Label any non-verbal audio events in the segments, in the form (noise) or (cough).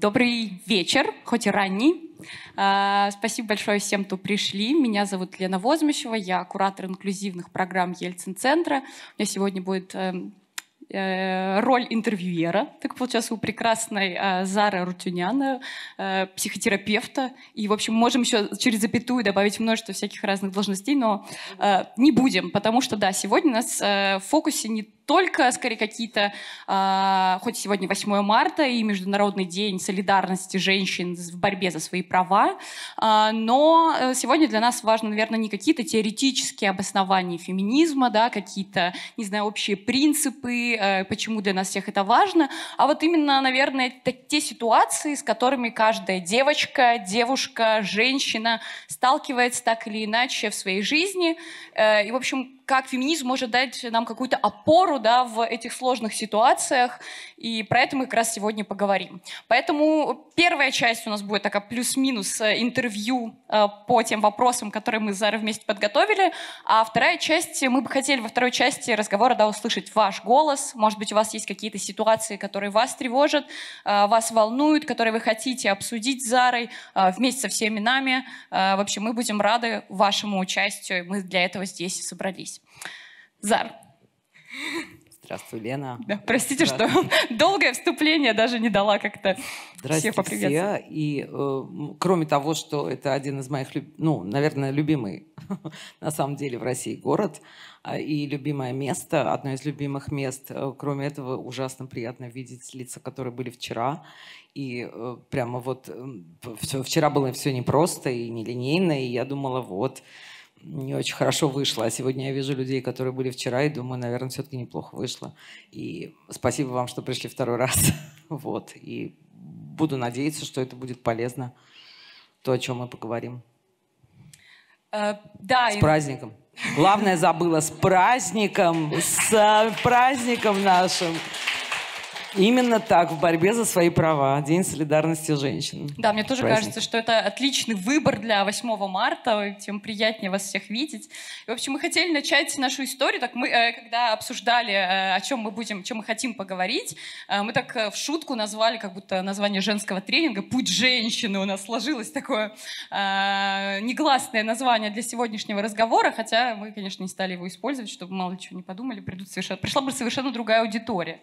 Добрый вечер, хоть и ранний. А, спасибо большое всем, кто пришли. Меня зовут Лена Возмищева, я куратор инклюзивных программ Ельцин-центра. У меня сегодня будет эм, э, роль интервьюера. Так получилось у прекрасной а, Зары Рутюняна, э, психотерапевта. И, в общем, можем еще через запятую добавить множество всяких разных должностей, но э, не будем, потому что, да, сегодня у нас в фокусе не только, скорее, какие-то, э, хоть сегодня 8 марта и Международный день солидарности женщин в борьбе за свои права, а, э, но сегодня для нас важно, наверное, не какие-то теоретические обоснования феминизма, да, какие-то, не знаю, общие принципы, э, почему для нас всех это важно, а вот именно, наверное, те ситуации, с которыми каждая девочка, девушка, женщина сталкивается так или иначе в своей жизни. Э, и, в общем, как феминизм может дать нам какую-то опору да, в этих сложных ситуациях, и про это мы как раз сегодня поговорим. Поэтому первая часть у нас будет такая плюс-минус э, интервью э, по тем вопросам, которые мы с Зарой вместе подготовили, а вторая часть, мы бы хотели во второй части разговора да, услышать ваш голос, может быть, у вас есть какие-то ситуации, которые вас тревожат, э, вас волнуют, которые вы хотите обсудить с Зарой вместе со всеми нами. В общем, мы будем рады вашему участию, мы для этого здесь собрались вернусь. Зар. Здравствуй, Лена. Да, простите, что (laughs) долгое вступление даже не дала как-то всех поприветствовать. Все. И э, кроме того, что это один из моих, ну, наверное, любимый (laughs) на самом деле в России город а, и любимое место, одно из любимых мест. Э, кроме этого, ужасно приятно видеть лица, которые были вчера. И э, прямо вот э, все, вчера было все непросто и нелинейно, и я думала, вот, не очень хорошо вышло. А сегодня я вижу людей, которые были вчера, и думаю, наверное, все-таки неплохо вышло. И спасибо вам, что пришли второй раз. (laughs) вот. И буду надеяться, что это будет полезно, то, о чем мы поговорим. А, да, с и... праздником. Главное забыла с праздником, с праздником нашим. Именно так, в борьбе за свои права. День солидарности женщин. Да, мне тоже Праздник. кажется, что это отличный выбор для 8 марта, тем приятнее вас всех видеть. И, в общем, мы хотели начать нашу историю, так мы, э, когда обсуждали, э, о чем мы будем, о чем мы хотим поговорить, э, мы так в шутку назвали, как будто название женского тренинга «Путь женщины» у нас сложилось такое негласное название для сегодняшнего разговора, хотя мы, конечно, не стали его использовать, чтобы мало чего не подумали, придут совершенно... пришла бы совершенно другая аудитория.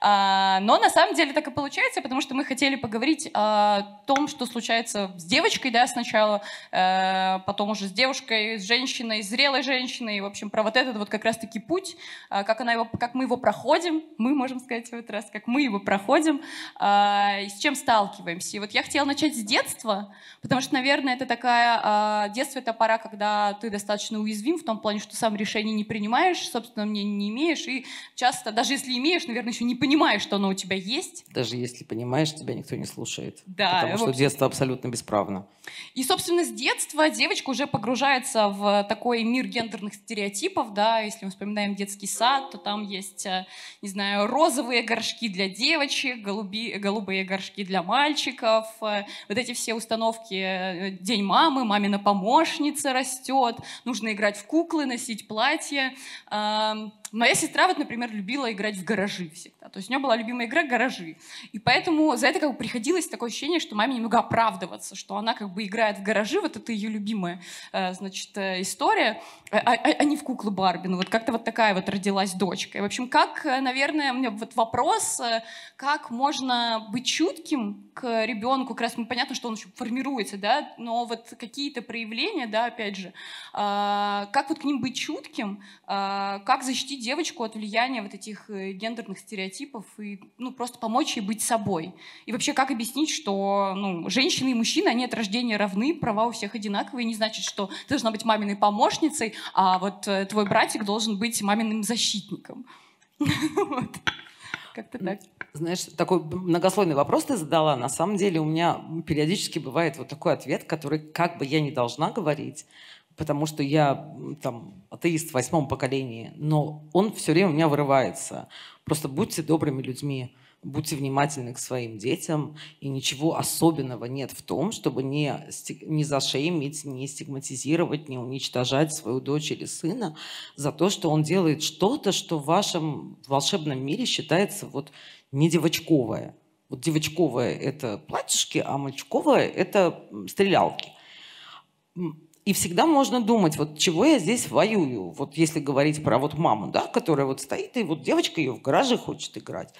А, а, но на самом деле так и получается, потому что мы хотели поговорить а, о том, что случается с девочкой, да, сначала, э, потом уже с девушкой, с женщиной, с зрелой женщиной, и, в общем, про вот этот вот как раз-таки путь, а, как, она его, как мы его проходим, мы можем сказать в этот раз, как мы его проходим, и с чем сталкиваемся. И вот я хотела начать с детства, потому что, наверное, это такая... Детство — это пора, когда ты достаточно уязвим в том плане, что сам решений не принимаешь, собственно, мнения не имеешь, и часто, даже если имеешь, наверное, еще не понимаешь, что оно у тебя есть. Даже если понимаешь, тебя никто не слушает. Да. Потому что детство абсолютно бесправно. И, собственно, с детства девочка уже погружается в такой мир гендерных стереотипов, да, если мы вспоминаем детский сад, то там есть, э, не знаю, розовые горшки для девочек, голуби, голубые горшки для мальчиков, э, вот эти все установки э, «День мамы», «Мамина помощница растет», «Нужно играть в куклы», «Носить платье», моя сестра, вот, например, любила играть в гаражи всегда. То есть у нее была любимая игра гаражи. И поэтому за это как бы приходилось такое ощущение, что маме немного оправдываться, что она как бы играет в гаражи, вот это ее любимая, э, значит, э, история, а, а, а не в куклы Барби. Ну вот как-то вот такая вот родилась дочка. И, в общем, как, э, наверное, у меня вот вопрос, как можно быть чутким к ребенку, как раз понятно, что он еще формируется, да, но вот какие-то проявления, да, опять же, а, как вот к ним быть чутким, а, как защитить девочку от влияния вот этих э, гендерных стереотипов и ну, просто помочь ей быть собой. И вообще, как объяснить, что ну, женщины и мужчины, они от рождения равны, права у всех одинаковые, не значит, что ты должна быть маминой помощницей, а вот э, твой братик должен быть маминым защитником. (laughs) Как-то так. Знаешь, такой многослойный вопрос ты задала. На самом деле у меня периодически бывает вот такой ответ, который как бы я не должна говорить, потому что я там атеист в восьмом поколении, но он все время у меня вырывается. Просто будьте добрыми людьми, будьте внимательны к своим детям, и ничего особенного нет в том, чтобы не, не зашеймить, не стигматизировать, не уничтожать свою дочь или сына за то, что он делает что-то, что в вашем волшебном мире считается вот не девочковое. Вот девочковое – это платьишки, а мальчиковое – это стрелялки и всегда можно думать, вот чего я здесь воюю. Вот если говорить про вот маму, да, которая вот стоит, и вот девочка ее в гараже хочет играть.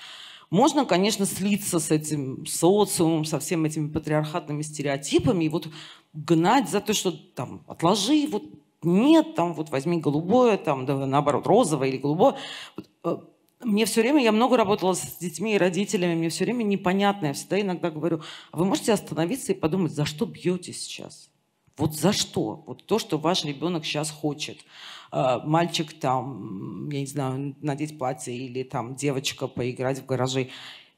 Можно, конечно, слиться с этим социумом, со всеми этими патриархатными стереотипами и вот гнать за то, что там отложи, вот нет, там вот возьми голубое, там да, наоборот розовое или голубое. Вот, э, мне все время, я много работала с детьми и родителями, мне все время непонятно, я всегда иногда говорю, а вы можете остановиться и подумать, за что бьете сейчас? Вот за что? Вот то, что ваш ребенок сейчас хочет. А, мальчик там, я не знаю, надеть платье или там девочка поиграть в гараже.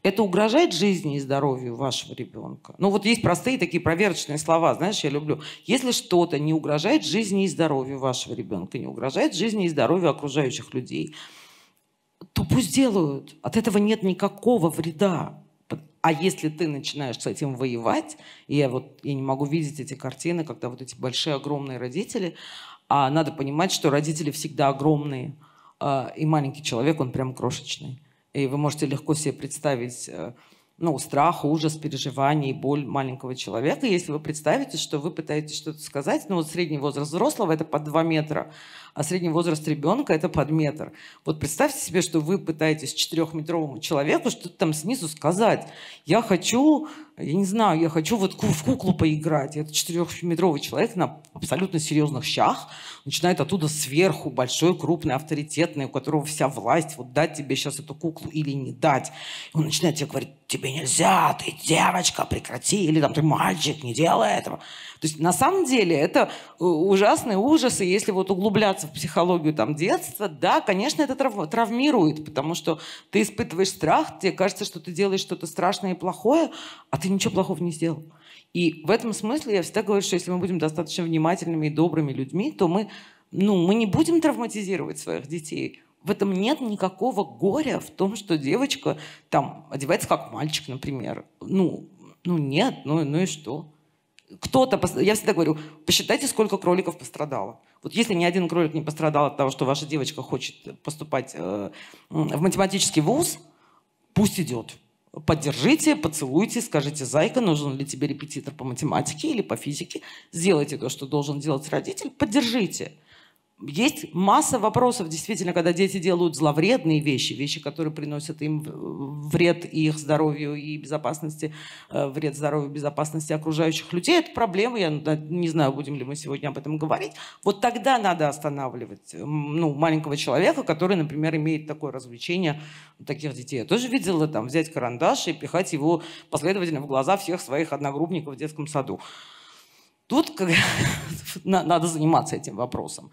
Это угрожает жизни и здоровью вашего ребенка? Ну вот есть простые такие проверочные слова, знаешь, я люблю. Если что-то не угрожает жизни и здоровью вашего ребенка, не угрожает жизни и здоровью окружающих людей, то пусть делают. От этого нет никакого вреда. А если ты начинаешь с этим воевать, и я вот я не могу видеть эти картины, когда вот эти большие огромные родители, а надо понимать, что родители всегда огромные, а, и маленький человек, он прям крошечный. И вы можете легко себе представить э, ну, страх, ужас, переживание и боль маленького человека. Если вы представите, что вы пытаетесь что-то сказать, ну, вот средний возраст взрослого – это по 2 метра, а средний возраст ребенка это под метр. Вот представьте себе, что вы пытаетесь четырехметровому человеку что-то там снизу сказать. Я хочу, я не знаю, я хочу вот в куклу поиграть. Это четырехметровый человек на абсолютно серьезных щах начинает оттуда сверху большой, крупный, авторитетный, у которого вся власть, вот дать тебе сейчас эту куклу или не дать. он начинает тебе говорить, тебе нельзя, ты девочка, прекрати, или там ты мальчик, не делай этого. То есть на самом деле это э, ужасные ужасы, если вот углубляться в психологию там, детства, да, конечно, это трав- травмирует, потому что ты испытываешь страх, тебе кажется, что ты делаешь что-то страшное и плохое, а ты ничего плохого не сделал. И в этом смысле я всегда говорю, что если мы будем достаточно внимательными и добрыми людьми, то мы, ну, мы не будем травматизировать своих детей. В этом нет никакого горя в том, что девочка там одевается как мальчик, например. Ну, ну нет, ну, ну и что? кто-то, я всегда говорю, посчитайте, сколько кроликов пострадало. Вот если ни один кролик не пострадал от того, что ваша девочка хочет поступать э, в математический вуз, пусть идет. Поддержите, поцелуйте, скажите, зайка, нужен ли тебе репетитор по математике или по физике. Сделайте то, что должен делать родитель, поддержите есть масса вопросов, действительно, когда дети делают зловредные вещи, вещи, которые приносят им вред и их здоровью и безопасности, э, вред здоровью и безопасности окружающих людей. Это проблема, я не знаю, будем ли мы сегодня об этом говорить. Вот тогда надо останавливать ну, маленького человека, который, например, имеет такое развлечение таких детей. Я тоже видела там взять карандаш и пихать его последовательно в глаза всех своих одногруппников в детском саду. Тут (laughs) надо заниматься этим вопросом.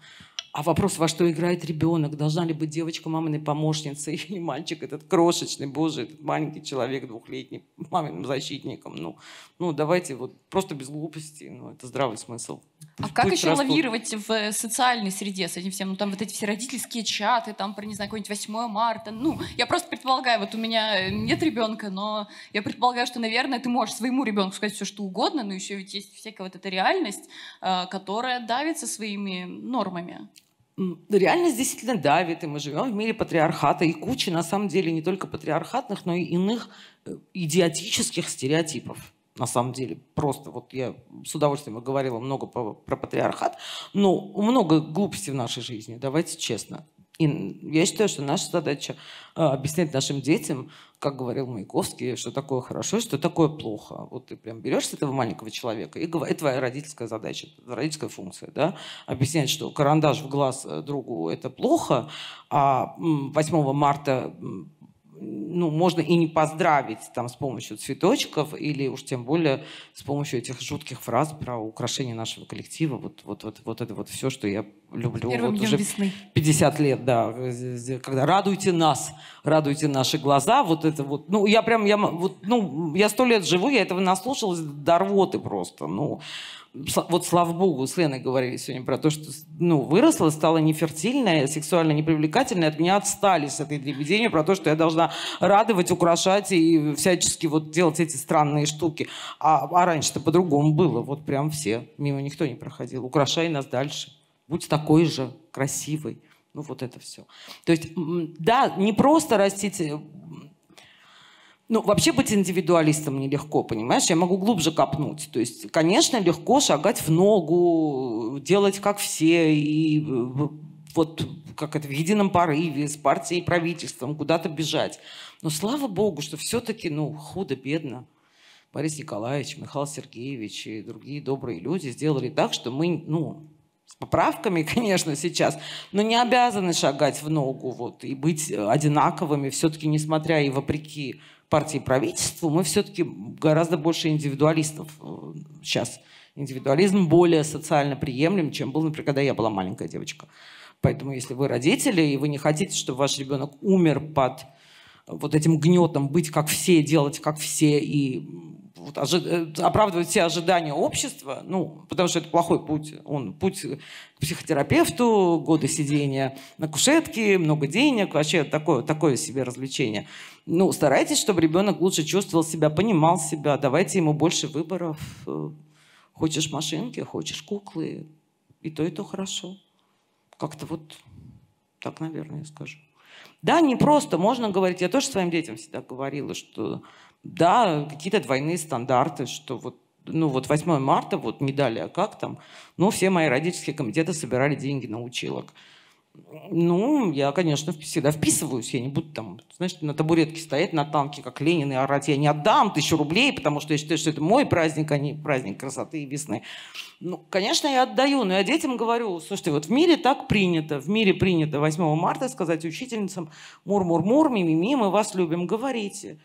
А вопрос, во что играет ребенок? Должна ли быть девочка маминой помощницей (laughs) или мальчик этот крошечный, боже, этот маленький человек двухлетний, маминым защитником? Ну, ну давайте вот просто без глупостей, ну, это здравый смысл. А Пусть как еще растут. лавировать в э, социальной среде с этим всем? Ну, там вот эти все родительские чаты, там, про, не знаю, какой нибудь 8 марта. Ну, я просто предполагаю, вот у меня э, нет ребенка, но я предполагаю, что, наверное, ты можешь своему ребенку сказать все, что угодно, но еще ведь есть всякая вот эта реальность, э, которая давится своими нормами реальность действительно давит, и мы живем в мире патриархата, и куча, на самом деле, не только патриархатных, но и иных э, идиотических стереотипов. На самом деле, просто вот я с удовольствием говорила много про, патриархат, но много глупости в нашей жизни, давайте честно. И я считаю, что наша задача э, объяснять нашим детям, как говорил Маяковский, что такое хорошо, что такое плохо. Вот ты прям берешь с этого маленького человека, и это твоя родительская задача, родительская функция, да? объяснять, что карандаш в глаз э, другу – это плохо, а 8 марта ну, можно и не поздравить там, с помощью цветочков или уж тем более с помощью этих жутких фраз про украшение нашего коллектива. Вот, вот, вот, вот это вот все, что я люблю. Первым вот уже весны. 50 лет, да. Когда радуйте нас, радуйте наши глаза. Вот это вот. Ну, я прям, я, вот, ну, я сто лет живу, я этого наслушалась до рвоты просто. Ну, вот слава богу, с Леной говорили сегодня про то, что ну, выросла, стала нефертильная, сексуально непривлекательная, от меня отстали с этой дребеденью про то, что я должна радовать, украшать и всячески вот делать эти странные штуки. А, а раньше-то по-другому было, вот прям все, мимо никто не проходил. Украшай нас дальше, будь такой же красивой. Ну вот это все. То есть, да, не просто растить э, ну, вообще быть индивидуалистом нелегко, понимаешь? Я могу глубже копнуть. То есть, конечно, легко шагать в ногу, делать как все, и э, вот как это, в едином порыве, с партией и правительством куда-то бежать. Но слава богу, что все-таки, ну, худо-бедно. Борис Николаевич, Михаил Сергеевич и другие добрые люди сделали так, что мы, ну, с поправками, (laughs) конечно, сейчас, но не обязаны шагать в ногу вот, и быть одинаковыми, все-таки несмотря и вопреки партии правительству, мы все-таки гораздо больше индивидуалистов э, сейчас. Индивидуализм более социально приемлем, чем был, например, когда я была маленькая девочка. Поэтому если вы родители, и вы не хотите, чтобы ваш ребенок умер под вот этим гнетом быть как все, делать как все и вот, ожи- э, оправдывать все ожидания общества, ну, потому что это плохой путь. Он путь к психотерапевту, годы сидения на кушетке, много денег, вообще такое, такое себе развлечение. Ну, старайтесь, чтобы ребенок лучше чувствовал себя, понимал себя, давайте ему больше выборов. Э, хочешь машинки, хочешь куклы, и то, и то хорошо. Как-то вот так, наверное, я скажу. Да, не просто. Можно говорить. Я тоже своим детям всегда говорила, что да, какие-то двойные стандарты, что вот ну вот 8 марта, вот не дали, а как там, но ну, все мои родительские комитеты собирали деньги на училок. Ну, я, конечно, всегда вписываюсь, я не буду там, знаешь, на табуретке стоять на танке, как Ленин, и орать, я не отдам тысячу рублей, потому что я считаю, что это мой праздник, а не праздник красоты и весны. Ну, конечно, я отдаю, но я детям говорю, слушайте, вот в мире так принято, в мире принято 8 марта сказать учительницам, мур-мур-мур, ми-ми-ми, мы вас любим, говорите.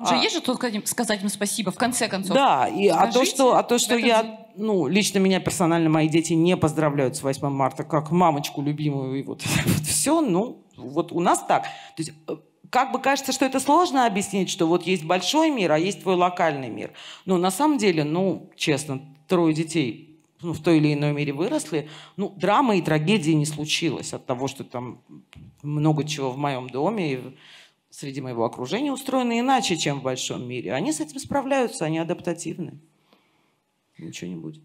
Уже а, есть же тут сказать им спасибо, в конце концов. Да, и, а, то, что, а то, что я, день. ну, лично меня персонально мои дети не поздравляют с 8 марта, как мамочку любимую, и вот, (laughs) вот все, ну, вот у нас так. То есть, э, как бы кажется, что это сложно объяснить, что вот есть большой мир, а есть твой локальный мир. Но на самом деле, ну, честно, трое детей ну, в той или иной мере выросли, ну, драмы и трагедии не случилось от того, что там много чего в моем доме, и среди моего окружения устроены иначе, чем в большом мире. Они с этим справляются, они адаптативны. Ничего не будет.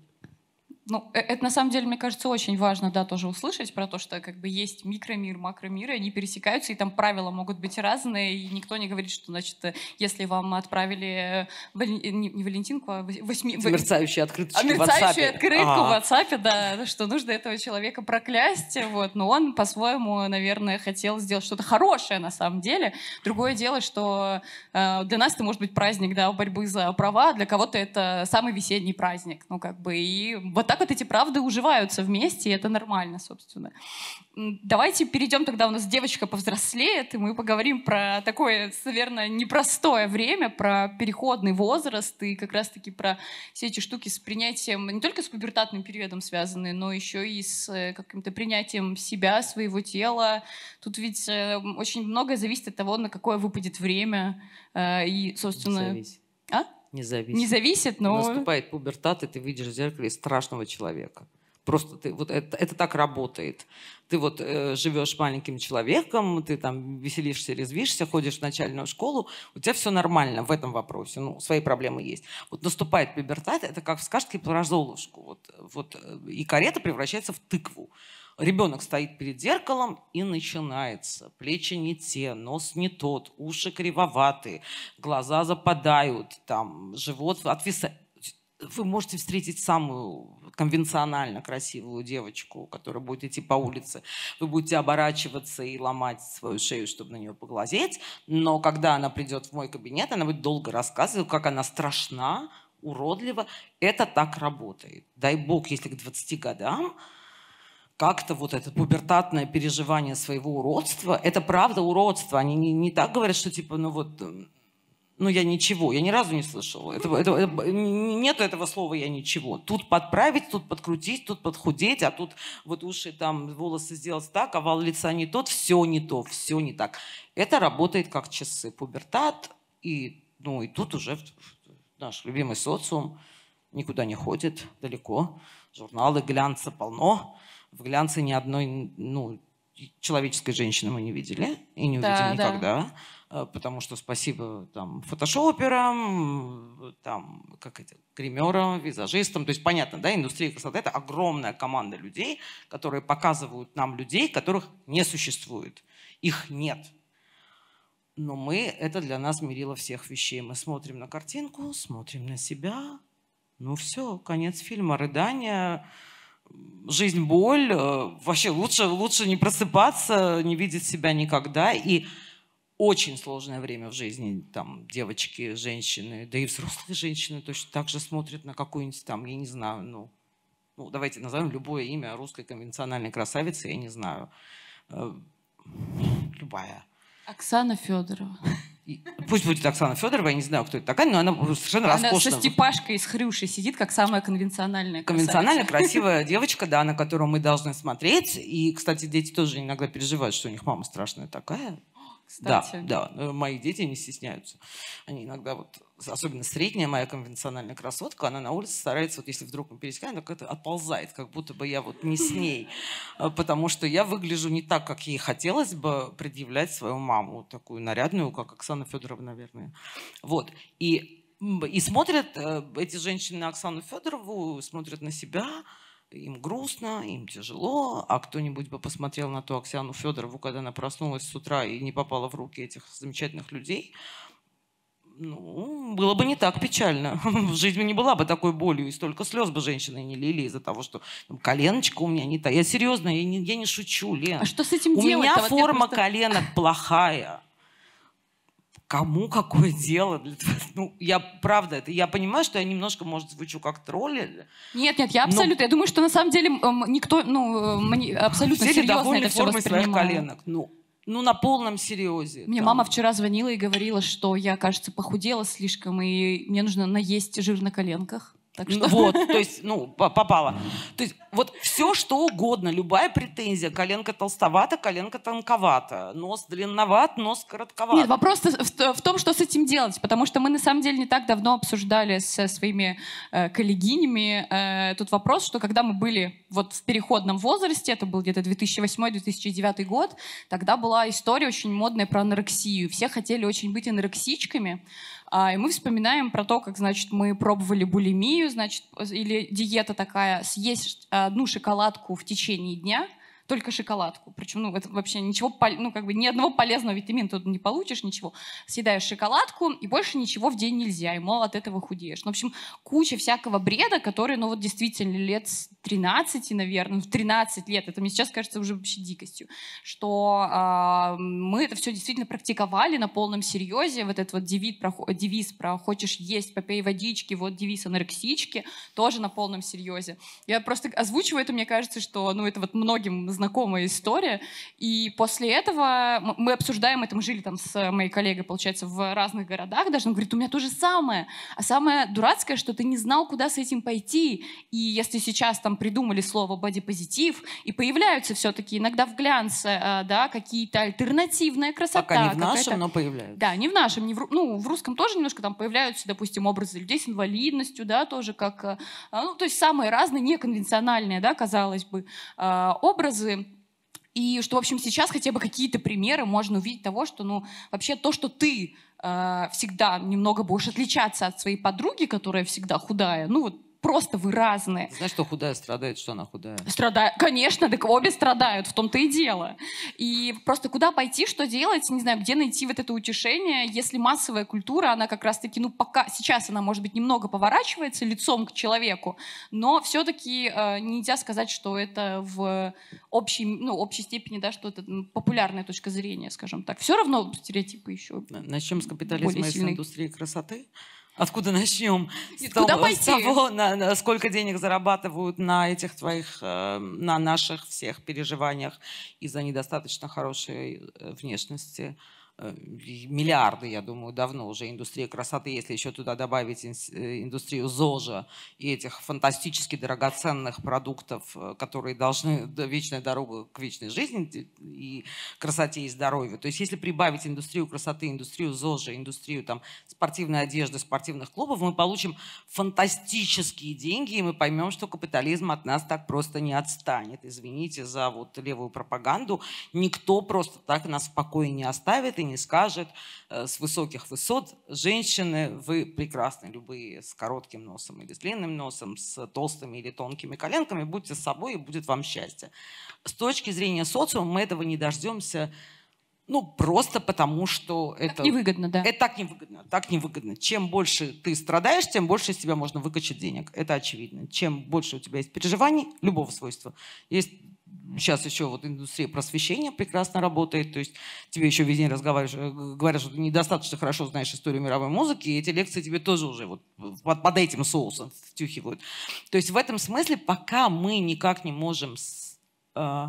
Ну, э, это на самом деле, мне кажется, очень важно, да, тоже услышать про то, что как бы есть микромир, макромир, и они пересекаются, и там правила могут быть разные, и никто не говорит, что, значит, э, если вам отправили э, не Валентинку, а восьми... Мерцающую открыточку а мерцающую открытку в WhatsApp, да, (laughs) что нужно этого человека проклясть, вот, но он по-своему, наверное, хотел сделать что-то хорошее на самом деле. Другое дело, что э, для нас это может быть праздник, да, борьбы за права, для кого-то это самый весенний праздник, ну, как бы, и вот так так вот эти правды уживаются вместе, и это нормально, собственно. Давайте перейдем тогда, у нас девочка повзрослеет, и мы поговорим про такое, наверное, непростое время, про переходный возраст и как раз-таки про все эти штуки с принятием, не только с пубертатным периодом связаны, но еще и с э, каким-то принятием себя, своего тела. Тут ведь э, очень многое зависит от того, на какое выпадет время. Э, и, собственно, Зависит. А? Не зависит. Не зависит, но... Наступает пубертат, и ты видишь в зеркале страшного человека. Просто ты вот это, это так работает. Ты вот э, живешь маленьким человеком, ты там веселишься, резвишься, ходишь в начальную школу, у тебя все нормально в этом вопросе, ну свои проблемы есть. Вот наступает пубертат, это как в сказке про Золушку. Вот, вот э, и карета превращается в тыкву. Ребенок стоит перед зеркалом и начинается. Плечи не те, нос не тот, уши кривоватые, глаза западают, там, живот отвисает. Вы можете встретить самую конвенционально красивую девочку, которая будет идти по улице. Вы будете оборачиваться и ломать свою шею, чтобы на нее поглазеть. Но когда она придет в мой кабинет, она будет долго рассказывать, как она страшна, уродлива. Это так работает. Дай бог, если к 20 годам как-то вот это пубертатное переживание своего уродства, это правда уродство. Они не, не так говорят, что типа, ну вот, эм, ну я ничего, я ни разу не слышала. Это, это, это, нет этого слова я ничего. Тут подправить, тут подкрутить, тут подхудеть, а тут вот уши там, волосы сделать так, овал лица не тот, все не то, все не так. Это работает как часы. Пубертат и, ну и тут уже наш любимый социум никуда не ходит, далеко. Журналы глянца полно в глянце ни одной ну, человеческой женщины мы не видели и не увидим да, никогда. Да. Э, потому что спасибо там фотошоперам, там, как это, гримерам, визажистам. То есть понятно, да, индустрия красоты – это огромная команда людей, которые показывают нам людей, которых не существует. Их нет. Но мы, это для нас мерило всех вещей. Мы смотрим на картинку, смотрим на себя. Ну все, конец фильма, рыдания, жизнь боль, э, вообще лучше, лучше не просыпаться, не видеть себя никогда. И очень сложное время в жизни, там, девочки, женщины, да и взрослые (laughs) женщины точно так же смотрят на какую-нибудь там, я не знаю, ну, ну, давайте назовем любое имя русской конвенциональной красавицы, я не знаю, э, любая. Оксана Федорова. Пусть будет Оксана Федорова, я не знаю, кто это такая, но она совершенно она роскошно... Она со Степашкой из Хрюши сидит, как самая конвенциональная Конвенциональная красивая девочка, да, на которую мы должны смотреть. И, кстати, дети тоже иногда переживают, что у них мама страшная такая кстати. Да, да, э, мои дети не стесняются. Они иногда вот, особенно средняя моя конвенциональная красотка, она на улице старается, вот если вдруг мы пересекаем, она как-то отползает, как будто бы я вот не с (laughs) ней, э, потому что я выгляжу не так, как ей хотелось бы предъявлять свою маму, такую нарядную, как Оксана Федоровна, наверное. Вот. И и смотрят э, эти женщины на Оксану Федорову, смотрят на себя, им грустно, им тяжело, а кто-нибудь бы посмотрел на ту Оксану Федорову, когда она проснулась с утра и не попала в руки этих замечательных людей, ну, было бы не так печально. (laughs) в жизни не была бы такой болью, и столько слез бы женщины не лили из-за того, что там, коленочка у меня не та. Я серьезно, я не, я не шучу, Лен. А что с этим у делать? У меня форма вот просто... коленок плохая кому какое дело? (laughs) Ну, я правда, это, я понимаю, что я немножко, может, звучу как тролль. Нет, нет, я абсолютно, но... я думаю, что на самом деле эм, никто, ну, э, мне (laughs) абсолютно все серьезно это все воспринимает. своих коленок. Ну, ну, на полном серьезе. Мне там. мама вчера звонила и говорила, что я, кажется, похудела слишком, и мне нужно наесть жир на коленках. Так ну что... Вот, (laughs) то есть, ну, попала. То есть, вот все, что угодно, любая претензия, коленка толстовата, коленка тонковата, нос длинноват, нос коротковат. Нет, вопрос в, том, что с этим делать, потому что мы, на самом деле, не так давно обсуждали со своими э, коллегинями э, тот вопрос, что когда мы были вот в переходном возрасте, это был где-то 2008-2009 год, тогда была история очень модная про анорексию. Все хотели очень быть анорексичками, а, и мы вспоминаем про то, как, значит, мы пробовали булимию, значит, э, или диета такая, съесть э, одну шоколадку в течение дня, только шоколадку. Причем, ну, это вообще ничего, ну, как бы ни одного полезного витамина тут не получишь, ничего. Съедаешь шоколадку, и больше ничего в день нельзя, и, мол, от этого худеешь. Ну, в общем, куча всякого бреда, который, ну, вот действительно лет 13, наверное, в 13 лет, это мне сейчас кажется уже вообще дикостью, что э, мы это все действительно практиковали на полном серьезе, вот этот вот девиз про, девиз про «хочешь есть, попей водички», вот девиз анорексички, тоже на полном серьезе. Я просто озвучиваю это, мне кажется, что, ну, это вот многим знакомая история, и после этого мы обсуждаем это, мы жили там с моей коллегой, получается, в разных городах даже, он говорит, у меня то же самое, а самое дурацкое, что ты не знал, куда с этим пойти, и если сейчас там придумали слово бодипозитив, и появляются все-таки иногда в глянце э, да, какие-то альтернативные красота. Пока не в нашем, но появляются. Да, не в нашем, не в, ну, в русском тоже немножко там появляются, допустим, образы людей с инвалидностью, да, тоже как, э, а, ну, то есть самые разные, неконвенциональные, да, казалось бы, э, образы. И что, в общем, сейчас хотя бы какие-то примеры можно увидеть того, что, ну, вообще то, что ты всегда немного будешь отличаться от своей подруги, которая всегда худая, ну, вот просто вы разные. Знаешь, что худая страдает, что она худая? Страдает, конечно, так обе страдают, в том-то и дело. И просто куда пойти, что делать, не знаю, где найти вот это утешение, если массовая культура, она как раз-таки, ну, пока, сейчас она, может быть, немного поворачивается лицом к человеку, но все-таки э, нельзя сказать, что это в общей, ну, общей степени, да, что это популярная точка зрения, скажем так. Все равно стереотипы еще Начнем с капитализма и с индустрии красоты. Откуда начнем? Нет, с того, куда пойти? С того, на, на, сколько денег зарабатывают на этих твоих, э, на наших всех переживаниях из-за недостаточно хорошей э, внешности. Э, миллиарды, я думаю, давно уже индустрия красоты, если еще туда добавить э, индустрию ЗОЖа и этих фантастически дорогоценных продуктов, э, которые должны вечной дорога к вечной жизни и красоте и здоровью. То есть если прибавить индустрию красоты, индустрию ЗОЖа, индустрию там, спортивной одежды, спортивных клубов, мы получим фантастические деньги, и мы поймем, что капитализм от нас так просто не отстанет. Извините за вот левую пропаганду. Никто просто так нас в покое не оставит, и не скажет э, с высоких высот женщины, вы прекрасны любые с коротким носом или с длинным носом, с толстыми или тонкими коленками, будьте с собой и будет вам счастье. С точки зрения социума мы этого не дождемся ну, просто потому, что так это... невыгодно, да. Это так невыгодно, так невыгодно. Чем больше ты страдаешь, тем больше из тебя можно выкачать денег. Это очевидно. Чем больше у тебя есть переживаний любого свойства. Есть сейчас еще вот индустрия просвещения прекрасно работает, то есть тебе еще весь день разговариваешь, э, говорят, что ты недостаточно хорошо знаешь историю мировой музыки, и эти лекции тебе тоже уже вот под, под этим соусом втюхивают. То есть в этом смысле пока мы никак не можем, с, э,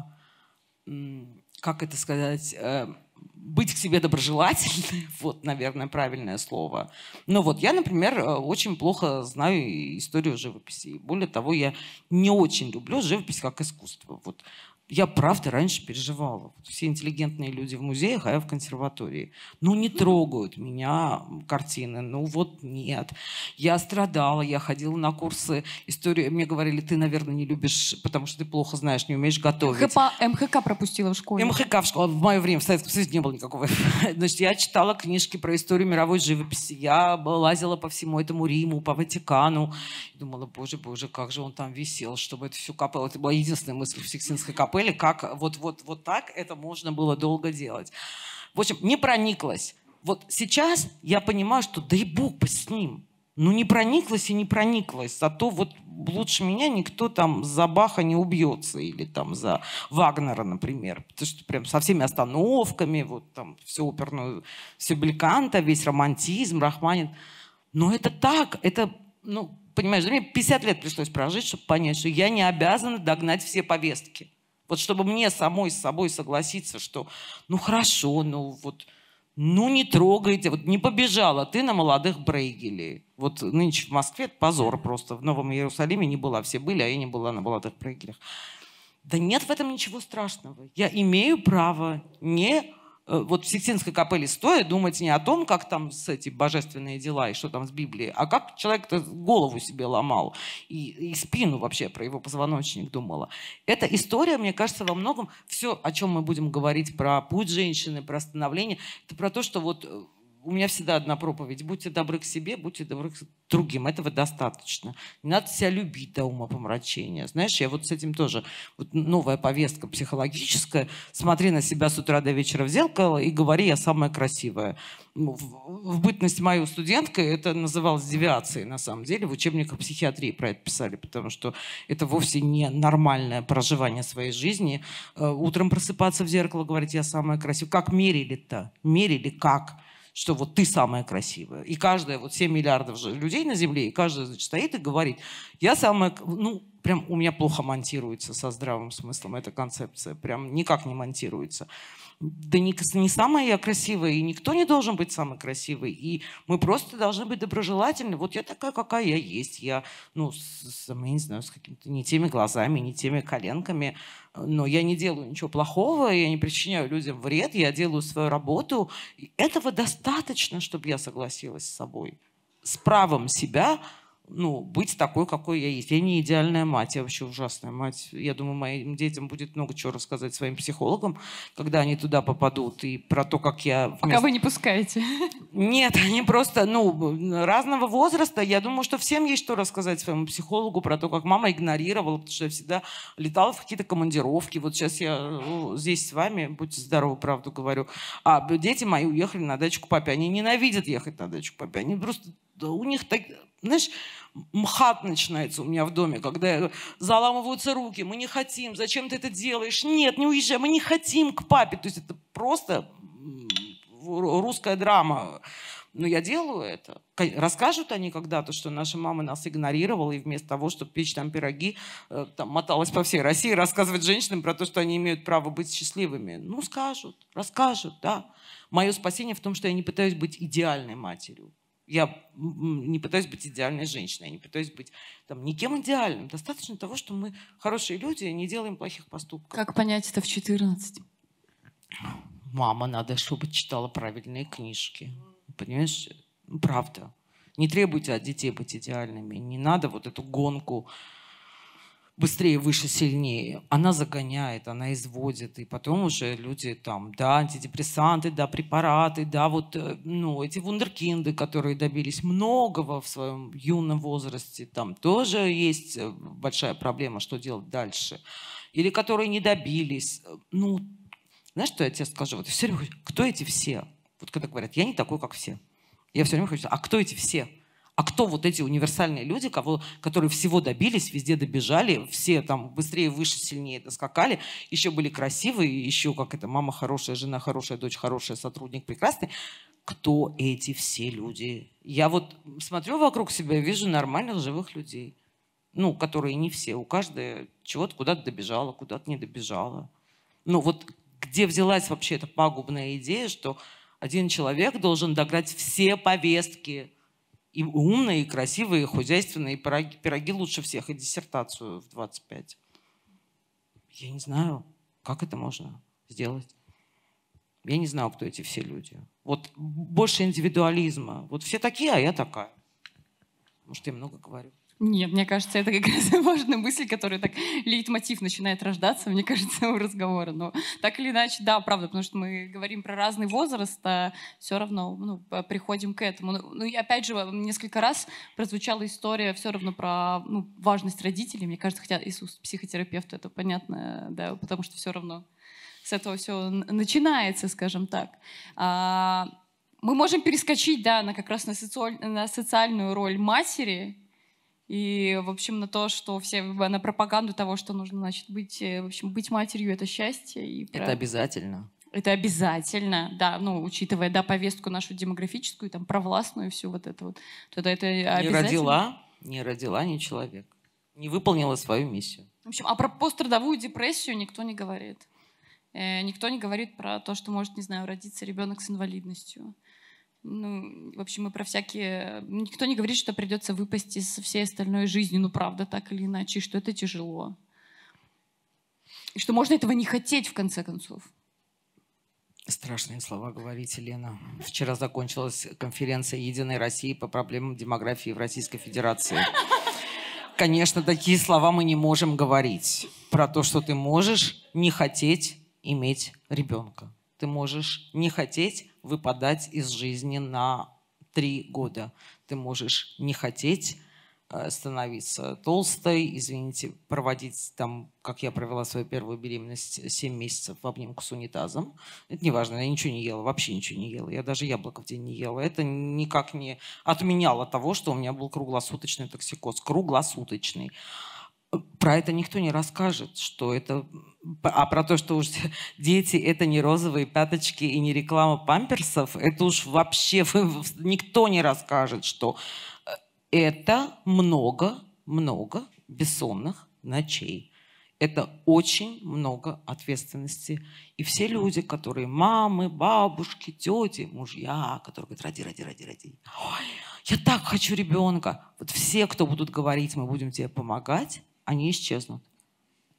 как это сказать, э, быть к себе доброжелательной, (laughs) вот, наверное, правильное слово. Но вот я, например, э, очень плохо знаю историю живописи. Более того, я не очень люблю живопись как искусство. Вот я правда раньше переживала. Все интеллигентные люди в музеях, а я в консерватории. Ну, не трогают меня картины. Ну, вот нет. Я страдала, я ходила на курсы истории. Мне говорили, ты, наверное, не любишь, потому что ты плохо знаешь, не умеешь готовить. МХП, МХК пропустила в школе. МХК в школе. В мое время в Советском Союзе не было никакого. (laughs) Значит, я читала книжки про историю мировой живописи. Я лазила по всему этому Риму, по Ватикану. Думала, боже, боже, как же он там висел, чтобы это все капало. Это была единственная мысль в Сикстинской капле капелле, как вот, вот, вот так это можно было долго делать. В общем, не прониклась. Вот сейчас я понимаю, что да и бог бы с ним. Ну не прониклась и не прониклась. Зато вот лучше меня никто там за Баха не убьется или там за Вагнера, например. Потому что прям со всеми остановками, вот там все оперную, все Бельканта, весь романтизм, Рахманин. Но это так, это, ну, понимаешь, мне 50 лет пришлось прожить, чтобы понять, что я не обязана догнать все повестки. Вот чтобы мне самой с собой согласиться, что ну хорошо, ну вот, ну не трогайте, вот не побежала ты на молодых Брейгелей. Вот нынче в Москве позор просто, в Новом Иерусалиме не была, все были, а я не была на молодых Брейгелях. Да нет в этом ничего страшного. Я имею право не Э, вот в Сикстинской капелле стоит думать не о том, как там с эти божественные дела и что там с Библией, а как человек то голову себе ломал и, и спину вообще про его позвоночник думала. Эта история, мне кажется, во многом все, о чем мы будем говорить про путь женщины, про становление, это про то, что вот э, у меня всегда одна проповедь. Будьте добры к себе, будьте добры к другим. Этого достаточно. Не надо себя любить до ума помрачения. Знаешь, я вот с этим тоже. Вот новая повестка психологическая. Смотри на себя с утра до вечера в зеркало и говори, я самая красивая. Ну, в, в бытность мою студенткой это называлось девиацией, на самом деле. В учебниках психиатрии про это писали, потому что это вовсе не нормальное проживание своей жизни. Э, утром просыпаться в зеркало, говорить, я самая красивая. Как мерили-то? Мерили как? что вот ты самая красивая. И каждая, вот 7 миллиардов людей на Земле, и каждая, значит, стоит и говорит, я самая, ну, прям у меня плохо монтируется со здравым смыслом эта концепция, прям никак не монтируется да не, не самая я красивая, и никто не должен быть самый красивый. И мы просто должны быть доброжелательны. Вот я такая, какая я есть. Я, ну, с, я не знаю, с какими-то не теми глазами, не теми коленками. Э, но я не делаю ничего плохого, я не причиняю людям вред, я делаю свою работу. И этого достаточно, чтобы я согласилась с собой. С правом себя ну, быть такой, какой я есть. Я не идеальная мать, я вообще ужасная мать. Я думаю, моим детям будет много чего рассказать своим психологам, когда они туда попадут, и про то, как я... Вместо... Пока вы не пускаете. Нет, (laughs) они просто, ну, разного возраста. Я думаю, что всем есть что рассказать своему психологу про то, как мама игнорировала, потому что я всегда летала в какие-то командировки. Вот сейчас я ну, здесь с вами, будьте здоровы, правду говорю. А дети мои уехали на дачу к папе. Они ненавидят ехать на дачу к папе. Они просто, да, у них так, знаешь, мхат начинается у меня в доме, когда заламываются руки, мы не хотим, зачем ты это делаешь? Нет, не уезжай, мы не хотим к папе. То есть это просто русская драма. Но я делаю это. Расскажут они когда-то, что наша мама нас игнорировала, и вместо того, чтобы печь там пироги, э, там, моталась по всей России, рассказывать женщинам про то, что они имеют право быть счастливыми. Ну, скажут, расскажут, да. Мое спасение в том, что я не пытаюсь быть идеальной матерью. Я не пытаюсь быть идеальной женщиной, я не пытаюсь быть там, никем идеальным. Достаточно того, что мы хорошие люди и не делаем плохих поступков. Как понять это в 14? мама, надо, чтобы читала правильные книжки. Понимаешь? Правда. Не требуйте от детей быть идеальными. Не надо вот эту гонку быстрее, выше, сильнее. Она загоняет, она изводит. И потом уже люди там, да, антидепрессанты, да, препараты, да, вот, э, ну, эти вундеркинды, которые добились многого в своем юном возрасте, там тоже есть э, большая проблема, что делать дальше. Или которые не добились. Э, ну, знаешь, что я тебе скажу? Вот все время хочу, кто эти все? Вот когда говорят, я не такой, как все. Я все время хочу, а кто эти все? А кто вот эти универсальные люди, кого, которые всего добились, везде добежали, все там быстрее, выше, сильнее доскакали, еще были красивые, еще как это, мама хорошая, жена хорошая, дочь хорошая, сотрудник прекрасный. Кто эти все люди? Я вот смотрю вокруг себя, вижу нормальных живых людей. Ну, которые не все. У каждой чего-то куда-то добежала, куда-то не добежала. Ну, вот где взялась вообще эта пагубная идея, что один человек должен дограть все повестки, и умные, и красивые, и хозяйственные, и пироги, пироги лучше всех, и диссертацию в 25. Я не знаю, как это можно сделать. Я не знаю, кто эти все люди. Вот больше индивидуализма. Вот все такие, а я такая. Может, я много говорю. Нет, мне кажется, это как раз (laughs) важная мысль, которая так лейтмотив начинает рождаться, мне кажется, у разговора. Но так или иначе, да, правда, потому что мы говорим про разный возраст, а все равно ну, приходим к этому. Ну, ну и опять же, несколько раз прозвучала история все равно про ну, важность родителей. Мне кажется, хотя Иисус психотерапевт, это понятно, да, потому что все равно с этого все начинается, скажем так. А, мы можем перескочить, да, на как раз на, социаль... на социальную роль матери, и, в общем, на то, что все, на пропаганду того, что нужно, значит, быть, э, в общем, быть матерью — это счастье. И это про... обязательно. Это обязательно, да, ну, учитывая, да, повестку нашу демографическую, там, провластную, всю вот это вот. Тогда это обязательно. Не родила, не родила, ни человек. Не выполнила свою миссию. В общем, а про пострадовую депрессию никто не говорит. Э, никто не говорит про то, что может, не знаю, родиться ребенок с инвалидностью ну, в общем, мы про всякие... Никто не говорит, что придется выпасть из всей остальной жизни, ну, правда, так или иначе, что это тяжело. И что можно этого не хотеть, в конце концов. Страшные слова говорить, Елена. Вчера закончилась конференция «Единой России» по проблемам демографии в Российской Федерации. Конечно, такие слова мы не можем говорить про то, что ты можешь не хотеть иметь ребенка. Ты можешь не хотеть выпадать из жизни на три года. Ты можешь не хотеть э, становиться толстой, извините, проводить там, как я провела свою первую беременность, 7 месяцев в обнимку с унитазом. Это не важно, я ничего не ела, вообще ничего не ела. Я даже яблоко в день не ела. Это никак не отменяло того, что у меня был круглосуточный токсикоз. Круглосуточный про это никто не расскажет, что это... А про то, что уж (laughs) дети — это не розовые пяточки и не реклама памперсов, это уж вообще никто не расскажет, что э, это много-много бессонных ночей. Это очень много ответственности. И все люди, которые мамы, бабушки, тети, мужья, которые говорят, ради, ради, ради, ради, Ой, я так хочу ребенка. Вот все, кто будут говорить, мы будем тебе помогать, они исчезнут.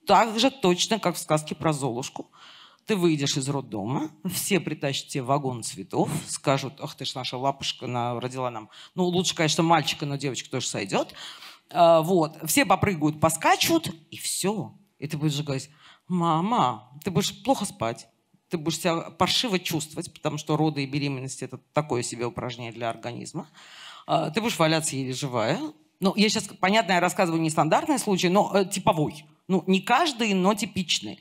Так же точно, как в сказке про Золушку. Ты выйдешь из роддома, все притащат тебе вагон цветов, скажут, ах ты ж наша лапушка она родила нам. Ну, лучше, конечно, мальчика, но девочка тоже сойдет. А, вот. Все попрыгают, поскачут, и все. И ты будешь говорить, мама, ты будешь плохо спать, ты будешь себя паршиво чувствовать, потому что роды и беременность – это такое себе упражнение для организма. А, ты будешь валяться еле живая, ну, я сейчас, понятно, я рассказываю нестандартный случай, но э, типовой. Ну, не каждый, но типичный.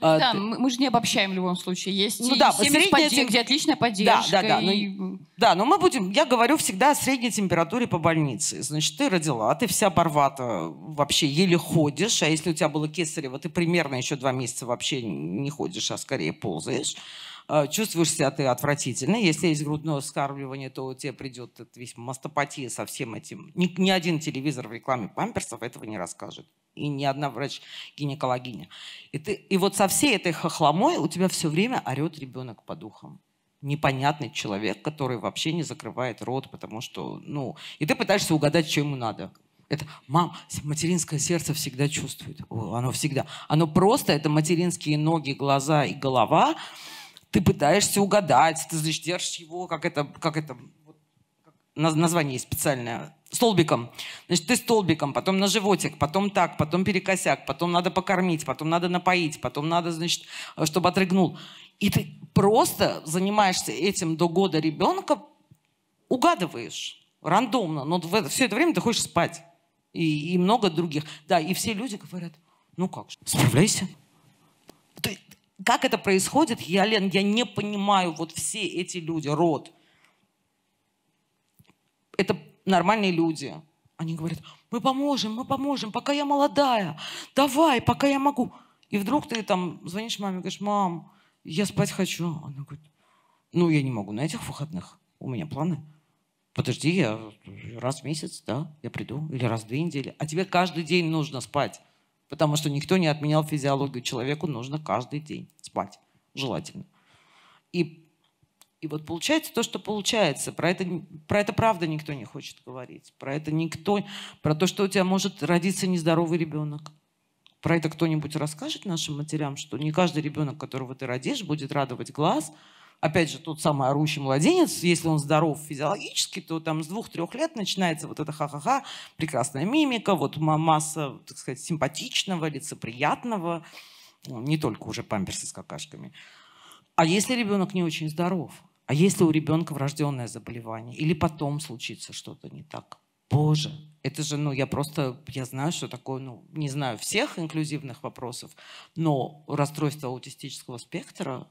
да, ну, э, ты... мы же не обобщаем в любом случае. Есть ну, да, средняя... под... где отличная поддержка. Да, да, да. Ну, и... Ну, да, но мы будем, я говорю всегда о средней температуре по больнице. Значит, ты родила, а ты вся порвата, вообще еле ходишь, а если у тебя было кесарево, ты примерно еще два месяца вообще не ходишь, а скорее ползаешь. А, чувствуешь себя ты отвратительно. Если есть грудное вскармливание, то тебе придет весьма мастопатия со всем этим. Ни, ни один телевизор в рекламе памперсов этого не расскажет. И ни одна врач-гинекологиня. И, ты, и вот со всей этой хохломой у тебя все время орет ребенок по духам непонятный человек, который вообще не закрывает рот, потому что, ну, и ты пытаешься угадать, что ему надо. Это мам, материнское сердце всегда чувствует. О, оно всегда. Оно просто, это материнские ноги, глаза и голова ты пытаешься угадать, ты значит, держишь его, как это, как это название есть специальное, столбиком. Значит, ты столбиком, потом на животик, потом так, потом перекосяк, потом надо покормить, потом надо напоить, потом надо, значит, э, чтобы отрыгнул. И ты просто занимаешься этим до года ребенка, угадываешь рандомно, но в это, все это время ты хочешь спать. И, и много других. Да, и все люди говорят, ну как же, справляйся. Как это происходит, я, Лен, я не понимаю, вот все эти люди, род. Это нормальные люди. Они говорят, мы поможем, мы поможем, пока я молодая, давай, пока я могу. И вдруг ты там звонишь маме, говоришь, мам, я спать хочу. Она говорит, ну я не могу на этих выходных, у меня планы. Подожди, я раз в месяц, да, я приду, или раз в две недели. А тебе каждый день нужно спать потому что никто не отменял физиологию. Человеку нужно каждый день спать, желательно. И, и вот получается то, что получается. Про это, про это правда никто не хочет говорить. Про это никто, про то, что у тебя может родиться нездоровый ребенок. Про это кто-нибудь расскажет нашим матерям, что не каждый ребенок, которого ты родишь, будет радовать глаз – опять же, тот самый орущий младенец, если он здоров физиологически, то там с двух-трех лет начинается вот это ха-ха-ха, прекрасная мимика, вот масса, так сказать, симпатичного, лицеприятного, ну, не только уже памперсы с какашками. А если ребенок не очень здоров, а если у ребенка врожденное заболевание, или потом случится что-то не так, боже, это же, ну, я просто, я знаю, что такое, ну, не знаю всех инклюзивных вопросов, но расстройство аутистического спектра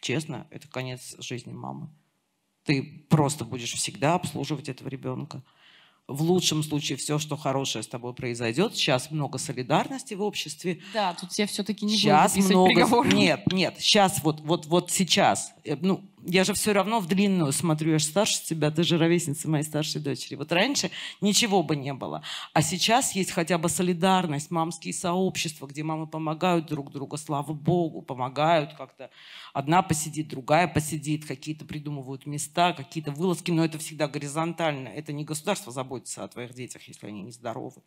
честно, это конец жизни мамы. Ты просто будешь всегда обслуживать этого ребенка. В лучшем случае все, что хорошее с тобой произойдет. Сейчас много солидарности в обществе. Да, тут я все-таки не сейчас буду много... Приговор. Нет, нет, сейчас вот, вот, вот сейчас. Э, ну, я же все равно в длинную смотрю, я же старше тебя, ты же ровесница моей старшей дочери. Вот раньше ничего бы не было. А сейчас есть хотя бы солидарность, мамские сообщества, где мамы помогают друг другу, слава богу, помогают как-то. Одна посидит, другая посидит, какие-то придумывают места, какие-то вылазки, но это всегда горизонтально. Это не государство заботится о твоих детях, если они нездоровы.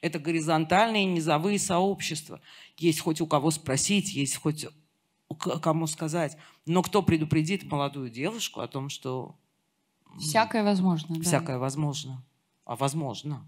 Это горизонтальные низовые сообщества. Есть хоть у кого спросить, есть хоть кому сказать. Но кто предупредит молодую девушку о том, что... Всякое возможно. Всякое да. возможно. А возможно.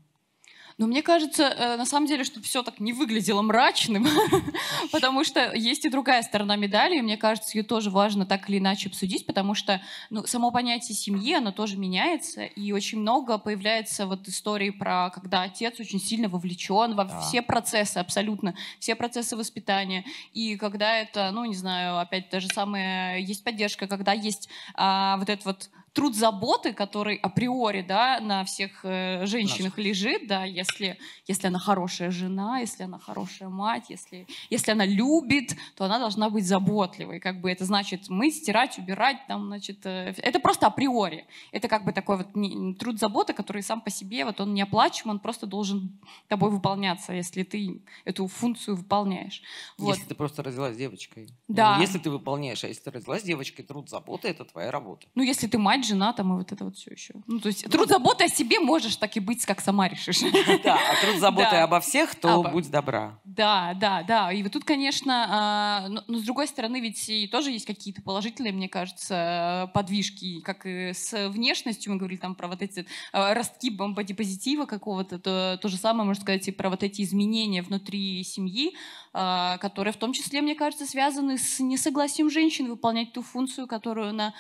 Но мне кажется, э, на самом деле, чтобы все так не выглядело мрачным, (laughs) потому что есть и другая сторона медали, и мне кажется, ее тоже важно так или иначе обсудить, потому что ну, само понятие семьи, оно тоже меняется, и очень много появляется вот истории про, когда отец очень сильно вовлечен во да. все процессы абсолютно, все процессы воспитания, и когда это, ну, не знаю, опять та же самая, есть поддержка, когда есть а, вот этот вот труд заботы, который априори да, на всех э, женщинах лежит, да, если, если она хорошая жена, если она хорошая мать, если, если она любит, то она должна быть заботливой. Как бы это значит мыть, стирать, убирать, там, значит, э, это просто априори. Это как бы такой вот труд заботы, который сам по себе, вот он не оплачиваем, он просто должен тобой выполняться, если ты эту функцию выполняешь. Вот. Если ты просто родилась девочкой. Да. если ты выполняешь, а если ты родилась девочкой, труд заботы — это твоя работа. Ну, если ты мать жена, там и вот это вот все еще. Ну, то есть ну труд заботы о себе можешь так и быть, как сама решишь. (laughs) Да, а труд заботы да. обо всех, то будь добра. Да, да, да. И вот тут, конечно, а, но, с другой стороны, ведь тоже есть какие-то положительные, мне кажется, подвижки, как и с внешностью, мы говорили там про вот эти а, ростки бомбодипозитива какого-то, то, то же самое можно сказать и про вот эти изменения внутри семьи, а, которые в том числе, мне кажется, связаны с несогласием женщин выполнять ту функцию, которую она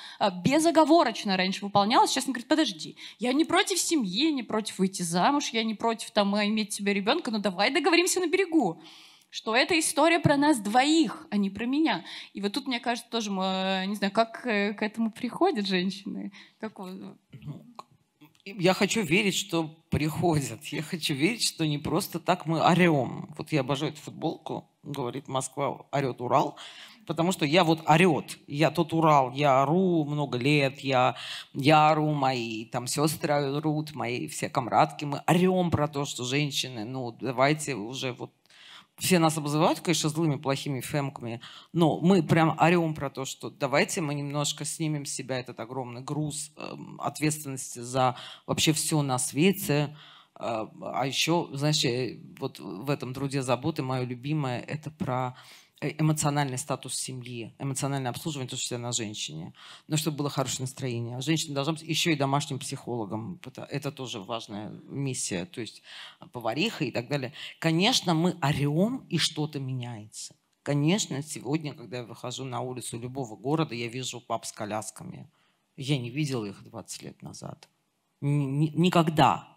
безоговорочно она раньше выполнялась, сейчас она говорит, подожди, я не против семьи, не против выйти замуж, я не против там э, иметь себе ребенка, но давай договоримся на берегу что эта история про нас двоих, а не про меня. И вот тут, мне кажется, тоже, мы, э, не знаю, как э, к этому приходят женщины? Как... Ну, я хочу верить, что приходят. Я хочу верить, что не просто так мы орем. Вот я обожаю эту футболку, говорит Москва, орет Урал потому что я вот орет. Я тот Урал, я ору много лет, я, я ору, мои там сестры орут, мои все комрадки, мы орем про то, что женщины, ну давайте уже вот все нас обзывают, конечно, злыми, плохими фемками, но мы прям орем про то, что давайте мы немножко снимем с себя этот огромный груз эм, ответственности за вообще все на свете. Э, а еще, знаешь, вот в этом труде заботы мое любимое, это про Э, эмоциональный статус семьи, эмоциональное обслуживание, то, что всегда на женщине. Но чтобы было хорошее настроение. Женщина должна быть еще и домашним психологом. Это тоже важная миссия. То есть а, повариха и так далее. Конечно, мы орем, и что-то меняется. Конечно, сегодня, когда я выхожу на улицу любого города, я вижу пап с колясками. Я не видела их 20 лет назад. Никогда.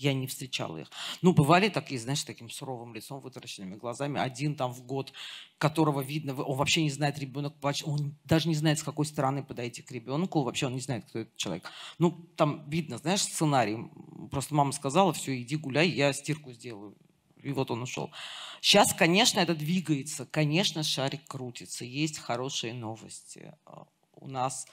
Я не встречала их. Ну, бывали такие, знаешь, таким суровым лицом, вытаращенными глазами. Один там в год, которого видно, он вообще не знает, ребенок плачет. Он даже не знает, с какой стороны подойти к ребенку. Вообще он не знает, кто этот человек. Ну, там видно, знаешь, сценарий. Просто мама сказала, все, иди гуляй, я стирку сделаю. И вот он ушел. Сейчас, конечно, это двигается. Конечно, шарик крутится. Есть хорошие новости. А, у нас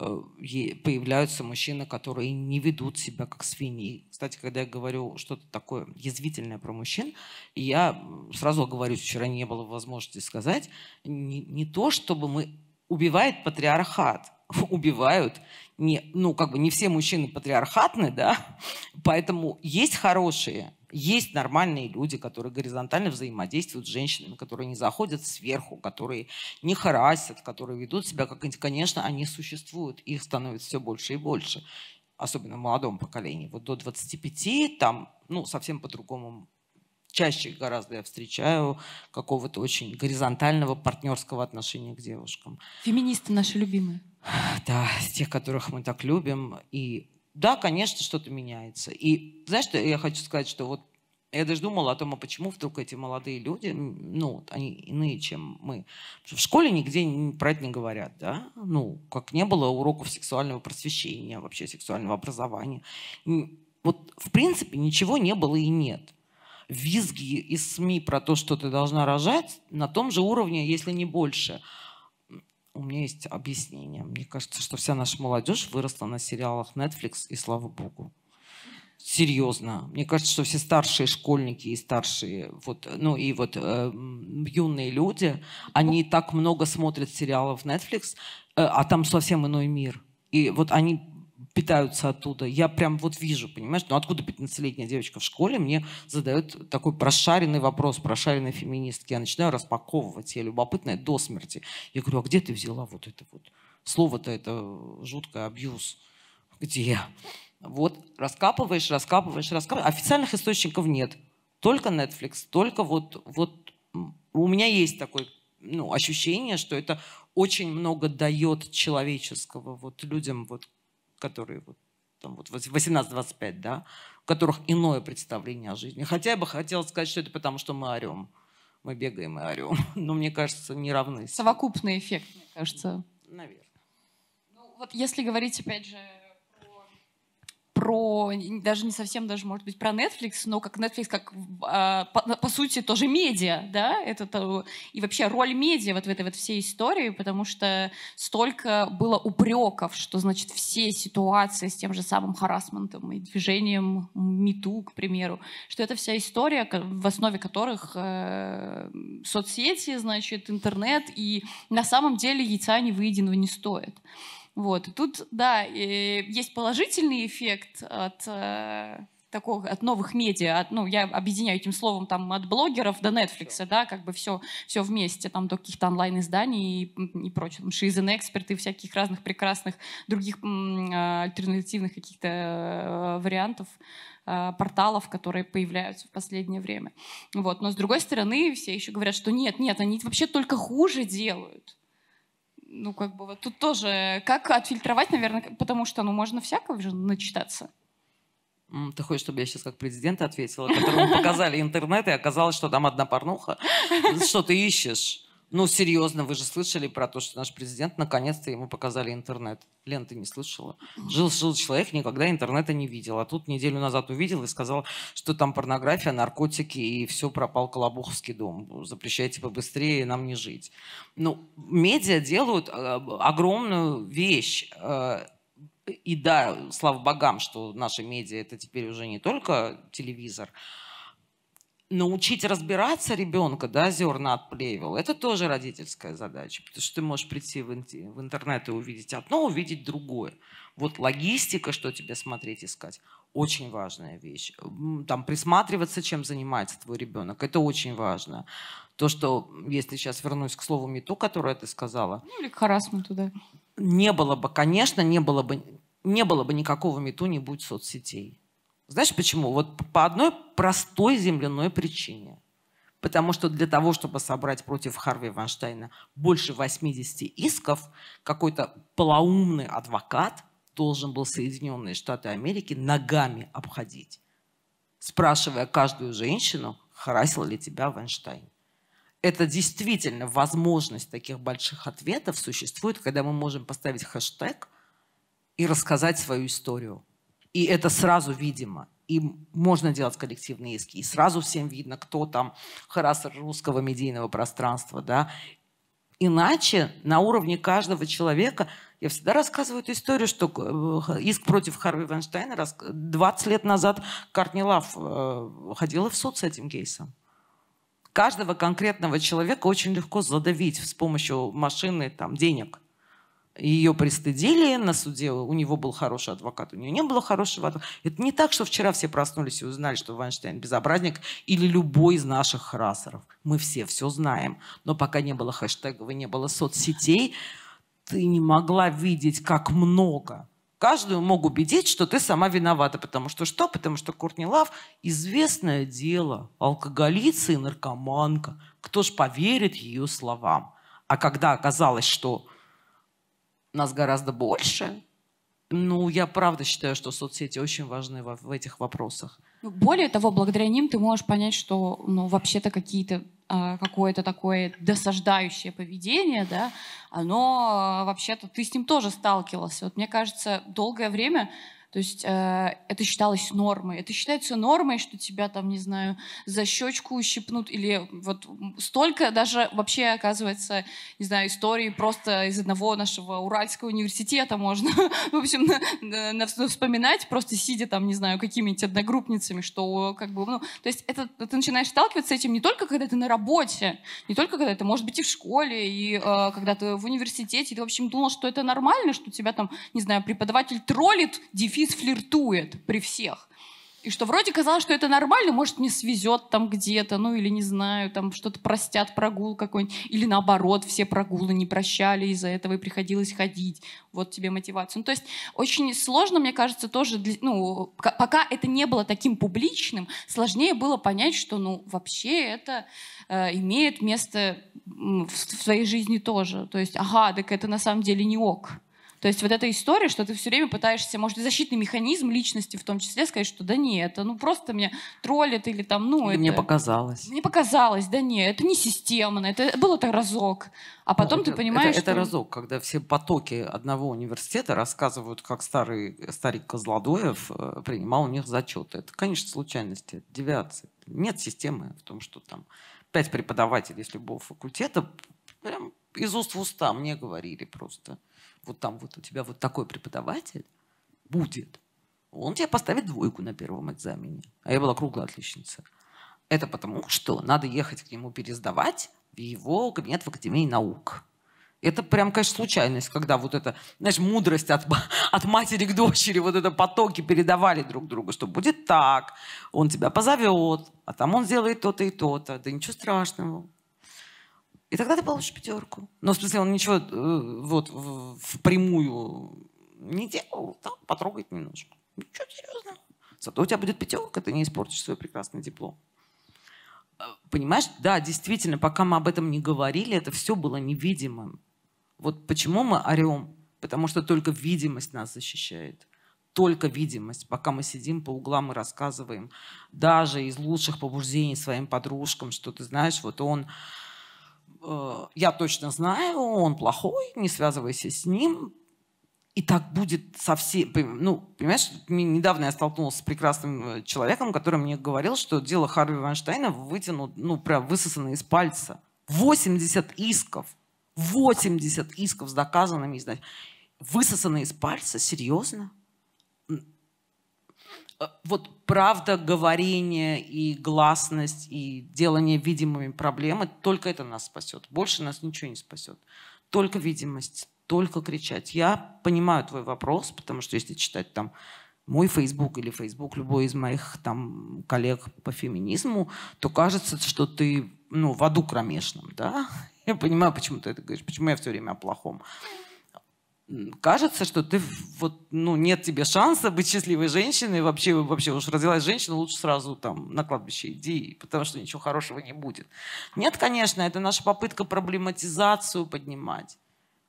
появляются мужчины, которые не ведут себя как свиньи. Кстати, когда я говорю что-то такое язвительное про мужчин, я сразу говорю, вчера не было возможности сказать, не, не то, чтобы мы убивает патриархат, (laughs) убивают. Не, ну, как бы не все мужчины патриархатны, да, (laughs) поэтому есть хорошие, есть нормальные люди, которые горизонтально взаимодействуют с женщинами, которые не заходят сверху, которые не харасят, которые ведут себя как... Конечно, они существуют, их становится все больше и больше, особенно в молодом поколении. Вот до 25 там ну, совсем по-другому чаще гораздо я встречаю какого-то очень горизонтального партнерского отношения к девушкам. Феминисты наши любимые. Да, тех, которых мы так любим. И да, конечно, что-то меняется. И знаешь, что я хочу сказать, что вот я даже думала о том, а почему вдруг эти молодые люди, ну, они иные, чем мы. в школе нигде про это не говорят, да? Ну, как не было уроков сексуального просвещения, а вообще сексуального образования. Вот, в принципе, ничего не было и нет. Визги из СМИ про то, что ты должна рожать, на том же уровне, если не больше у меня есть объяснение. Мне кажется, что вся наша молодежь выросла на сериалах Netflix, и слава богу. Серьезно. Мне кажется, что все старшие школьники и старшие, вот, ну и вот э, юные люди, они так много смотрят сериалов Netflix, э, а там совсем иной мир. И вот они питаются оттуда. Я прям вот вижу, понимаешь, ну откуда 15-летняя девочка в школе мне задает такой прошаренный вопрос, прошаренной феминистки. Я начинаю распаковывать, я любопытная до смерти. Я говорю, а где ты взяла вот это вот? Слово-то это жуткое, абьюз. Где? Вот, раскапываешь, раскапываешь, раскапываешь. Официальных источников нет. Только Netflix, только вот, вот у меня есть такое ну, ощущение, что это очень много дает человеческого вот людям, вот, которые вот там вот 18-25, да, у которых иное представление о жизни. Хотя я бы хотела сказать, что это потому, что мы орем. Мы бегаем и орем. (laughs) Но мне кажется, не равны. Совокупный эффект, мне кажется. Наверное. Ну, вот если говорить, опять же, про, даже не совсем даже, может быть, про Netflix, но как Netflix, как а, по, по сути тоже медиа, да, это то, и вообще роль медиа вот в этой вот всей истории, потому что столько было упреков, что, значит, все ситуации с тем же самым харасментом и движением МИТУ, к примеру, что это вся история, в основе которых э, соцсети, значит, интернет, и на самом деле яйца не выеденного не стоит. Вот. И тут, да, есть положительный эффект от э, такого, от новых медиа, от, ну, я объединяю этим словом, там, от блогеров до Netflix, да, как бы все, все вместе, там, до каких-то онлайн-изданий и, и прочего, там, Шизен Эксперт и всяких разных прекрасных других а, альтернативных каких-то э, вариантов а, порталов, которые появляются в последнее время. Вот. Но с другой стороны, все еще говорят, что нет, нет, они вообще только хуже делают ну, как бы вот тут тоже, как отфильтровать, наверное, потому что, ну, можно всякого же начитаться. Ты хочешь, чтобы я сейчас как президент ответила, которому (laughs) показали интернет, и оказалось, что там одна порнуха? Что ты ищешь? Ну, серьезно, вы же слышали про то, что наш президент наконец-то ему показали интернет. Лен, ты не слышала? Жил-жил человек, никогда интернета не видел. А тут неделю назад увидел и сказал, что там порнография, наркотики и все пропал Колобуховский дом. Запрещайте побыстрее, нам не жить. Ну, медиа делают э, огромную вещь. Э, и да, слава богам, что наши медиа это теперь уже не только телевизор, научить разбираться ребенка, да, зерна от плевел, это тоже родительская задача, потому что ты можешь прийти в интернет и увидеть одно, увидеть другое. Вот логистика, что тебе смотреть, искать, очень важная вещь. Там присматриваться, чем занимается твой ребенок, это очень важно. То, что, если сейчас вернусь к слову мету, которое ты сказала. Ну, или к харасменту, да. Не было бы, конечно, не было бы, не было бы никакого мету, не будь соцсетей знаешь почему? Вот по одной простой земляной причине. Потому что для того, чтобы собрать против Харви Ванштейна больше 80 исков, какой-то полоумный адвокат должен был Соединенные Штаты Америки ногами обходить, спрашивая каждую женщину, харасил ли тебя Ванштейн. Это действительно возможность таких больших ответов существует, когда мы можем поставить хэштег и рассказать свою историю – и это сразу видимо. И можно делать коллективные иски. И сразу всем видно, кто там харасер русского медийного пространства. Да? Иначе на уровне каждого человека, я всегда рассказываю эту историю, что э, иск против Харви Вайнштейна 20 лет назад Картни э, ходила в суд с этим кейсом. Каждого конкретного человека очень легко задавить с помощью машины там, денег ее пристыдили, на суде у него был хороший адвокат, у нее не было хорошего адвоката. Это не так, что вчера все проснулись и узнали, что Вайнштейн безобразник или любой из наших харасеров. Мы все все знаем. Но пока не было хэштегов и не было соцсетей, ты не могла видеть, как много. Каждую мог убедить, что ты сама виновата. Потому что что? Потому что Куртни Лав – известное дело. Алкоголица и наркоманка. Кто ж поверит ее словам? А когда оказалось, что нас гораздо больше. Ну, я правда считаю, что соцсети очень важны в, в этих вопросах. Ну, более того, благодаря ним ты можешь понять, что ну, вообще-то какие-то а, какое-то такое досаждающее поведение, да, оно а, вообще-то ты с ним тоже сталкивался. Вот мне кажется, долгое время то есть э, это считалось нормой. Это считается нормой, что тебя там, не знаю, за щечку ущипнут или вот столько даже вообще, оказывается, не знаю, истории просто из одного нашего Уральского университета можно, (laughs) в общем, на, на, на, вспоминать, просто сидя там, не знаю, какими-нибудь одногруппницами, что как бы, ну, то есть это, ты начинаешь сталкиваться с этим не только когда ты на работе, не только когда это, может быть, и в школе, и э, когда ты в университете, ты, в общем, думал, что это нормально, что тебя там, не знаю, преподаватель троллит, дефицит Анфис флиртует при всех. И что вроде казалось, что это нормально, может, не свезет там где-то, ну или не знаю, там что-то простят, прогул какой-нибудь. Или наоборот, все прогулы не прощали, из-за этого и приходилось ходить. Вот тебе мотивация. Ну, то есть очень сложно, мне кажется, тоже, для, ну, пока это не было таким публичным, сложнее было понять, что, ну, вообще это э, имеет место в, в своей жизни тоже. То есть, ага, так это на самом деле не ок. То есть вот эта история, что ты все время пытаешься, может, и защитный механизм личности в том числе сказать, что да нет, это ну просто мне троллит или там, ну или это... Мне показалось. Мне показалось, да нет, это не системно, это было так разок. А потом ну, ты это, понимаешь, это, что... это разок, когда все потоки одного университета рассказывают, как старый старик Козлодоев э, принимал у них зачеты. Это, конечно, случайности, это девиации. Нет системы в том, что там пять преподавателей с любого факультета прям из уст в уста мне говорили просто вот там вот у тебя вот такой преподаватель будет, он тебе поставит двойку на первом экзамене. А я была круглая отличница. Это потому, что надо ехать к нему пересдавать в его кабинет в Академии наук. Это прям, конечно, случайность, когда вот эта, знаешь, мудрость от, (laughs) от матери к дочери, вот это потоки передавали друг другу, что будет так, он тебя позовет, а там он сделает то-то и то-то, да ничего страшного, и тогда ты получишь пятерку. Но, ну, в смысле, он ничего э, вот впрямую не делал, там потрогать немножко. Ничего серьезного. Зато у тебя будет пятерка, ты не испортишь свой прекрасный диплом. Э, понимаешь, да, действительно, пока мы об этом не говорили, это все было невидимым. Вот почему мы орем? Потому что только видимость нас защищает только видимость. Пока мы сидим по углам и рассказываем даже из лучших побуждений своим подружкам, что ты знаешь, вот он Э, я точно знаю, он плохой, не связывайся с ним. И так будет со всеми. Ну, понимаешь, недавно я столкнулся с прекрасным э, человеком, который мне говорил, что дело Харви Вайнштейна вытянут, ну, прям высосано из пальца. 80 исков. 80 исков с доказанными, знаешь, высосано из пальца, серьезно? Э, вот правда говорение и гласность и делание видимыми проблемы, только это нас спасет. Больше нас ничего не спасет. Только видимость, только кричать. Я понимаю твой вопрос, потому что если читать там мой Facebook или Facebook любой из моих там коллег по феминизму, то кажется, что ты ну, в аду кромешном, да? (laughs) Я понимаю, почему ты это говоришь, почему я все время о плохом кажется, что ты вот, ну, нет тебе шанса быть счастливой женщиной, вообще, вообще уж родилась женщина, лучше сразу там на кладбище иди, потому что ничего хорошего не будет. Нет, конечно, это наша попытка проблематизацию поднимать.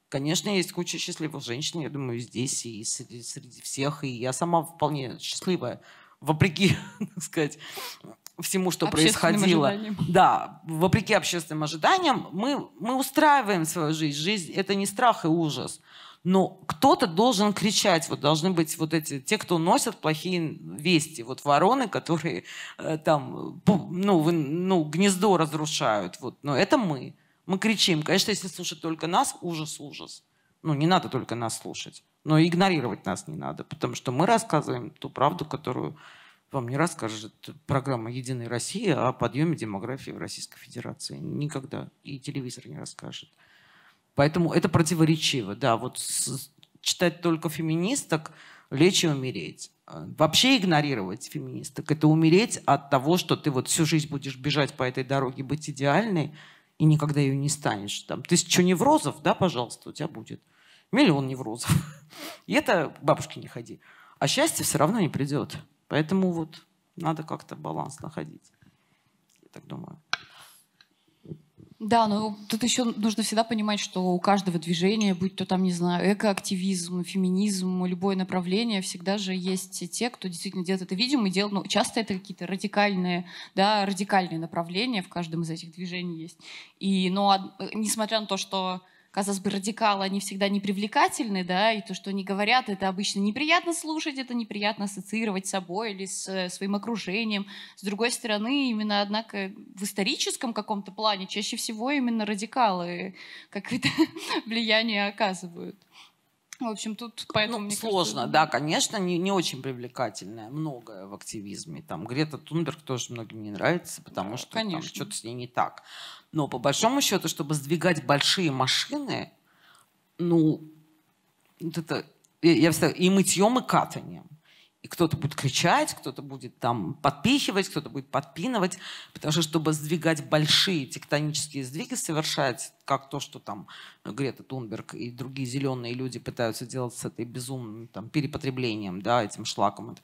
Конечно, есть куча счастливых женщин, я думаю, здесь и среди, среди всех, и я сама вполне счастливая, вопреки, (laughs) так сказать, всему, что происходило. Ожиданиям. Да, вопреки общественным ожиданиям, мы, мы устраиваем свою жизнь. Жизнь — это не страх и ужас. Но ну, кто-то должен кричать, вот должны быть вот эти, те, кто носят плохие вести, вот вороны, которые э, там, ну, ну, гнездо разрушают, вот, но это мы. Мы кричим. Конечно, если слушать только нас, ужас, ужас. Ну, не надо только нас слушать. Но игнорировать нас не надо, потому что мы рассказываем ту правду, которую вам не расскажет программа «Единая Россия» о подъеме демографии в Российской Федерации. Никогда. И телевизор не расскажет. Поэтому это противоречиво. Да, вот читать только феминисток лечь и умереть. А, вообще игнорировать феминисток – это умереть от того, что ты вот всю жизнь будешь бежать по этой дороге, быть идеальной, и никогда ее не станешь. Там тысячу неврозов, да, пожалуйста, у тебя будет. Миллион неврозов. И это бабушки не ходи. А счастье все равно не придет. Поэтому вот надо как-то баланс находить. Я так думаю. Да, но тут еще нужно всегда понимать, что у каждого движения, будь то там, не знаю, экоактивизм, феминизм, любое направление, всегда же есть те, кто действительно делает это видимо, и делает, ну, часто это какие-то радикальные, да, радикальные направления в каждом из этих движений есть. И, но, ну, а, несмотря на то, что казалось бы, радикалы, они всегда непривлекательны, да, и то, что они говорят, это обычно неприятно слушать, это неприятно ассоциировать с собой или с э, своим окружением. С другой стороны, именно, однако, в историческом каком-то плане чаще всего именно радикалы э, какое-то (laughs) влияние оказывают. В общем, тут ну, поэтому... Ну, сложно, кажется, да, конечно, не, не очень привлекательное многое в активизме. Там Грета Тунберг тоже многим не нравится, потому да, что конечно. там что-то с ней не так. Но по большому счету, чтобы сдвигать большие машины, ну, вот это, я, я всегда, и мытьем, и катанием. И кто-то будет кричать, кто-то будет там подпихивать, кто-то будет подпинывать, потому что чтобы сдвигать большие тектонические сдвиги, совершать, как то, что там Грета Тунберг и другие зеленые люди пытаются делать с этой безумным там, перепотреблением, да, этим шлаком,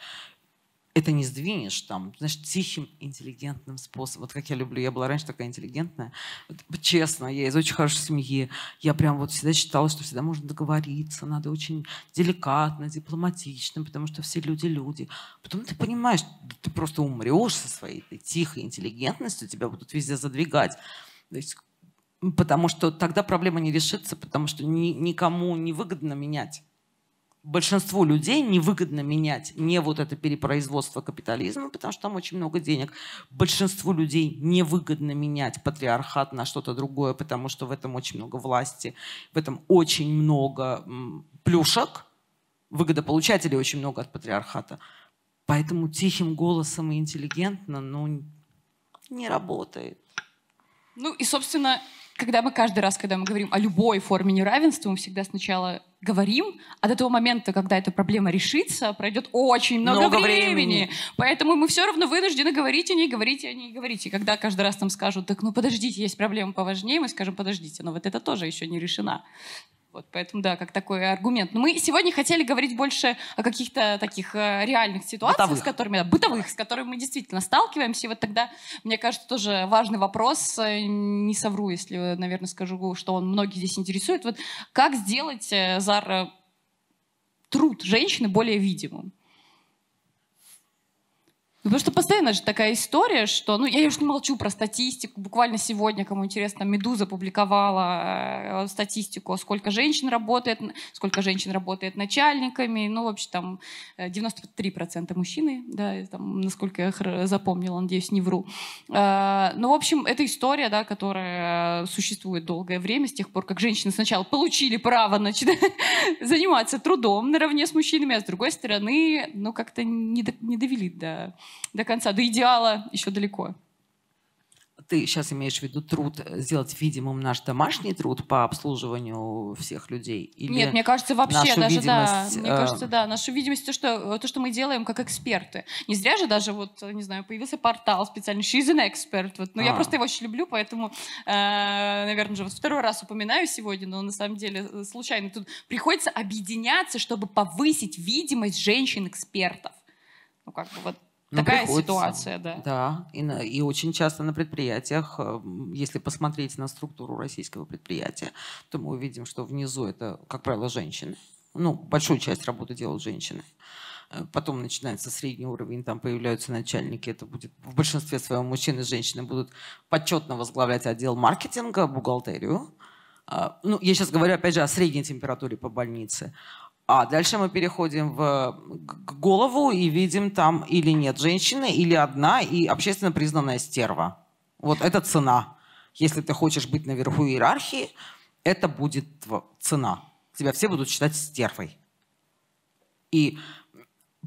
это не сдвинешь там, знаешь, тихим, интеллигентным способом. Вот как я люблю, я была раньше такая интеллигентная. Вот, честно, я из очень хорошей семьи. Я прям вот всегда считала, что всегда можно договориться, надо очень деликатно, дипломатично, потому что все люди люди. Потом ты понимаешь, ты просто умрешь со своей этой тихой интеллигентностью, тебя будут везде задвигать. То есть, потому что тогда проблема не решится, потому что ни, никому не выгодно менять большинству людей невыгодно менять не вот это перепроизводство капитализма, потому что там очень много денег. Большинству людей невыгодно менять патриархат на что-то другое, потому что в этом очень много власти, в этом очень много плюшек, выгодополучателей очень много от патриархата. Поэтому тихим голосом и интеллигентно, ну, не работает. Ну и, собственно, когда мы каждый раз, когда мы говорим о любой форме неравенства, мы всегда сначала говорим, а до того момента, когда эта проблема решится, пройдет очень много, много времени. времени. Поэтому мы все равно вынуждены говорить о ней, говорить о ней, говорить. И когда каждый раз нам скажут, так ну подождите, есть проблема поважнее, мы скажем, подождите, но вот это тоже еще не решена. Вот, поэтому, да, как такой аргумент. Но мы сегодня хотели говорить больше о каких-то таких э, реальных ситуациях, бытовых. с которыми, да, бытовых, с которыми мы действительно сталкиваемся. И вот тогда, мне кажется, тоже важный вопрос, э, не совру, если, э, наверное, скажу, что он многих здесь интересует. Вот как сделать, Зара, труд женщины более видимым? потому что постоянно же такая история, что, ну, я уж не молчу про статистику. Буквально сегодня, кому интересно, «Медуза» публиковала э, статистику, сколько женщин работает, сколько женщин работает начальниками. Ну, вообще там 93% э, мужчины, да, там, насколько я запомнила, надеюсь, не вру. Э, ну, в общем, это история, да, которая существует долгое время, с тех пор, как женщины сначала получили право, начинать (laughs) заниматься трудом наравне с мужчинами, а с другой стороны, ну, как-то не, до, не довели до до конца, до идеала еще далеко. Ты сейчас имеешь в виду труд э, сделать видимым наш домашний труд по обслуживанию всех людей? Или Нет, мне кажется, вообще нашу даже видимость, да. Мне э, кажется, да, нашу видимость то, что э, то, что мы делаем как эксперты. Не зря же даже вот не знаю появился портал специально She's an expert. Вот, ну а. я просто его очень люблю, поэтому э, наверное же вот второй раз упоминаю сегодня, но на самом деле случайно тут приходится объединяться, чтобы повысить видимость женщин-экспертов. Ну как бы вот ну, Такая ситуация, да. Да, и, и очень часто на предприятиях, эм, если посмотреть на структуру российского предприятия, то мы увидим, что внизу это, как правило, женщины. Ну, большую часть работы делают женщины. Э, потом начинается средний уровень, там появляются начальники. Это будет в большинстве своем мужчины и женщины будут почетно возглавлять отдел маркетинга, бухгалтерию. А, ну, я сейчас говорю, опять же, о средней температуре по больнице. А дальше мы переходим в голову и видим там или нет женщины, или одна, и общественно признанная стерва. Вот это цена. Если ты хочешь быть наверху иерархии, это будет цена. Тебя все будут считать стервой. И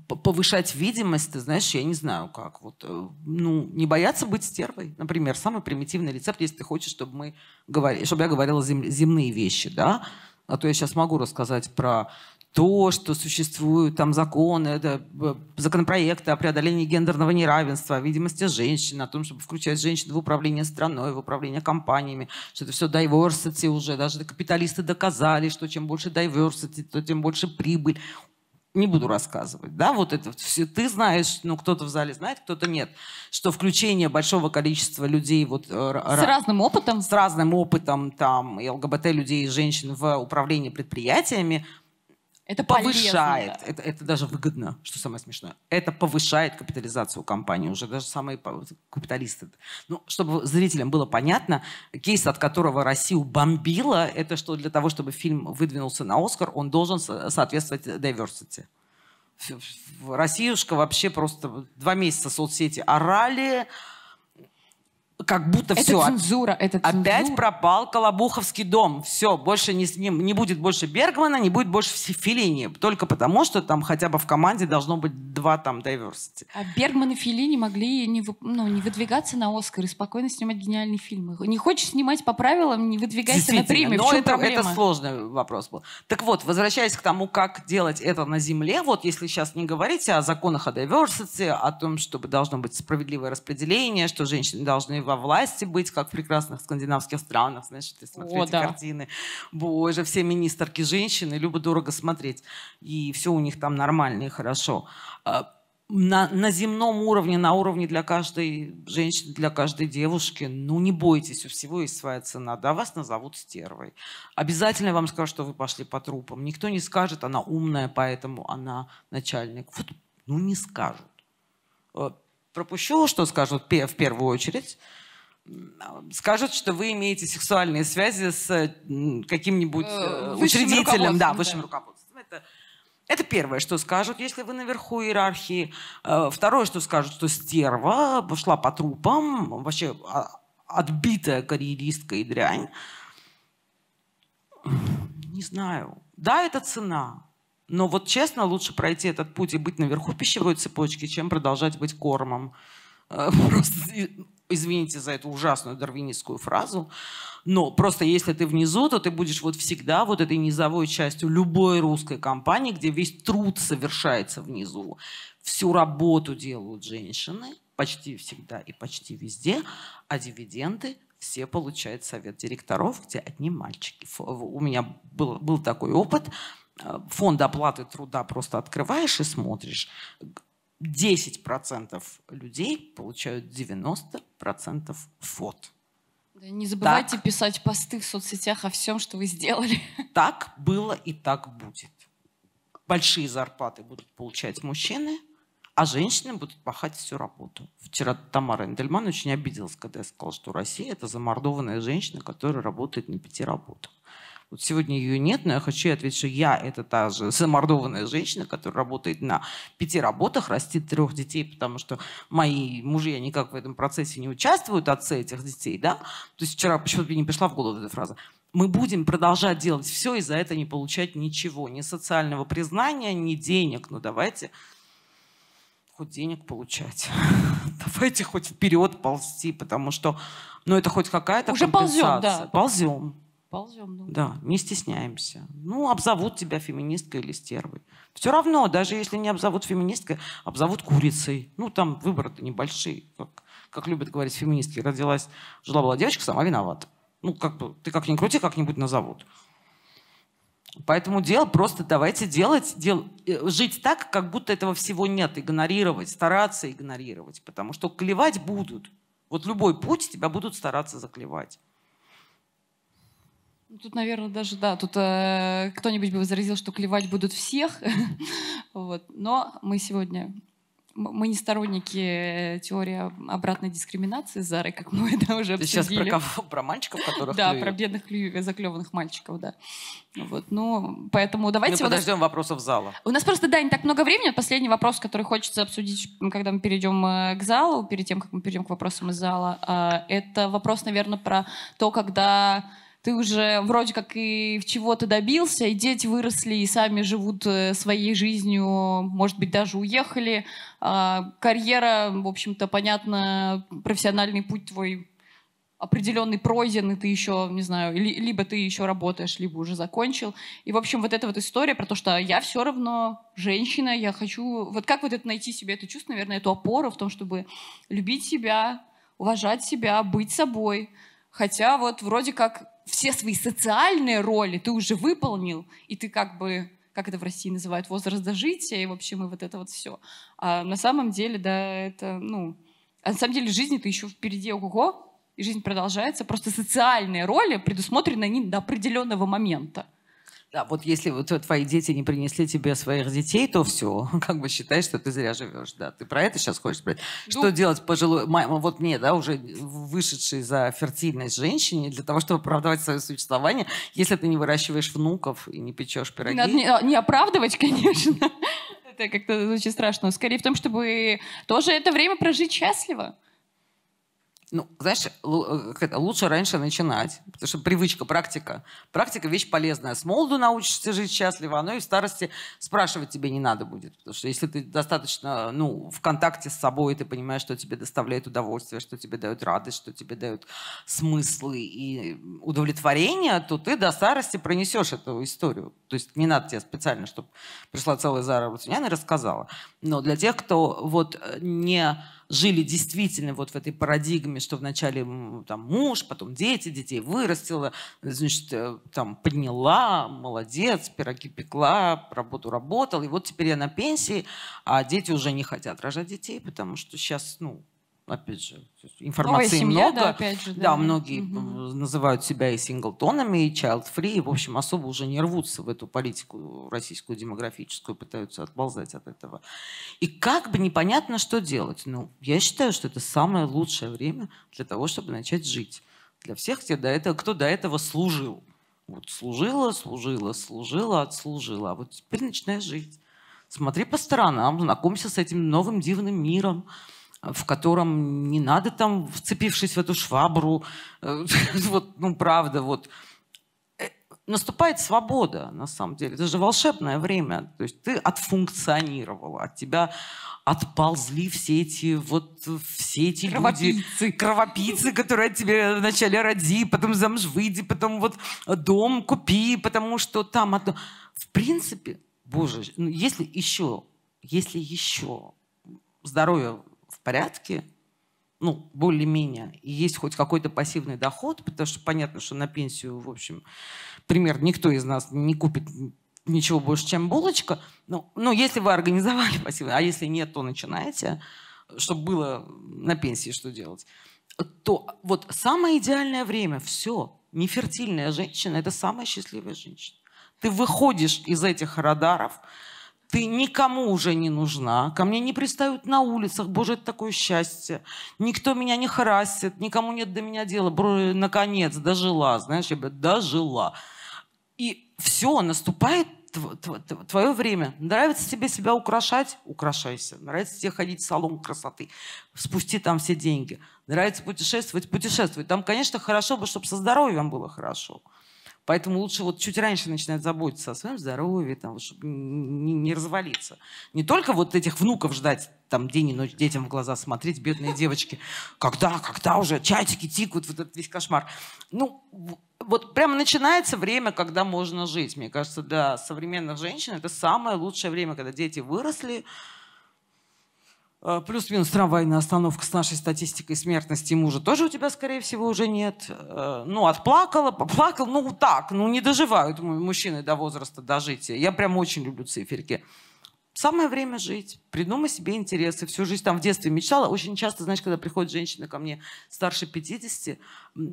повышать видимость, ты знаешь, я не знаю как. Вот, э, ну, не бояться быть стервой. Например, самый примитивный рецепт, если ты хочешь, чтобы, мы говорили, чтобы я говорила земные вещи, да? А то я сейчас могу рассказать про то, что существуют там законы, это э, законопроекты о преодолении гендерного неравенства, о видимости женщин, о том, чтобы включать женщин в управление страной, в управление компаниями, что это все diversity уже. Даже капиталисты доказали, что чем больше diversity, то тем больше прибыль. Не буду рассказывать, да, вот это все. Ты знаешь, ну, кто-то в зале знает, кто-то нет, что включение большого количества людей вот... Э, С разным опытом. С разным опытом, там, и ЛГБТ людей и женщин в управлении предприятиями это повышает, это, это даже выгодно, что самое смешное. Это повышает капитализацию компании, уже даже самые капиталисты. Ну, чтобы зрителям было понятно, кейс, от которого Россию бомбило, это что для того, чтобы фильм выдвинулся на Оскар, он должен соответствовать diversity. Россиюшка вообще просто два месяца соцсети орали, как будто это все. А цензура, это цензура. Опять пропал Колобуховский дом. Все, больше не, не, не будет больше Бергмана, не будет больше Филини. Только потому, что там хотя бы в команде должно быть два там diversity. А Бергман и Филини могли не, ну, не выдвигаться на Оскар и спокойно снимать гениальные фильмы. Не хочешь снимать по правилам, не выдвигайся на премию. Но это, проблема? это сложный вопрос был. Так вот, возвращаясь к тому, как делать это на Земле, вот если сейчас не говорить о законах о diversity, о том, чтобы должно быть справедливое распределение, что женщины должны во власти быть, как в прекрасных скандинавских странах, знаешь, ты смотришь О, да. картины. Боже, все министерки женщины, любо-дорого смотреть. И все у них там нормально и хорошо а, на, на земном уровне, на уровне для каждой женщины, для каждой девушки, ну не бойтесь, у всего есть своя цена, да, вас назовут стервой. Обязательно вам скажут, что вы пошли по трупам. Никто не скажет, она умная, поэтому она начальник. Вот, ну не скажут. Э, пропущу, что скажут в первую очередь скажут, что вы имеете сексуальные связи с каким-нибудь э, э, высшим учредителем, да, высшим да. руководством. Это, это первое, что скажут, если вы наверху иерархии. Э, второе, что скажут, что стерва шла по трупам, вообще а, отбитая карьеристка и дрянь. Не знаю. Да, это цена. Но вот честно, лучше пройти этот путь и быть наверху пищевой цепочки, чем продолжать быть кормом. (laughs) Просто извините за эту ужасную дарвинистскую фразу, но просто если ты внизу, то ты будешь вот всегда вот этой низовой частью любой русской компании, где весь труд совершается внизу. Всю работу делают женщины почти всегда и почти везде, а дивиденды все получают совет директоров, где одни мальчики. У меня был, был такой опыт. Э, фонд оплаты труда просто открываешь и смотришь. 10% людей получают 90% 90% фото. Да, не забывайте так, писать посты в соцсетях о всем, что вы сделали. (laughs) Так было и так будет. Большие зарплаты будут получать мужчины, а женщины будут пахать всю работу. Вчера Тамара Эндельман очень обиделась, когда я сказала, что Россия – это замордованная женщина, которая работает на пяти работах. Вот сегодня ее нет, но я хочу ответить, что я – это та же (laughs) замордованная женщина, которая работает на пяти работах, растит трех детей, потому что мои мужья никак в этом процессе не участвуют, отцы этих детей, да? То есть вчера почему-то мне не пришла в голову эта фраза мы будем продолжать делать все и за это не получать ничего, ни социального признания, ни денег. Ну давайте хоть денег получать. (laughs) Давайте хоть вперед ползти, потому что, ну это хоть какая-то Уже ползем, да. Ползем. Ползем. Ну. Да, не стесняемся. Ну, обзовут тебя феминисткой или стервой. Все равно, даже если не обзовут феминисткой, обзовут курицей. Ну, там выборы-то небольшие. Как, как любят говорить феминистки, родилась, жила-была девочка, сама виновата. Ну, как бы, ты как ни крути, как-нибудь назовут. Поэтому дело просто давайте делать, дел, э, жить так, как будто этого всего нет, игнорировать, стараться игнорировать, потому что клевать будут. Вот любой путь тебя будут стараться заклевать. Тут, наверное, даже, да, тут э, кто-нибудь бы возразил, что клевать будут всех. (laughs) вот. Но мы сегодня мы не сторонники э, теории обратной дискриминации Зары, как мы это уже Ты обсудили. сейчас про кого? Про мальчиков, которых Да, клюют. про бедных заклеванных мальчиков, да. Вот, ну, поэтому давайте... Мы подождем нас... вопросов зала. У нас просто, да, не так много времени. Последний вопрос, который хочется обсудить, когда мы перейдем э, к залу, перед тем, как мы перейдем к вопросам из зала, э, это вопрос, наверное, про то, когда ты уже вроде как и в чего-то добился, и дети выросли, и сами живут э, своей жизнью, может быть, даже уехали. А, карьера, в общем-то, понятно, профессиональный путь твой определенный пройден, и ты еще, не знаю, либо ты еще работаешь, либо уже закончил. И, в общем, вот эта вот история про то, что я все равно женщина, я хочу... Вот как вот это найти себе это чувство, наверное, эту опору в том, чтобы любить себя, уважать себя, быть собой. Хотя вот вроде как все свои социальные роли ты уже выполнил, и ты как бы как это в России называют, возраст дожития, и вообще мы вот это вот все. А на самом деле, да, это, ну, а на самом деле жизнь ты еще впереди, ого, и жизнь продолжается. Просто социальные роли предусмотрены они до определенного момента. Да, вот если вот твои дети не принесли тебе своих детей, то все, (laughs) как бы считай, что ты зря живешь, да. Ты про это сейчас хочешь сказать? Ну, что делать пожилой вот мне, да, уже вышедшей за фертильность женщине, для того, чтобы оправдывать свое существование, если ты не выращиваешь внуков и не печешь пироги? Надо не, не оправдывать, (laughs) конечно. Это как-то очень страшно. Скорее в том, чтобы тоже это время прожить счастливо. Ну, знаешь, э, лучше раньше начинать, потому что привычка, практика. Практика – вещь полезная. С молоду научишься жить счастливо, оно и в старости спрашивать тебе не надо будет. Потому что если ты достаточно ну, в контакте с собой, ты понимаешь, что тебе доставляет удовольствие, что тебе дает радость, что тебе дают смыслы и удовлетворение, то ты до старости пронесешь эту историю. То есть не надо тебе специально, чтобы пришла целая Зара я не рассказала. Но для тех, кто вот э, не жили действительно вот в этой парадигме, что вначале там муж, потом дети, детей вырастила, значит, э, там подняла, молодец, пироги пекла, работу работал, и вот теперь я на пенсии, а дети уже не хотят рожать детей, потому что сейчас, ну, опять же, информации семья, много. Да, опять же, да. да, многие угу. называют себя и синглтонами, и child-free, и, в общем, особо уже не рвутся в эту политику российскую демографическую, пытаются отползать от этого. И как бы непонятно, что делать. Ну, я считаю, что это самое лучшее время для того, чтобы начать жить. Для всех, кто до этого, кто до этого служил. Вот служила, служила, служила, отслужила. А вот теперь начинаешь жить. Смотри по сторонам, знакомься с этим новым дивным миром в котором не надо там, вцепившись в эту швабру, э, (laughs) вот, ну, правда, вот. Э, наступает свобода, на самом деле. Это же волшебное время. То есть ты отфункционировала, от тебя отползли все эти вот все эти кровопийцы. люди, кровопийцы, которые от тебя вначале роди, потом замуж выйди, потом вот дом купи, потому что там одно. В принципе, боже, ну, если еще, если еще здоровье порядке, ну, более-менее, и есть хоть какой-то пассивный доход, потому что понятно, что на пенсию, в общем, пример, никто из нас не купит ничего больше, чем булочка. но ну, ну если вы организовали (laughs) пассивный, а если нет, то начинаете, чтобы было на пенсии что делать. То вот самое идеальное время, все, нефертильная женщина – это самая счастливая женщина. Ты выходишь из этих радаров, ты никому уже не нужна, ко мне не пристают на улицах, боже, это такое счастье, никто меня не харасит, никому нет до меня дела, бро, наконец, дожила, знаешь, я говорю, дожила. И все, наступает твое время. Нравится тебе себя украшать? Украшайся. Нравится тебе ходить в салон красоты? Спусти там все деньги. Нравится путешествовать? Путешествуй. Там, конечно, хорошо бы, чтобы со здоровьем было хорошо. Поэтому лучше вот чуть раньше начинать заботиться о своем здоровье, там, чтобы не, не развалиться. Не только вот этих внуков ждать, там, день и ночь детям в глаза смотреть, бедные девочки. Когда, когда уже? Чатики тикают, вот этот весь кошмар. Ну, вот прямо начинается время, когда можно жить. Мне кажется, для современных женщин это самое лучшее время, когда дети выросли, Э, плюс-минус трамвайная остановка с нашей статистикой смертности мужа тоже у тебя, скорее всего, уже нет. Э, ну, отплакала, поплакал, ну так, ну не доживают мужчины до возраста дожития. Я прям очень люблю циферки. Самое время жить, придумай себе интересы. Всю жизнь там в детстве мечтала. Очень часто, знаешь, когда приходят женщины ко мне старше 50,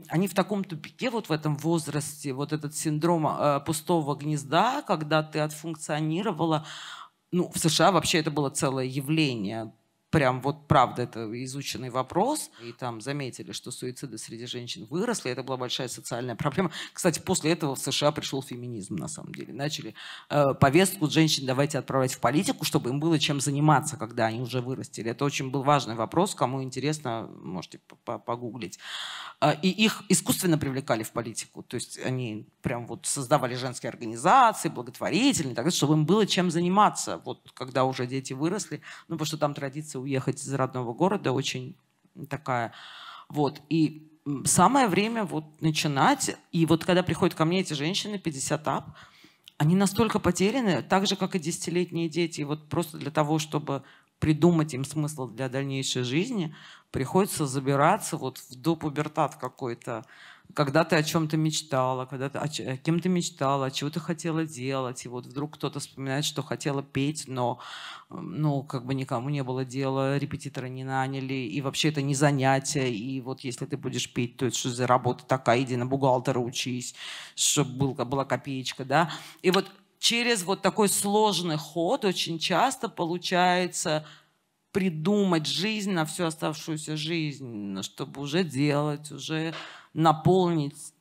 они в таком тупике вот в этом возрасте, вот этот синдром э, пустого гнезда, когда ты отфункционировала, ну, в США вообще это было целое явление прям вот правда это изученный вопрос, и там заметили, что суициды среди женщин выросли, это была большая социальная проблема. Кстати, после этого в США пришел феминизм, на самом деле. Начали э, повестку женщин давайте отправлять в политику, чтобы им было чем заниматься, когда они уже вырастили. Это очень был важный вопрос, кому интересно, можете погуглить. Э, и их искусственно привлекали в политику, то есть они прям вот создавали женские организации, благотворительные, так, чтобы им было чем заниматься, вот когда уже дети выросли, ну потому что там традиция хочется уехать из родного города, очень такая. Вот. И самое время вот начинать. И вот когда приходят ко мне эти женщины, 50 ап, они настолько потеряны, так же, как и десятилетние дети. И вот просто для того, чтобы придумать им смысл для дальнейшей жизни, приходится забираться вот в допубертат какой-то когда ты о чем-то мечтала, когда ты о, о кем ты мечтала, чего ты хотела делать, и вот вдруг кто-то вспоминает, что хотела петь, но ну, как бы никому не было дела, репетитора не наняли, и вообще это не занятие, и вот если ты будешь петь, то это что за работа такая, иди на бухгалтера учись, чтобы был, была копеечка, да, и вот через вот такой сложный ход очень часто получается придумать жизнь на всю оставшуюся жизнь, ну, чтобы уже делать, уже наполнить,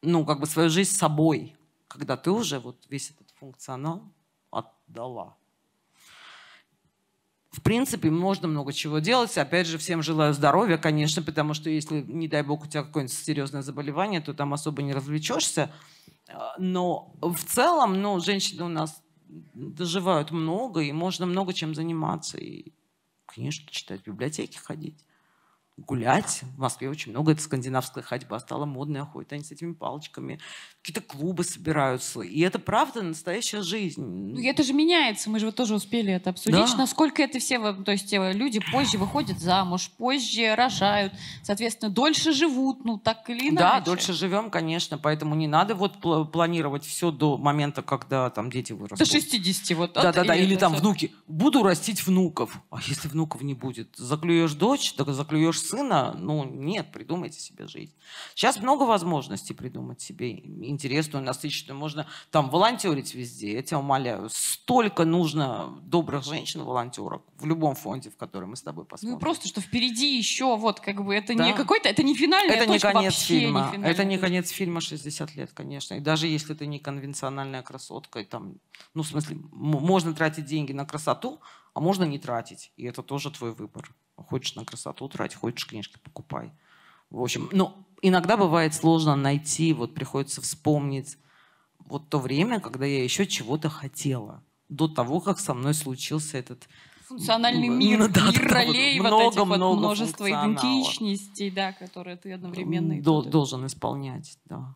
ну, как бы свою жизнь собой, когда ты уже вот весь этот функционал отдала. В принципе, можно много чего делать. Опять же, всем желаю здоровья, конечно, потому что если, не дай бог, у тебя какое-нибудь серьезное заболевание, то там особо не развлечешься. Э, но в целом, ну, женщины у нас доживают много, и можно много чем заниматься. И, книжки читать в библиотеке ходить гулять. В Москве очень много, это скандинавская ходьба стала модная, ходят они с этими палочками. Какие-то клубы собираются. И это правда настоящая жизнь. Ну, это же меняется, мы же вот тоже успели это обсудить. Да. Насколько это все, то есть э, люди позже выходят замуж, позже рожают, соответственно, дольше живут, ну так или иначе. Да, дольше живем, конечно, поэтому не надо вот планировать все до момента, когда там дети вырастут. До 60 вот. Да-да-да, или, или там 40. внуки. Буду растить внуков. А если внуков не будет? Заклюешь дочь, так заклюешь сына, ну нет, придумайте себе жизнь. Сейчас много возможностей придумать себе интересную, насыщенную. Можно там волонтерить везде, я тебя умоляю. Столько нужно добрых женщин-волонтерок в любом фонде, в который мы с тобой ну, посмотрим. Ну просто, что впереди еще вот как бы это да. не какой-то, это не финальная это точка, не конец фильма. Не это не конец фильма 60 лет, конечно. И даже если ты не конвенциональная красотка, и там, ну в смысле, можно тратить деньги на красоту, а можно не тратить. И это тоже твой выбор. Хочешь на красоту трать, хочешь книжки покупай. В общем, ну, иногда бывает сложно найти, вот приходится вспомнить вот то время, когда я еще чего-то хотела. До того, как со мной случился этот функциональный ну, мир, ну, (laughs) да, мир да, ролей, вот, много, вот этих много вот множество идентичностей, да, которые ты одновременно... До, э, должен исполнять, да.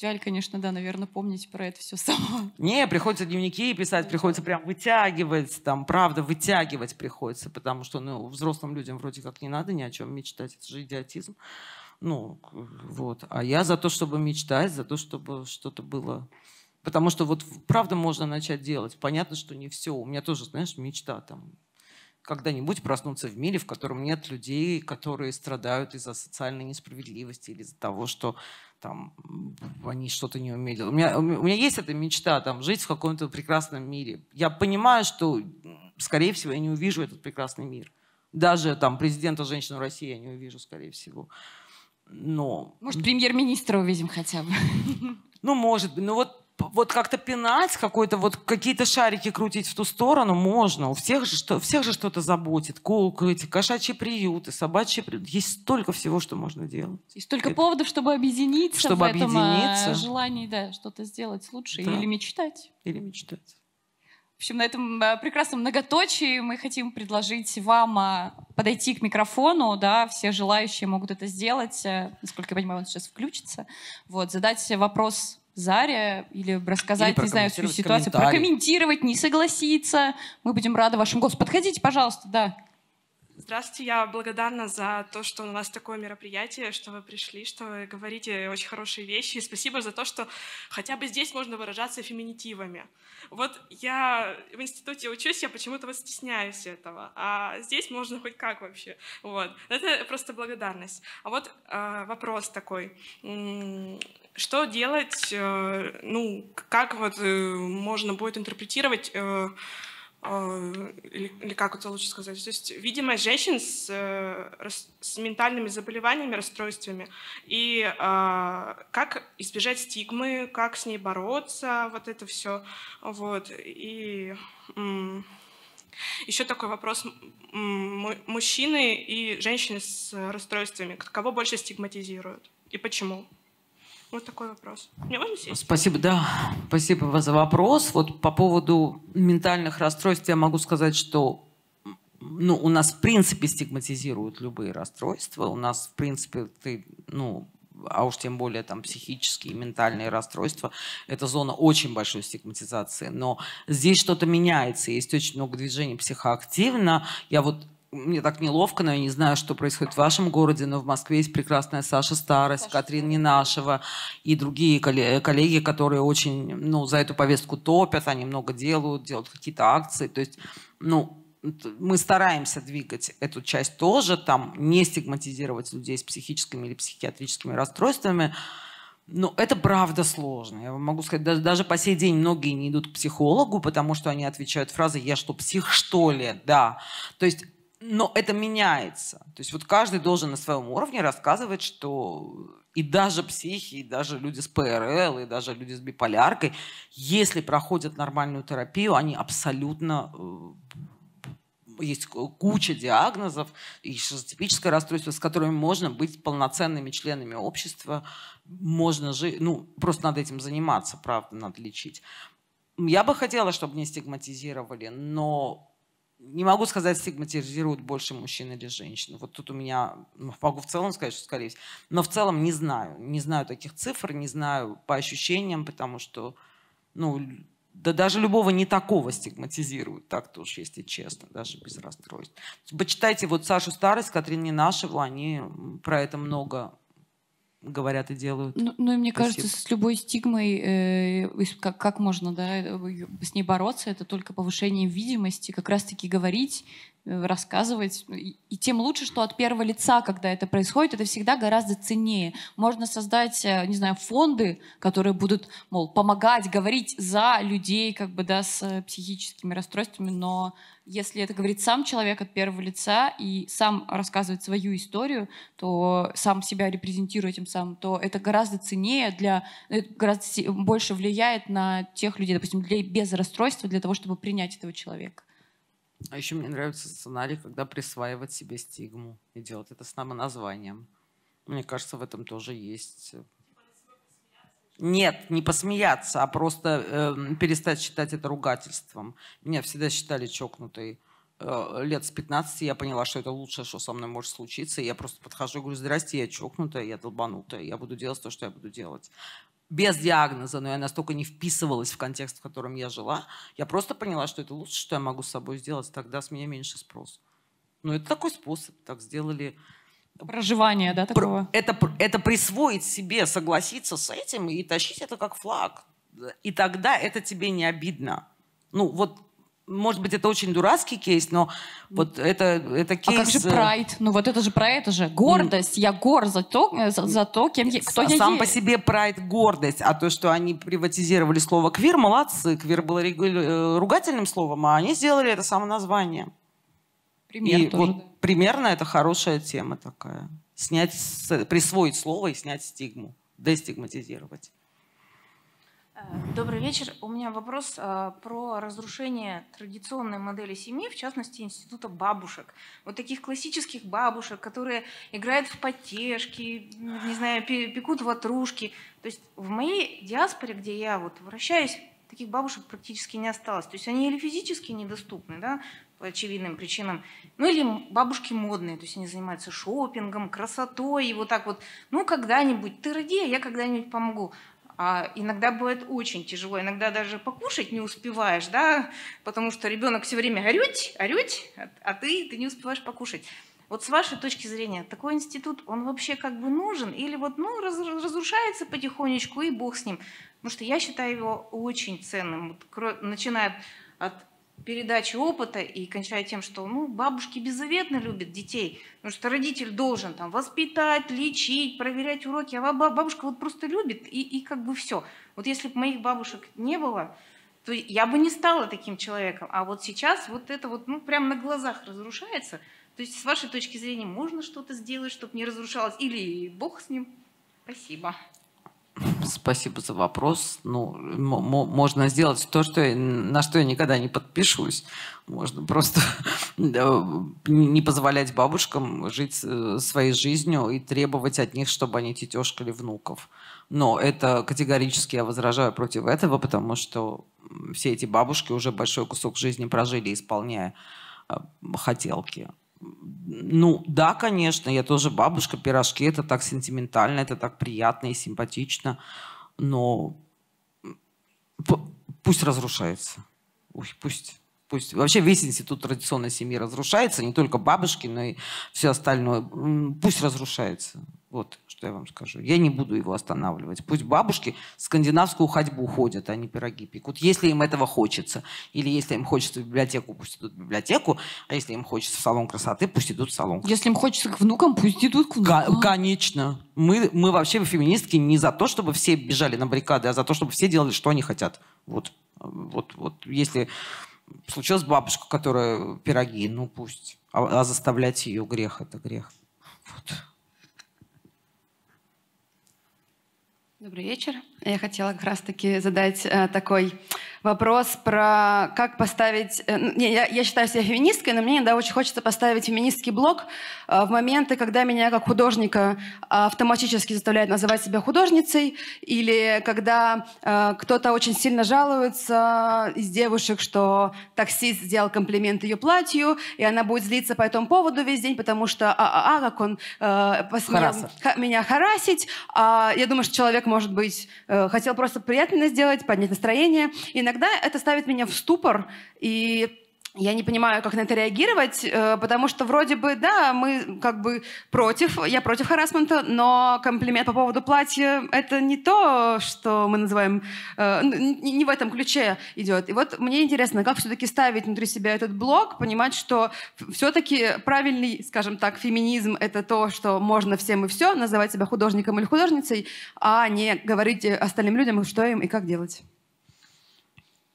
Жаль, конечно, да, наверное, помнить про это все (laughs) само. Не, приходится дневники писать, ну приходится прям вытягивать, там, правда, вытягивать приходится, потому что, ну, взрослым людям вроде как не надо ни о чем мечтать, это же идиотизм. Ну, вот. А я за то, чтобы мечтать, за то, чтобы что-то было Потому что вот правда можно начать делать. Понятно, что не все. У меня тоже, знаешь, мечта там когда-нибудь проснуться в мире, в котором нет людей, которые страдают из-за социальной несправедливости или из-за того, что там они что-то не умели. У меня, у меня есть эта мечта там жить в каком-то прекрасном мире. Я понимаю, что, скорее всего, я не увижу этот прекрасный мир. Даже там президента женщины России я не увижу, скорее всего. Но... Может, премьер-министра увидим хотя бы. Ну, может быть. Ну, вот вот как-то пинать какой-то, вот какие-то шарики крутить в ту сторону можно. У всех же, что, всех же что-то заботит. Колку эти, кошачьи приюты, собачьи приюты. Есть столько всего, что можно делать. И столько Это... поводов, чтобы объединиться чтобы в этом а, объединиться. желании, да, что-то сделать лучше да. или мечтать. Или мечтать. В общем, на этом а, прекрасном многоточии мы хотим предложить вам а, подойти к микрофону, да, все желающие могут это сделать, э, насколько я понимаю, он сейчас включится, вот, задать вопрос Заре или рассказать, или не знаю, всю ситуацию, прокомментировать, не согласиться. Мы будем рады вашим голосу. Подходите, пожалуйста, да. Здравствуйте, я благодарна за то, что у вас такое мероприятие, что вы пришли, что вы говорите очень хорошие вещи. И спасибо за то, что хотя бы здесь можно выражаться феминитивами. Вот я в институте учусь, я почему-то вот стесняюсь этого, а здесь можно хоть как вообще. Вот. Это просто благодарность. А вот э, вопрос такой. Что делать, э, ну, как вот э, можно будет интерпретировать э, или, или как это лучше сказать, то есть видимость женщин с, э, с ментальными заболеваниями, расстройствами, и э, как избежать стигмы, как с ней бороться, вот это все, вот, и м- еще такой вопрос мужчины и женщины с расстройствами, кого больше стигматизируют и почему? Вот такой вопрос. Мне можно сесть? Спасибо, да. Спасибо за вопрос. Вот по поводу ментальных расстройств я могу сказать, что ну, у нас в принципе стигматизируют любые расстройства. У нас в принципе ты, ну, а уж тем более там психические, ментальные расстройства, это зона очень большой стигматизации. Но здесь что-то меняется, есть очень много движений психоактивно. Я вот мне так неловко, но я не знаю, что происходит в вашем городе, но в Москве есть прекрасная Саша Старость, Саша. Катрин Нинашева и другие э, коллеги, которые очень ну, за эту повестку топят, они много делают, делают какие-то акции. То есть, ну, мы стараемся двигать эту часть тоже, там, не стигматизировать людей с психическими или психиатрическими расстройствами, но это правда сложно. Я могу сказать, даже, даже по сей день многие не идут к психологу, потому что они отвечают фразы «я что, псих, что ли?» Да. То есть но это меняется. То есть вот каждый должен на своем уровне рассказывать, что и даже психи, и даже люди с ПРЛ, и даже люди с биполяркой, если проходят нормальную терапию, они абсолютно э, есть куча диагнозов и шизотипическое расстройство, с которыми можно быть полноценными членами общества, можно жить, ну, просто надо этим заниматься, правда, надо лечить. Я бы хотела, чтобы не стигматизировали, но не могу сказать, стигматизируют больше мужчин или женщин. Вот тут у меня, ну, могу в целом сказать, что скорее всего, но в целом не знаю. Не знаю таких цифр, не знаю по ощущениям, потому что, ну, да даже любого не такого стигматизируют, так то тоже, если честно, даже без расстройств. Почитайте вот Сашу Старость, Катрин Ненашеву, они про это много говорят и делают. Ну, ну и мне Спасибо. кажется, с любой стигмой, э, как, как можно да, э, с ней бороться, это только повышение видимости, как раз-таки говорить, Э, рассказывать. Ну, и тем лучше, что от первого лица, когда это происходит, это всегда гораздо ценнее. Можно создать, э, не знаю, фонды, которые будут, мол, помогать, говорить за людей, как бы, да, с э, психическими расстройствами, но если это говорит сам человек от первого лица и сам рассказывает свою историю, то сам себя репрезентирует тем самым, то это гораздо ценнее для, это гораздо больше влияет на тех людей, допустим, для, без расстройства, для того, чтобы принять этого человека. А еще мне нравится сценарий, когда присваивать себе стигму и делать это с названием. Мне кажется, в этом тоже есть... Э, Нет, не посмеяться, а просто э, перестать считать это ругательством. Меня всегда считали чокнутой э, лет с 15 я поняла, что это лучшее, что со мной может случиться. И я просто подхожу и говорю, здрасте, я чокнутая, я долбанутая, я буду делать то, что я буду делать без диагноза, но я настолько не вписывалась в контекст, в котором я жила, я просто поняла, что это лучше, что я могу с собой сделать, тогда с меня меньше спрос. Но ну, это такой способ, так сделали. Проживание, да, такого? Это, это присвоить себе, согласиться с этим и тащить это как флаг. И тогда это тебе не обидно. Ну, вот может быть, это очень дурацкий кейс, но вот это, это кейс... А как же э, прайд? Ну вот это же про это же. Гордость. Я гор за то, э, за, за то кем я, кто я Сам есть. по себе прайд — гордость. А то, что они приватизировали слово «квир», молодцы. «Квир» было э, ругательным словом, а они сделали это самоназвание. Пример и тоже, вот да. примерно это хорошая тема такая. Снять, присвоить слово и снять стигму, дестигматизировать. Э, добрый вечер. У меня вопрос э, про разрушение традиционной модели семьи, в частности, института бабушек. Вот таких классических бабушек, которые играют в потешки, не знаю, пекут ватрушки. То есть в моей диаспоре, где я вот вращаюсь, таких бабушек практически не осталось. То есть они или физически недоступны, да, по очевидным причинам, ну или бабушки модные, то есть они занимаются шопингом, красотой, и вот так вот, ну когда-нибудь ты роди, а я когда-нибудь помогу. А, иногда бывает очень тяжело, иногда даже покушать не успеваешь, да, потому что ребенок все время орет, орет, а, а ты, ты не успеваешь покушать. Вот с вашей точки зрения, такой институт, он вообще как бы нужен или вот, ну, разрушается потихонечку и бог с ним? Потому что я считаю его очень ценным, вот, начиная от передачи опыта и кончая тем, что ну, бабушки беззаветно любят детей, потому что родитель должен там воспитать, лечить, проверять уроки, а бабушка вот просто любит и, и как бы все. Вот если бы моих бабушек не было, то я бы не стала таким человеком. А вот сейчас вот это вот ну прям на глазах разрушается. То есть с вашей точки зрения можно что-то сделать, чтобы не разрушалось, или бог с ним. Спасибо. Спасибо за вопрос. Ну, можно сделать то, что я, на что я никогда не подпишусь. Можно просто (laughs) не позволять бабушкам жить э, своей жизнью и требовать от них, чтобы они тетешкали внуков. Но это категорически я возражаю против этого, потому что все эти бабушки уже большой кусок жизни прожили, исполняя э, хотелки. Ну, да, конечно, я тоже бабушка, пирожки, это так сентиментально, это так приятно и симпатично, но пусть разрушается. Ой, пусть пусть вообще весь институт традиционной семьи разрушается, не только бабушки, но и все остальное. Пусть разрушается. Вот что я вам скажу. Я не буду его останавливать. Пусть бабушки скандинавскую ходьбу ходят, а не пироги пекут. Если им этого хочется. Или если им хочется в библиотеку, пусть идут в библиотеку. А если им хочется в салон красоты, пусть идут в салон красоты. Если им хочется к внукам, пусть идут к внукам. Конечно. Мы, мы вообще феминистки не за то, чтобы все бежали на баррикады, а за то, чтобы все делали, что они хотят. Вот. Вот, вот. Если случилась бабушка, которая пироги, ну пусть. А, а заставлять ее грех – это грех. Вот. Добрый вечер. Я хотела как раз-таки задать э, такой вопрос про как поставить... Э, не, я, я считаю себя феминисткой, но мне иногда очень хочется поставить феминистский блок э, в моменты, когда меня как художника автоматически заставляют называть себя художницей, или когда э, кто-то очень сильно жалуется из девушек, что таксист сделал комплимент ее платью, и она будет злиться по этому поводу весь день, потому что а-а-а, как он э, посмел Хараса. меня харасить. А, я думаю, что человек может быть Э, хотел просто приятно сделать, поднять настроение. Иногда это ставит меня в ступор, и я не понимаю, как на это реагировать, э, потому что вроде бы, да, мы как бы против, я против харасмента, но комплимент по поводу платья — это не то, что мы называем, э, не в этом ключе идет. И вот мне интересно, как все-таки ставить внутри себя этот блок, понимать, что все-таки правильный, скажем так, феминизм — это то, что можно всем и все, называть себя художником или художницей, а не говорить э, остальным людям, что им и как делать.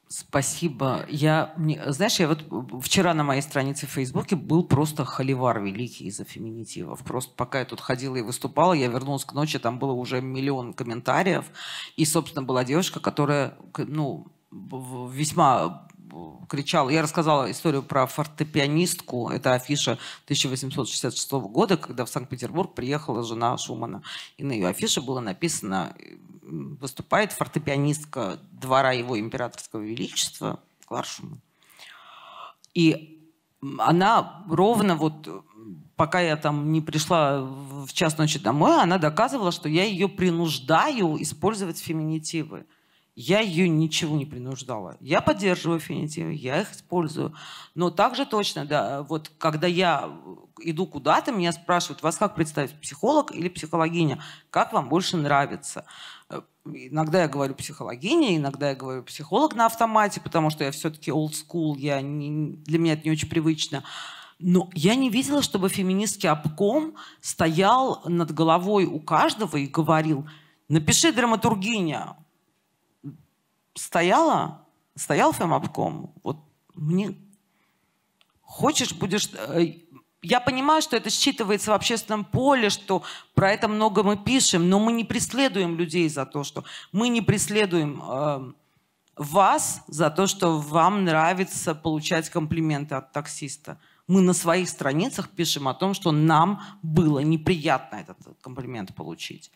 Спасибо. Я, знаешь, я вот вчера на моей странице в Фейсбуке был просто холивар великий из-за феминитивов. Просто пока я тут ходила и выступала, я вернулась к ночи, там было уже миллион комментариев. И, собственно, была девушка, которая, ну, весьма э, кричала. Я рассказала историю про фортепианистку. Это афиша 1866 года, когда в Санкт-Петербург приехала жена Шумана. И на ее афише было написано э, выступает фортепианистка двора его императорского величества Кларшума. И она ровно вот, пока я там не пришла в час ночи домой, она доказывала, что я ее принуждаю использовать феминитивы. Я ее ничего не принуждала. Я поддерживаю феминитивы, я их использую. Но также точно, да, вот когда я иду куда-то, меня спрашивают, вас как представить, психолог или психологиня? Как вам больше нравится? Иногда я говорю психологиня, иногда я говорю психолог на автомате, потому что я все-таки old school, я не, для меня это не очень привычно. Но я не видела, чтобы феминистский обком стоял над головой у каждого и говорил, напиши драматургиня. Стояла, стоял фем фемобком. Вот мне хочешь, будешь... Э, я понимаю, что это считывается в общественном поле, что про это много мы пишем, но мы не преследуем людей за то, что мы не преследуем э, вас за то, что вам нравится получать комплименты от таксиста. Мы на своих страницах пишем о том, что нам было неприятно этот комплимент получить.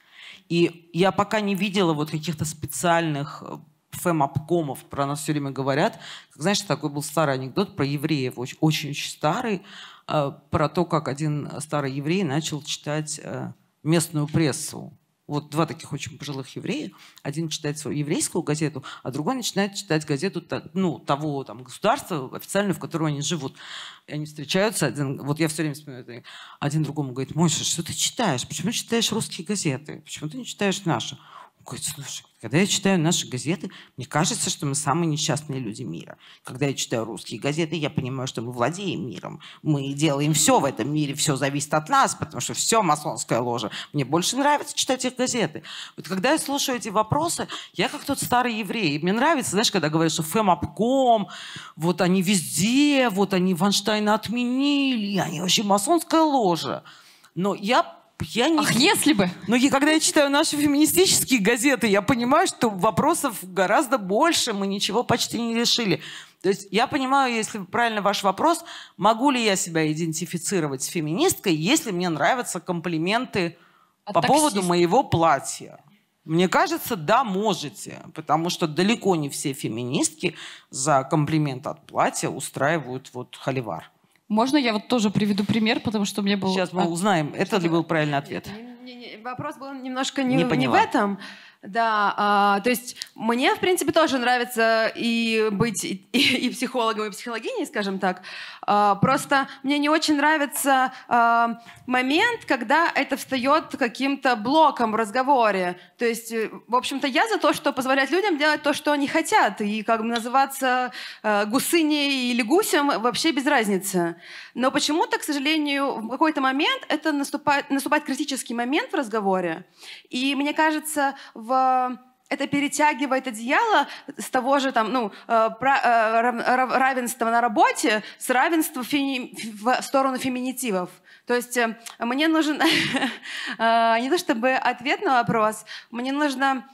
И я пока не видела вот каких-то специальных э, фэм-обкомов, про нас все время говорят. Знаешь, такой был старый анекдот про евреев, очень, очень старый. Э, про то, как один старый еврей начал читать э, местную прессу. Вот два таких очень пожилых еврея. Один читает свою еврейскую газету, а другой начинает читать газету ну, того там, государства официально, в котором они живут. И они встречаются. Один, вот я все время вспоминаю, один другому говорит, Мойша, что ты читаешь? Почему читаешь русские газеты? Почему ты не читаешь наши? говорит, слушай, когда я читаю наши газеты, мне кажется, что мы самые несчастные люди мира. Когда я читаю русские газеты, я понимаю, что мы владеем миром. Мы делаем все в этом мире, все зависит от нас, потому что все масонская ложа. Мне больше нравится читать их газеты. Вот когда я слушаю эти вопросы, я как тот старый еврей. мне нравится, знаешь, когда говорят, что фемобком, вот они везде, вот они Ванштайна отменили, они вообще масонская ложа. Но я я не... Ах, если бы! Но ну, я, когда я читаю наши феминистические газеты, я понимаю, что вопросов гораздо больше, мы ничего почти не решили. То есть я понимаю, если правильно ваш вопрос, могу ли я себя идентифицировать с феминисткой, если мне нравятся комплименты От а по таксист. поводу моего платья? Мне кажется, да, можете, потому что далеко не все феминистки за комплимент от платья устраивают вот холивар. Можно я вот тоже приведу пример, потому что мне было. Сейчас мы узнаем, это ли был правильный ответ. Не, не, не, вопрос был немножко не, не, не в этом. Да, а, то есть мне, в принципе, тоже нравится и быть и, (laughs) и психологом, и психологиней, скажем так. А, просто мне не очень нравится а, момент, когда это встает каким-то блоком в разговоре. То есть, э, в общем-то, я за то, что позволять людям делать то, что они хотят, и как бы называться э, гусыней или гусем вообще без разницы. Но почему-то, к сожалению, в какой-то момент это наступает, наступает критический момент в разговоре. И мне кажется, в это перетягивает одеяло с того же там, ну, э, э, равенства на работе с равенства в сторону феминитивов. То есть э, мне нужен (laughs) не то чтобы ответ на вопрос, мне нужно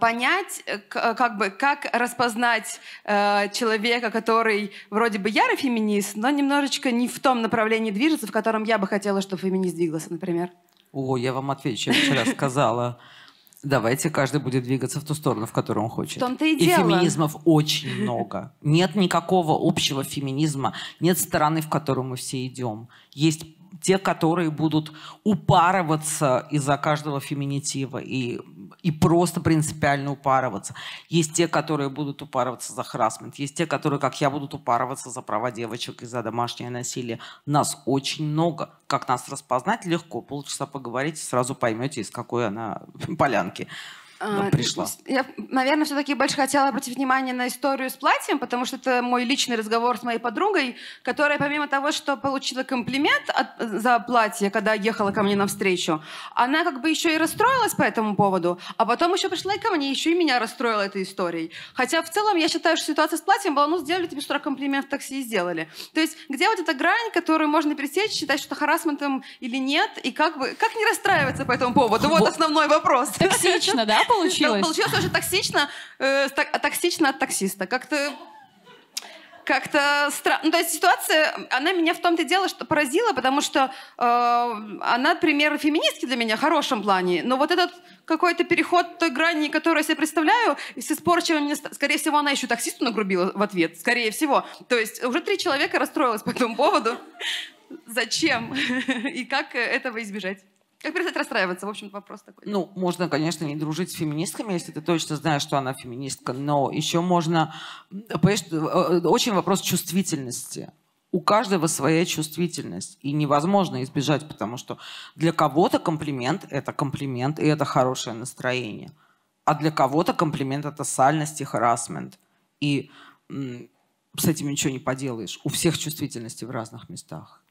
понять, как бы, как распознать человека, который вроде бы ярый феминист, но немножечко не в том направлении движется, в котором я бы хотела, чтобы феминист двигался, например. О, я вам отвечу, я вчера сказала Давайте каждый будет двигаться в ту сторону, в которую он хочет. В том-то и, и дело. феминизмов очень много. Нет никакого общего феминизма, нет стороны, в которую мы все идем. Есть те, которые будут упарываться из-за каждого феминитива и, и просто принципиально упарываться. Есть те, которые будут упарываться за харасмент, есть те, которые, как я, будут упарываться за права девочек и за домашнее насилие. Нас очень много. Как нас распознать? Легко. Полчаса поговорить, сразу поймете, из какой она (laughs) полянки но а, пришла? Я, наверное, все-таки больше хотела обратить внимание на историю с платьем, потому что это мой личный разговор с моей подругой, которая помимо того, что получила комплимент от, за платье, когда ехала ко мне навстречу, она как бы еще и расстроилась по этому поводу, а потом еще пришла и ко мне, еще и меня расстроила этой историей. Хотя в целом я считаю, что ситуация с платьем была, ну, сделали тебе 40 комплимент в такси и сделали. То есть где вот эта грань, которую можно пересечь, считать, что то харасментом или нет, и как бы, как не расстраиваться по этому поводу? Вот, вот. основной вопрос. Токсично, да? получилось? Получилось очень токсично, э, токсично от таксиста. Как-то как-то странно. Ну, то есть ситуация, она меня в том-то дело что поразила, потому что э, она, пример феминистки для меня в хорошем плане, но вот этот какой-то переход той грани, которую я себе представляю, с испорчиванием, мне, скорее всего, она еще таксисту нагрубила в ответ, скорее всего. То есть уже три человека расстроилась по этому поводу. Зачем? (laughs) И как этого избежать? Как перестать расстраиваться? В общем, вопрос такой. Ну, можно, конечно, не дружить с феминистками, если ты точно знаешь, что она феминистка, но еще можно... Э, э, очень вопрос чувствительности. У каждого своя чувствительность, и невозможно избежать, потому что для кого-то комплимент – это комплимент, и это хорошее настроение. А для кого-то комплимент – это сальность и харасмент. И с этим ничего не поделаешь. У всех чувствительности в разных местах.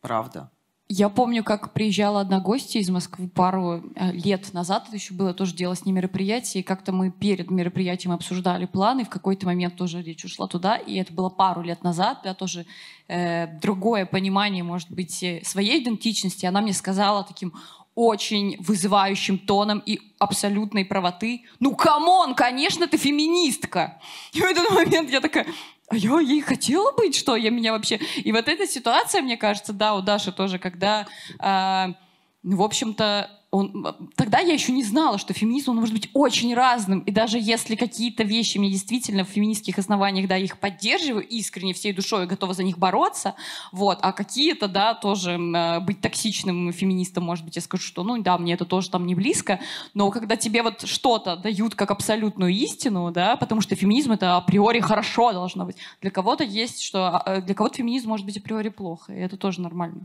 Правда. Я помню, как приезжала одна гостья из Москвы пару э, лет назад, это еще было тоже дело с ней мероприятие, и как-то мы перед мероприятием обсуждали планы, в какой-то момент тоже речь ушла туда, и это было пару лет назад, да, тоже э, другое понимание, может быть, э, своей идентичности. Она мне сказала таким очень вызывающим тоном и абсолютной правоты. Ну, камон, конечно, ты феминистка. И в этот момент я такая, а я ей хотела быть, что я меня вообще... И вот эта ситуация, мне кажется, да, у Даши тоже, когда, э, в общем-то, он, тогда я еще не знала, что феминизм, он может быть очень разным. И даже если какие-то вещи мне действительно в феминистских основаниях, да, их поддерживаю искренне, всей душой, готова за них бороться, вот, а какие-то, да, тоже э, быть токсичным феминистом, может быть, я скажу, что, ну, да, мне это тоже там не близко, но когда тебе вот что-то дают как абсолютную истину, да, потому что феминизм это априори хорошо должно быть. Для кого-то есть, что а, э, для кого-то феминизм может быть априори плохо, и это тоже нормально.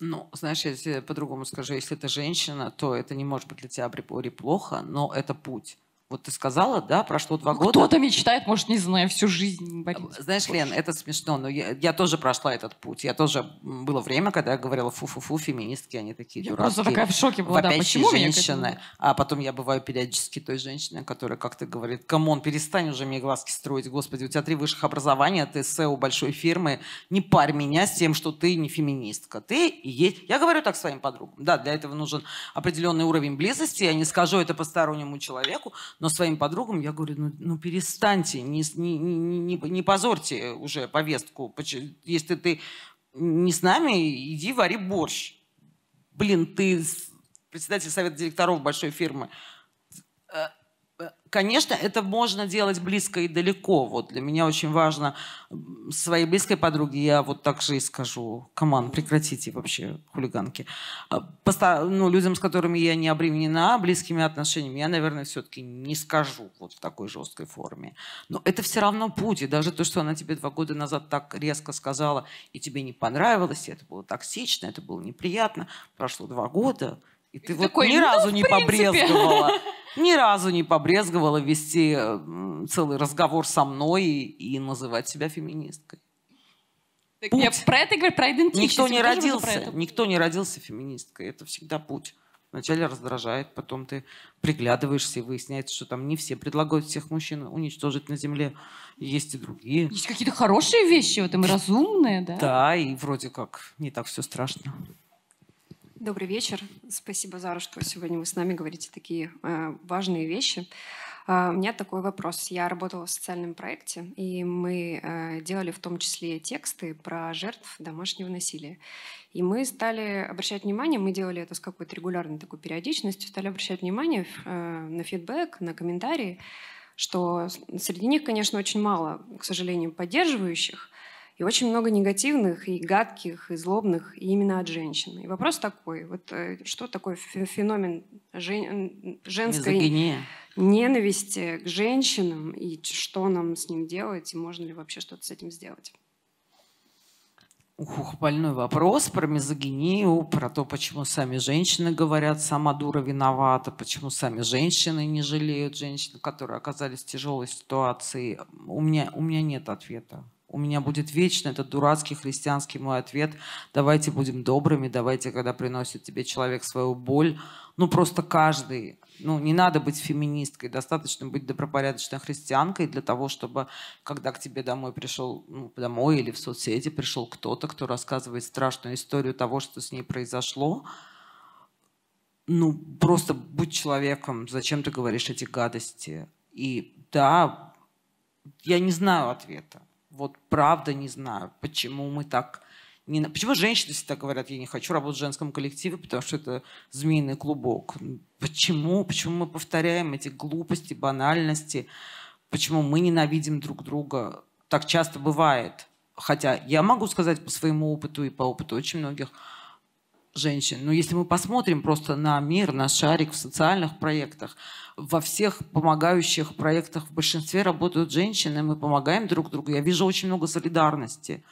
Ну, знаешь, я тебе по-другому скажу, если это женщина, то это не может быть для тебя плохо, но это путь. Вот ты сказала, да, прошло два года. Кто-то мечтает, может, не знаю, всю жизнь эм, бориться. Знаешь, Лен, это смешно, но я, я тоже прошла этот путь. Я тоже... Было время, когда я говорила фу-фу-фу, феминистки, они такие я дурацкие. просто такая в шоке была, да, почему женщины. А потом я бываю периодически той женщиной, которая как-то говорит, камон, перестань уже мне глазки строить, господи, у тебя три высших образования, ты СЭО большой фирмы, не парь меня с тем, что ты не феминистка. Ты и есть... Я говорю так своим подругам. Да, для этого нужен определенный уровень близости, я не скажу это постороннему человеку, но своим подругам я говорю, ну, ну перестаньте, не, не, не, не позорьте уже повестку. Если ты не с нами, иди вари борщ. Блин, ты председатель совета директоров большой фирмы. Э, конечно, это можно делать близко и далеко. Вот для меня очень важно своей близкой подруге, я вот так же и скажу, команд, прекратите вообще хулиганки. А, поста- ну, людям, с которыми я не обременена близкими отношениями, я, наверное, все-таки не скажу вот в такой жесткой форме. Но это все равно путь. даже то, что она тебе два года назад так резко сказала, и тебе не понравилось, и это было токсично, это было неприятно, прошло два года – и ты, вот такой, ни ну, разу не побрезговала. Ни разу не побрезговала вести целый разговор со мной и, называть себя феминисткой. путь. Я про это говорю, про идентичность. Никто не, родился, никто не родился феминисткой. Это всегда путь. Вначале раздражает, потом ты приглядываешься и выясняется, что там не все предлагают всех мужчин уничтожить на земле. Есть и другие. Есть какие-то хорошие вещи в этом, разумные, да? Да, и вроде как не так все страшно. Добрый вечер. Спасибо, Зара, что сегодня вы с нами говорите такие э, важные вещи. Э, у меня такой вопрос. Я работала в социальном проекте, и мы э, делали в том числе тексты про жертв домашнего насилия. И мы стали обращать внимание, мы делали это с какой-то регулярной такой периодичностью, стали обращать внимание э, на фидбэк, на комментарии, что среди них, конечно, очень мало, к сожалению, поддерживающих – и очень много негативных, и гадких, и злобных и именно от женщин. И вопрос такой, вот э, что такое феномен женской Мизогиния. ненависти к женщинам, и что нам с ним делать, и можно ли вообще что-то с этим сделать? Ух, больной вопрос про мизогинию, про то, почему сами женщины говорят, сама дура виновата, почему сами женщины не жалеют женщин, которые оказались в тяжелой ситуации. У меня, у меня нет ответа у меня будет вечно этот дурацкий христианский мой ответ. Давайте будем добрыми, давайте, когда приносит тебе человек свою боль. Ну, просто каждый. Ну, не надо быть феминисткой, достаточно быть добропорядочной христианкой для того, чтобы, когда к тебе домой пришел, ну, домой или в соцсети пришел кто-то, кто рассказывает страшную историю того, что с ней произошло, ну, просто будь человеком, зачем ты говоришь эти гадости? И да, я не знаю ответа вот правда не знаю, почему мы так... Не... Почему женщины всегда говорят, я не хочу работать в женском коллективе, потому что это змеиный клубок? Почему? Почему мы повторяем эти глупости, банальности? Почему мы ненавидим друг друга? Так часто бывает. Хотя я могу сказать по своему опыту и по опыту очень многих женщин. Но если мы посмотрим просто на мир, на шарик в социальных проектах, во всех помогающих проектах в большинстве работают женщины, мы помогаем друг другу. Я вижу очень много солидарности.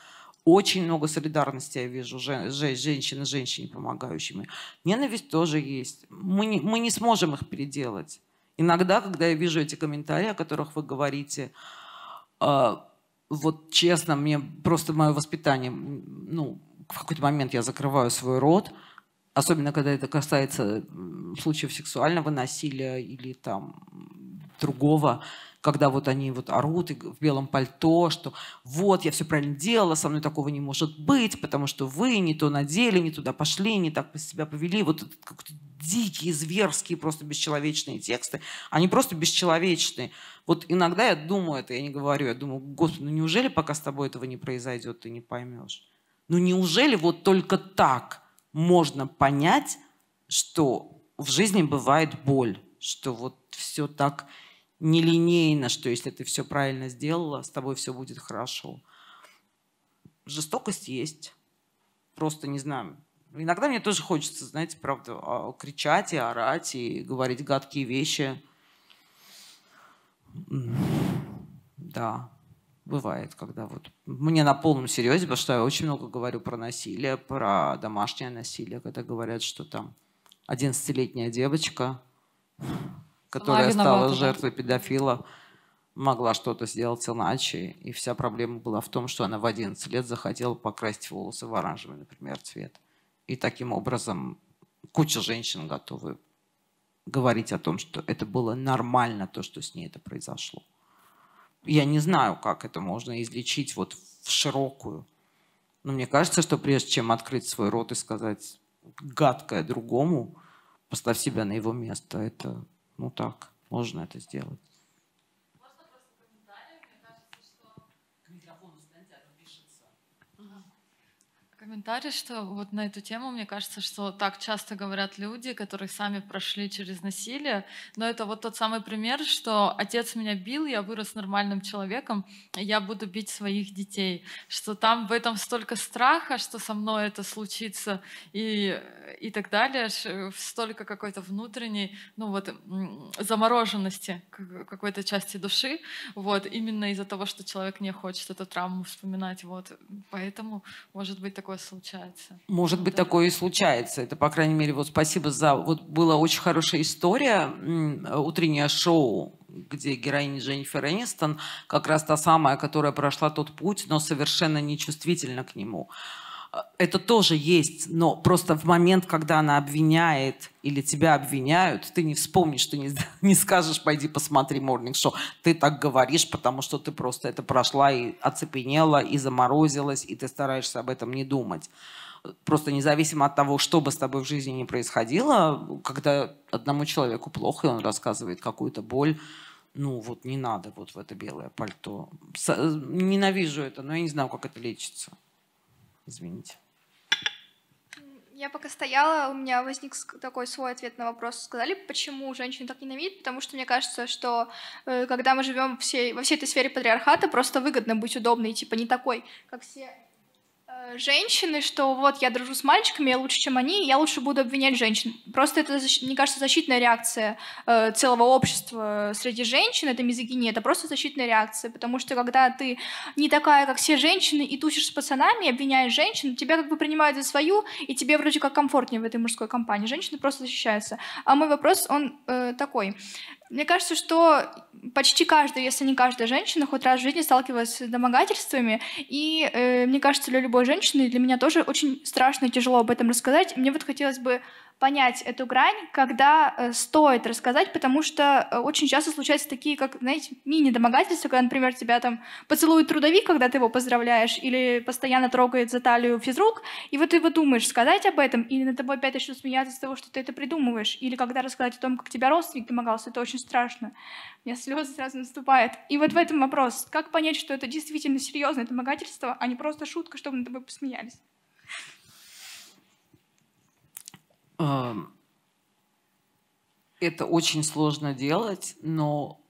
Очень много солидарности я вижу женщин и женщин помогающими. Ненависть тоже есть. Мы не, мы не сможем их переделать. Иногда, когда я вижу эти комментарии, о которых вы говорите, э, вот честно, мне просто мое воспитание, ну, в какой-то момент я закрываю свой рот – особенно когда это касается случаев сексуального насилия или там другого, когда вот они вот орут и в белом пальто, что вот, я все правильно делала, со мной такого не может быть, потому что вы не то надели, не туда пошли, не так себя повели. Вот как-то дикие, зверские, просто бесчеловечные тексты. Они просто бесчеловечные. Вот иногда я думаю это, я не говорю, я думаю, господи, ну неужели пока с тобой этого не произойдет, ты не поймешь? Ну неужели вот только так – можно понять, что в жизни бывает боль, что вот все так нелинейно, что если ты все правильно сделала, с тобой все будет хорошо. Жестокость есть. Просто не знаю. Иногда мне тоже хочется, знаете, правда, а, кричать и орать, и говорить гадкие вещи. Да бывает, когда вот мне на полном серьезе, потому что я очень много говорю про насилие, про домашнее насилие, когда говорят, что там 11-летняя девочка, которая стала жертвой педофила, могла что-то сделать иначе. И вся проблема была в том, что она в 11 лет захотела покрасить волосы в оранжевый, например, цвет. И таким образом куча женщин готовы говорить о том, что это было нормально, то, что с ней это произошло я не знаю, как это можно излечить вот в широкую. Но мне кажется, что прежде чем открыть свой рот и сказать гадкое другому, поставь себя на его место, это ну так, можно это сделать. комментарий, что вот на эту тему, мне кажется, что так часто говорят люди, которые сами прошли через насилие, но это вот тот самый пример, что отец меня бил, я вырос нормальным человеком, я буду бить своих детей, что там в этом столько страха, что со мной это случится, и Э, и так далее, э, столько какой-то внутренней, ну вот, замороженности какой-то части души, вот, именно из-за того, что человек не хочет эту травму вспоминать, вот, поэтому, может быть, такое случается. Может быть, да. такое и случается, это, по крайней мере, вот спасибо за, вот была очень хорошая история, э, утреннее шоу, где героиня Дженнифер Энистон, как раз та самая, которая прошла тот путь, но совершенно нечувствительна к нему это тоже есть, но просто в момент, когда она обвиняет или тебя обвиняют, ты не вспомнишь, ты не, (laughs) не скажешь, пойди посмотри Morning Show. Ты так говоришь, потому что ты просто это прошла и оцепенела, и заморозилась, и ты стараешься об этом не думать. Просто независимо от того, что бы с тобой в жизни не происходило, когда одному человеку плохо, и он рассказывает какую-то боль, ну вот не надо вот в это белое пальто. Ненавижу это, но я не знаю, как это лечится. Извините. Я пока стояла, у меня возник такой свой ответ на вопрос. Сказали, почему женщины так ненавидят? Потому что мне кажется, что э, когда мы живем всей, во всей этой сфере патриархата, просто выгодно быть удобной, типа не такой, как все Э, женщины, что вот я дружу с мальчиками, я лучше, чем они, я лучше буду обвинять женщин. Просто это, мне кажется, защитная реакция э, целого общества э, среди женщин, это мизогиния, это просто защитная реакция, потому что когда ты не такая, как все женщины, и тусишь с пацанами, и обвиняешь женщин, тебя как бы принимают за свою, и тебе вроде как комфортнее в этой мужской компании. Женщины просто защищаются. А мой вопрос, он э, такой. Мне кажется, что почти каждая, если не каждая женщина, хоть раз в жизни сталкивалась с домогательствами. И э, мне кажется, для любой женщины, для меня тоже очень страшно и тяжело об этом рассказать. Мне вот хотелось бы понять эту грань, когда э, стоит рассказать, потому что э, очень часто случаются такие, как, знаете, мини-домогательства, когда, например, тебя там поцелует трудовик, когда ты его поздравляешь, или постоянно трогает за талию физрук, и вот ты вот думаешь, сказать об этом, или на тобой опять еще смеяться с того, что ты это придумываешь, или когда рассказать о том, как тебя родственник домогался, это очень страшно. У меня слезы сразу наступают. И вот в этом вопрос. Как понять, что это действительно серьезное домогательство, а не просто шутка, чтобы над тобой посмеялись? Эм, это очень сложно делать, но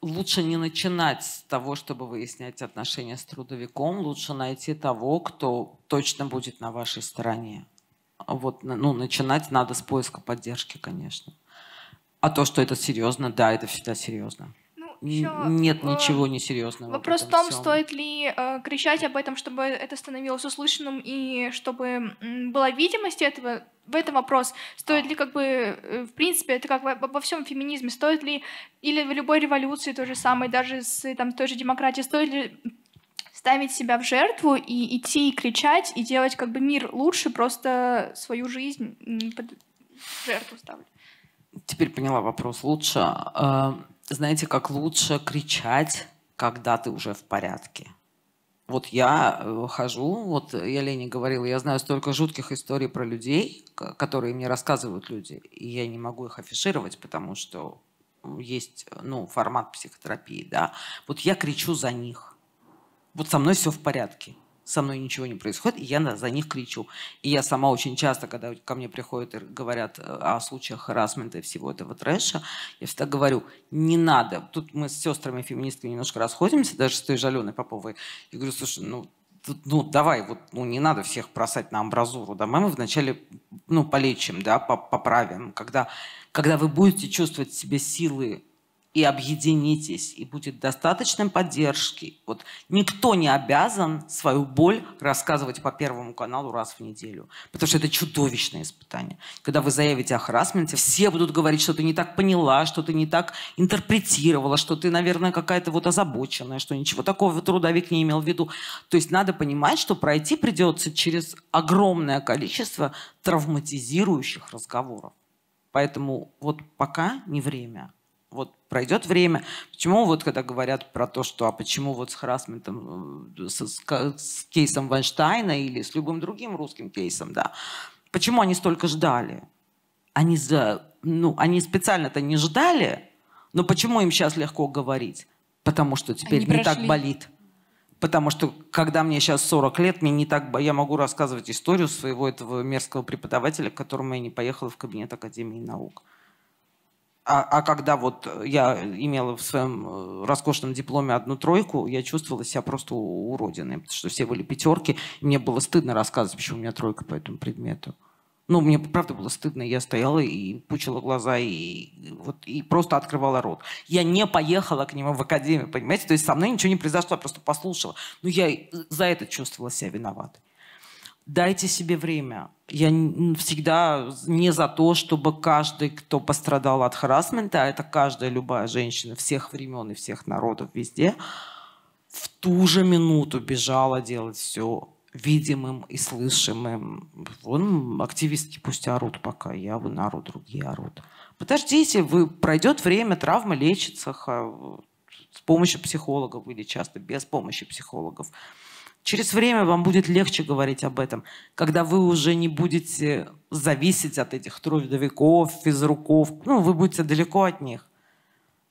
лучше не начинать с того, чтобы выяснять отношения с трудовиком, лучше найти того, кто точно будет на вашей стороне. Вот, ну, начинать надо с поиска поддержки, конечно. А то, что это серьезно, да, это всегда серьезно. Ну, еще, Нет э, ничего несерьезного. Вопрос в том, всем. стоит ли э, кричать об этом, чтобы это становилось услышанным и чтобы м, была видимость этого. В этом вопрос. Стоит ли, как бы, э, в принципе, это как во, во всем феминизме, стоит ли, или в любой революции то же самое, даже с там, той же демократией, стоит ли ставить себя в жертву и идти и кричать, и делать как бы мир лучше, просто свою жизнь под жертву ставлю. Теперь поняла вопрос. Лучше, э, знаете, как лучше кричать, когда ты уже в порядке. Вот я э, хожу, вот я Лене говорила, я знаю столько жутких историй про людей, которые мне рассказывают люди, и я не могу их афишировать, потому что есть ну, формат психотерапии, да. Вот я кричу за них. Вот со мной все в порядке со мной ничего не происходит, и я за них кричу. И я сама очень часто, когда ко мне приходят и говорят э, о случаях харасмента и всего этого трэша, я всегда говорю, не надо. Тут мы с сестрами-феминистками немножко расходимся, даже с той же Аленой Поповой. Я говорю, слушай, ну ну, давай, вот, ну, не надо всех бросать на амбразуру, да, мы вначале, ну, полечим, да, поправим. Когда, когда вы будете чувствовать себе силы и объединитесь, и будет достаточно поддержки. Вот никто не обязан свою боль рассказывать по Первому каналу раз в неделю, потому что это чудовищное испытание. Когда вы заявите о харасменте, все будут говорить, что ты не так поняла, что ты не так интерпретировала, что ты, наверное, какая-то вот озабоченная, что ничего такого трудовик не имел в виду. То есть надо понимать, что пройти придется через огромное количество травматизирующих разговоров. Поэтому вот пока не время вот пройдет время. Почему вот когда говорят про то, что а почему вот с харасментом, э, с, с кейсом Вайнштейна или с любым другим русским кейсом, да, почему они столько ждали? Они, за, ну, они специально-то не ждали, но почему им сейчас легко говорить? Потому что теперь они не прошли. так болит. Потому что, когда мне сейчас 40 лет, мне не так... Я могу рассказывать историю своего этого мерзкого преподавателя, к которому я не поехала в кабинет Академии наук. А, а когда вот э, я имела в своем э, роскошном дипломе одну тройку, я чувствовала себя просто уродиной, потому что все были пятерки. И мне было стыдно рассказывать, почему у меня тройка по этому предмету. Ну, мне правда было стыдно, я стояла и пучила глаза, и, вот, и просто открывала рот. Я не поехала к нему в академию, понимаете? То есть со мной ничего не произошло, я просто послушала. Но я э, за это чувствовала себя виноватой дайте себе время. Я всегда не за то, чтобы каждый, кто пострадал от харасмента, а это каждая любая женщина всех времен и всех народов везде, в ту же минуту бежала делать все видимым и слышимым. Вон активистки пусть орут пока, я вы народ, другие орут. Подождите, вы, пройдет время, травма лечится с помощью психологов или часто без помощи психологов. Через время вам будет легче говорить об этом, когда вы уже не будете зависеть от этих трудовиков, физруков. Ну, вы будете далеко от них.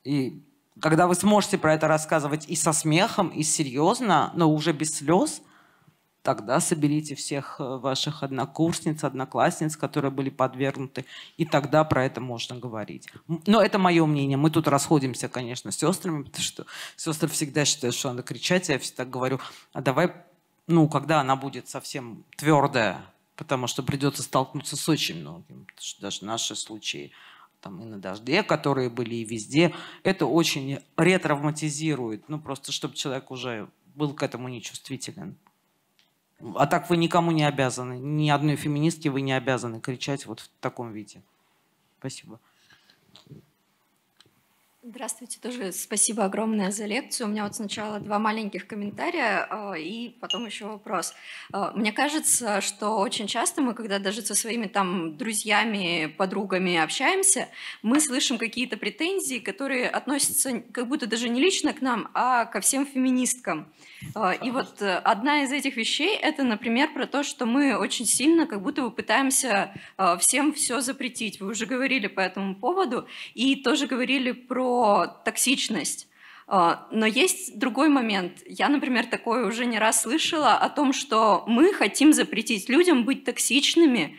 И когда вы сможете про это рассказывать и со смехом, и серьезно, но уже без слез – тогда соберите всех э, ваших однокурсниц, одноклассниц, которые были подвергнуты, и тогда про это можно говорить. Но это мое мнение. Мы тут расходимся, конечно, с сестрами, потому что сестры всегда считают, что надо кричать, я всегда говорю, а давай, ну, когда она будет совсем твердая, потому что придется столкнуться с очень многим, даже наши случаи там и на дожде, которые были и везде, это очень ретравматизирует, ну просто чтобы человек уже был к этому нечувствителен. А так вы никому не обязаны, ни одной феминистке вы не обязаны кричать вот в таком виде. Спасибо. Здравствуйте, тоже спасибо огромное за лекцию. У меня вот сначала два маленьких комментария а, и потом еще вопрос. А, мне кажется, что очень часто мы, когда даже со своими там друзьями, подругами общаемся, мы слышим какие-то претензии, которые относятся как будто даже не лично к нам, а ко всем феминисткам. А, и вот э, одна из этих вещей это, например, про то, что мы очень сильно как будто бы пытаемся а, всем все запретить. Вы уже говорили по этому поводу и тоже говорили про токсичность. А, но есть другой момент. Я, например, такое уже не раз слышала о том, что мы хотим запретить людям быть токсичными,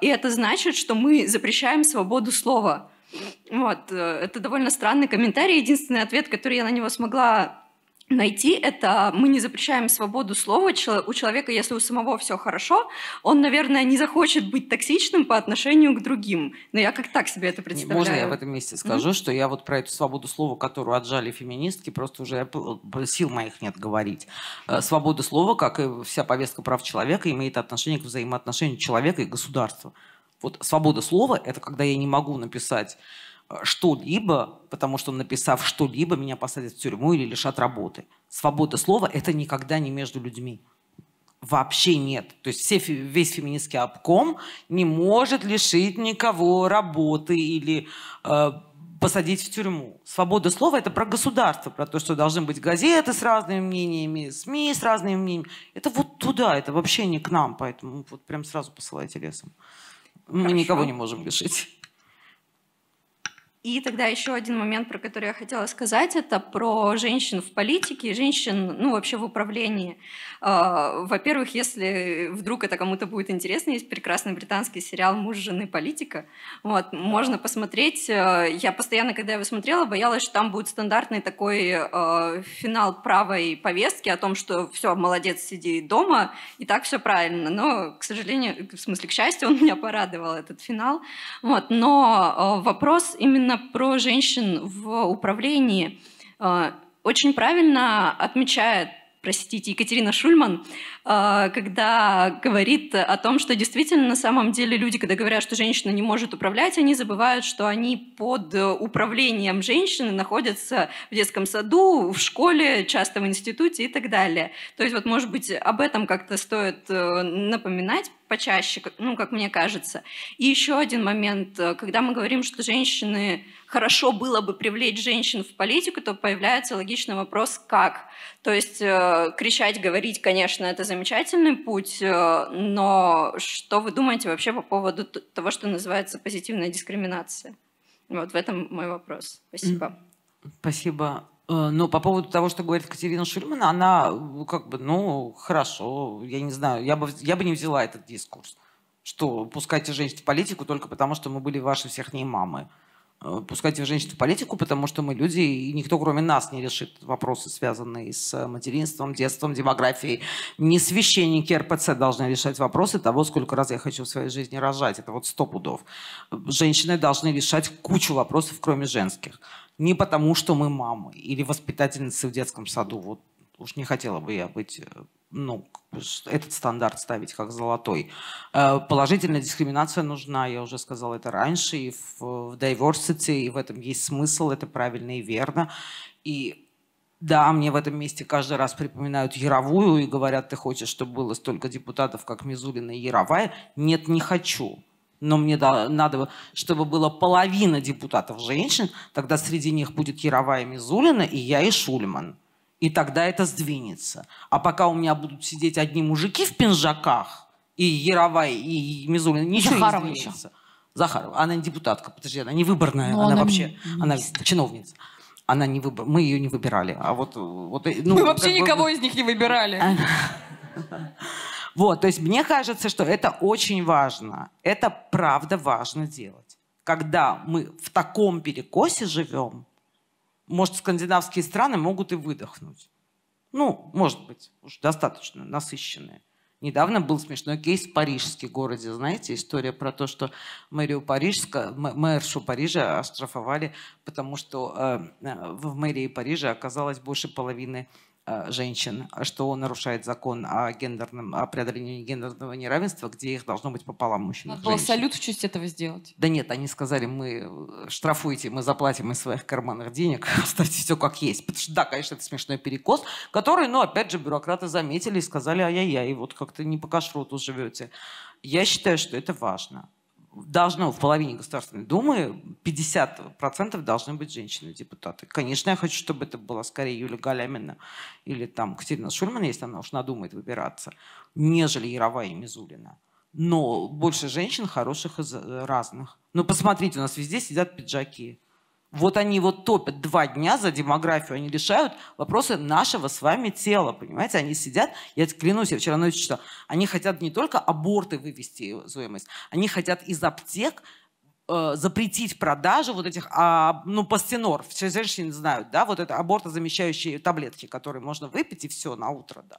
и это значит, что мы запрещаем свободу слова. Вот, э, это довольно странный комментарий. Единственный ответ, который я на него смогла найти это мы не запрещаем свободу слова у человека если у самого все хорошо он наверное не захочет быть токсичным по отношению к другим но я как так себе это представляю можно я в этом месте скажу mm-hmm. что я вот про эту свободу слова которую отжали феминистки просто уже сил моих нет говорить э, свобода слова как и вся повестка прав человека имеет отношение к взаимоотношению человека и государства вот свобода слова это когда я не могу написать Э, что-либо, потому что, написав что-либо, меня посадят в тюрьму или лишат работы. Свобода слова – это никогда не между людьми. Вообще нет. То есть все, весь феминистский обком не может лишить никого работы или э, посадить в тюрьму. Свобода слова – это про государство, про то, что должны быть газеты с разными мнениями, СМИ с разными мнениями. Это вот туда, это вообще не к нам, поэтому вот прям сразу посылайте лесом. Хорошо. Мы никого не можем лишить. И тогда еще один момент, про который я хотела сказать, это про женщин в политике и женщин, ну, вообще в управлении. А, во-первых, если вдруг это кому-то будет интересно, есть прекрасный британский сериал «Муж жены политика». Вот, можно посмотреть. А, я постоянно, когда его смотрела, боялась, что там будет стандартный такой а, финал правой повестки о том, что все, молодец, сиди дома, и так все правильно. Но, к сожалению, в смысле, к счастью, он меня порадовал, этот финал. Вот, но вопрос именно именно про женщин в управлении э, очень правильно отмечает, простите, Екатерина Шульман, а, когда говорит о том, что действительно на самом деле люди, когда говорят, что женщина не может управлять, они забывают, что они под управлением женщины находятся в детском саду, в школе, часто в институте и так далее. То есть вот, может быть, об этом как-то стоит э, напоминать почаще, ну, как мне кажется. И еще один момент, когда мы говорим, что женщины хорошо было бы привлечь женщин в политику, то появляется логичный вопрос «как?». То есть э, кричать, говорить, конечно, это замечательный путь, э, но что вы думаете вообще по поводу того, что называется позитивная дискриминация? Вот в этом мой вопрос. Спасибо. Спасибо. Э, но по поводу того, что говорит Катерина Шульман, она э, как бы, ну, хорошо, я не знаю, я бы, я бы не взяла этот дискурс, что пускайте женщин в политику только потому, что мы были ваши всех не мамы. Э, пускать женщин в политику, потому что мы люди, и никто кроме нас не решит вопросы, связанные с материнством, детством, демографией. Не священники РПЦ должны решать вопросы того, сколько раз я хочу в своей жизни рожать. Это вот сто пудов. Женщины должны решать кучу вопросов, кроме женских. Не потому, что мы мамы или воспитательницы в детском саду. Вот уж не хотела бы я быть э, ну, этот стандарт ставить как золотой. Э, положительная дискриминация нужна, я уже сказала это раньше, и в, в diversity, и в этом есть смысл, это правильно и верно. И да, мне в этом месте каждый раз припоминают Яровую и говорят, ты хочешь, чтобы было столько депутатов, как Мизулина и Яровая? Нет, не хочу. Но мне надо, чтобы было половина депутатов женщин, тогда среди них будет Яровая, Мизулина и я, и Шульман и тогда это сдвинется. А пока у меня будут сидеть одни мужики в пинжаках, и Яровай, и Мизулина, ничего Захарова не сдвинется. Еще. Захарова, она не депутатка, подожди, она не выборная, ну, она, она вообще, не... она чиновница она не выбор, мы ее не выбирали, а вот вот ну, мы вообще никого из них не выбирали. (laughs) Вот, то есть мне кажется, что это очень важно, это правда важно делать, когда мы в таком перекосе живем, может, скандинавские страны могут и выдохнуть. Ну, может быть, уж достаточно насыщенные. Недавно был смешной кейс в парижском городе. Знаете, история про то, что мэрию Парижска, мэршу Парижа оштрафовали, потому что э, э, в мэрии Парижа оказалось больше половины Э, женщин, что он нарушает закон о, гендерном, о преодолении гендерного неравенства, где их должно быть пополам мужчин. Надо было салют в честь этого сделать. Да нет, они сказали, мы э, штрафуйте, мы заплатим из своих карманных денег, (laughs) оставьте все как есть. Потому что да, конечно, это смешной перекос, который, ну, опять же, бюрократы заметили и сказали, ай-яй-яй, вот как-то не по кашруту живете. Я считаю, что это важно должно в половине Государственной Думы 50% должны быть женщины-депутаты. Конечно, я хочу, чтобы это была скорее Юлия Галямина или там Катерина Шульман, если она уж надумает выбираться, нежели Ярова и Мизулина. Но больше женщин хороших из э, разных. но ну, посмотрите, у нас везде сидят пиджаки вот они вот топят два дня за демографию, они решают вопросы нашего с вами тела, понимаете? Они сидят, я клянусь, я вчера ночью читала, они хотят не только аборты вывести, Зоемость, они хотят из аптек э, запретить продажу вот этих, а, ну, пастенор, все женщины знают, да, вот это абортозамещающие таблетки, которые можно выпить и все на утро, да.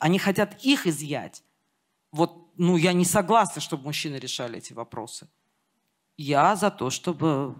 Они хотят их изъять. Вот, ну, я не согласна, чтобы мужчины решали эти вопросы я за то, чтобы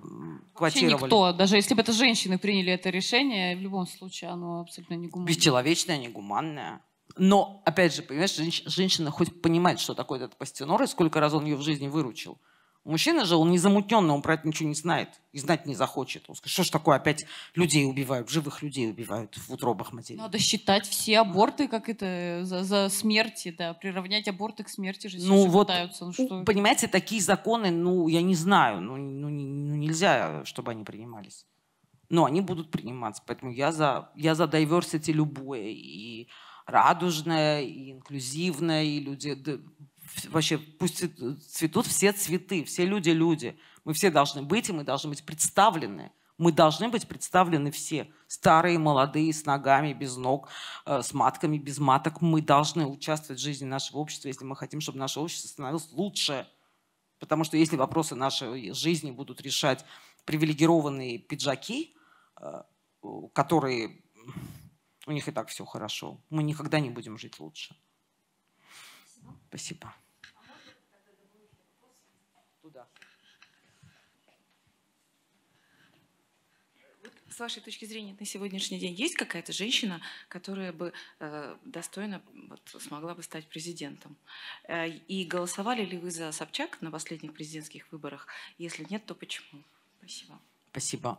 квотировали. Вообще никто, даже если бы это женщины приняли это решение, в любом случае оно абсолютно негуманное. Бесчеловечное, негуманное. Но, опять же, понимаешь, женщина хоть понимает, что такое этот пастенор и сколько раз он ее в жизни выручил. Мужчина же, он не замутненный, он про это ничего не знает и знать не захочет. Он скажет, что ж такое, опять людей убивают, живых людей убивают в утробах матери. Надо считать все аборты, как это, за, за смерти, да, приравнять аборты к смерти же ну, вот, пытаются. Ну, что... Понимаете, такие законы, ну, я не знаю, ну, ну, ну, ну нельзя, чтобы они принимались. Но они будут приниматься, поэтому я за, я за diversity любое, и радужное, и инклюзивное, и люди вообще пусть цветут все цветы, все люди люди. Мы все должны быть, и мы должны быть представлены. Мы должны быть представлены все. Старые, молодые, с ногами, без ног, э, с матками, без маток. Мы должны участвовать в жизни нашего общества, если мы хотим, чтобы наше общество становилось лучше. Потому что если вопросы нашей жизни будут решать привилегированные пиджаки, э, которые у них и так все хорошо, мы никогда не будем жить лучше. Спасибо. с вашей точки зрения на сегодняшний день есть какая-то женщина, которая бы э, достойно вот, смогла бы стать президентом? Э, и голосовали ли вы за Собчак на последних президентских выборах? Если нет, то почему? Спасибо. Спасибо.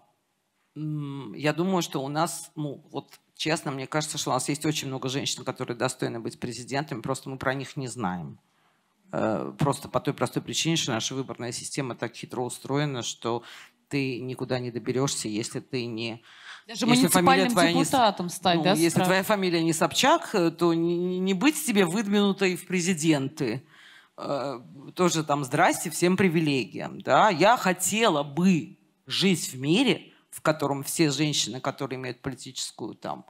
Я думаю, что у нас, ну, вот честно, мне кажется, что у нас есть очень много женщин, которые достойны быть президентами, просто мы про них не знаем э, просто по той простой причине, что наша выборная система так хитро устроена, что ты никуда не доберешься, если ты не... Даже если муниципальным твоя депутатом не, стать, ну, да? Если справ... твоя фамилия не Собчак, э, то не, не быть тебе выдвинутой в президенты. Э, тоже там здрасте всем привилегиям. Да? Я хотела бы жить в мире, в котором все женщины, которые имеют политическую там, э,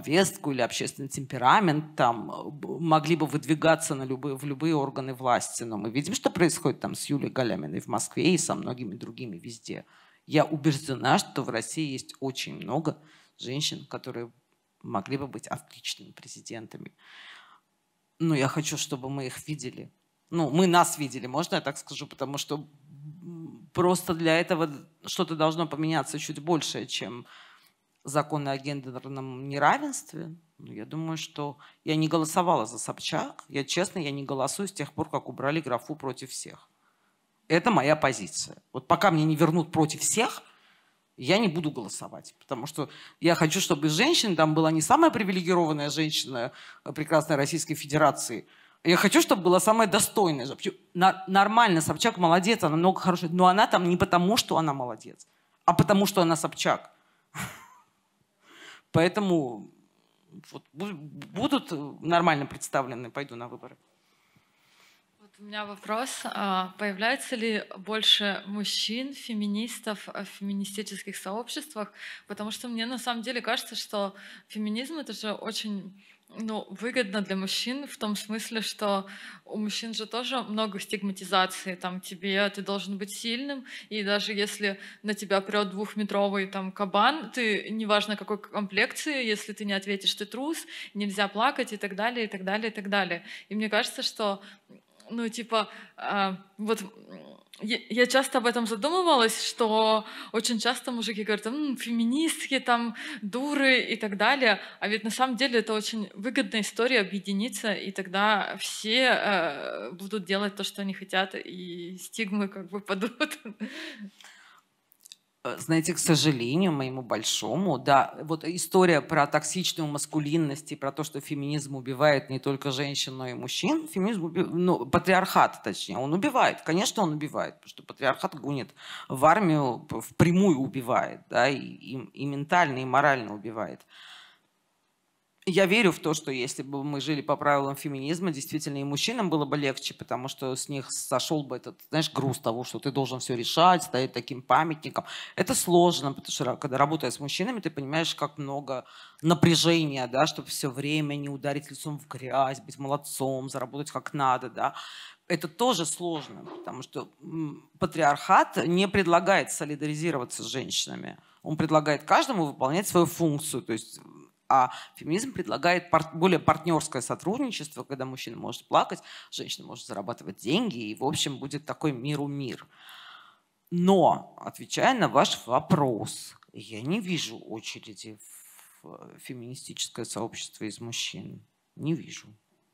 повестку или общественный темперамент, там, э, могли бы выдвигаться на любые, в любые органы власти. Но мы видим, что происходит там с Юлей Галяминой в Москве и со многими другими везде. Я убеждена, что в России есть очень много женщин, которые могли бы быть отличными президентами. Но я хочу, чтобы мы их видели. Ну, мы нас видели, можно я так скажу, потому что просто для этого что-то должно поменяться чуть больше, чем законы о гендерном неравенстве, ну, я думаю, что я не голосовала за Собчак. Я честно, я не голосую с тех пор, как убрали графу против всех. Это моя позиция. Вот пока мне не вернут против всех, я не буду голосовать. Потому что я хочу, чтобы женщина там была не самая привилегированная женщина э, прекрасной Российской Федерации. Я хочу, чтобы была самая достойная. Нормально, Собчак молодец, она много хорошая. Но она там не потому, что она молодец, а потому, что она Собчак. (laughs) Поэтому вот, будут э, нормально представлены, пойду на выборы. Вот у меня вопрос. А, появляется ли больше мужчин, феминистов э, в феминистических сообществах? Потому что мне на самом деле кажется, что феминизм — это же очень ну, выгодно для мужчин в том смысле, что у мужчин же тоже много стигматизации, там тебе, ты должен быть сильным, и даже если на тебя прет двухметровый там кабан, ты, неважно какой комплекции, если ты не ответишь, ты трус, нельзя плакать и так далее, и так далее, и так далее. И мне кажется, что, ну, типа, э, вот я часто об этом задумывалась, что очень часто мужики говорят, М, феминистки, там, дуры и так далее. А ведь на самом деле это очень выгодная история объединиться, и тогда все э, будут делать то, что они хотят, и стигмы как бы падут. Э, знаете, к сожалению, моему большому, да, вот история про токсичную маскулинность и про то, что феминизм убивает не только женщин, но и мужчин, феминизм, уби... ну, патриархат, точнее, он убивает, конечно, он убивает, потому что патриархат гонит в армию, впрямую убивает, да, и, и, и ментально, и морально убивает я верю в то, что если бы мы жили по правилам феминизма, действительно и мужчинам было бы легче, потому что с них сошел бы этот, знаешь, груз того, что ты должен все решать, стоять таким памятником. Это сложно, потому что когда работаешь с мужчинами, ты понимаешь, как много напряжения, да, чтобы все время не ударить лицом в грязь, быть молодцом, заработать как надо, да это тоже сложно, потому что патриархат не предлагает солидаризироваться с женщинами. Он предлагает каждому выполнять свою функцию. То есть а феминизм предлагает пар- более партнерское сотрудничество, когда мужчина может плакать, женщина может зарабатывать деньги, и, в общем, будет такой миру-мир. Но, отвечая на ваш вопрос, я не вижу очереди в э, феминистическое сообщество из мужчин. Не вижу.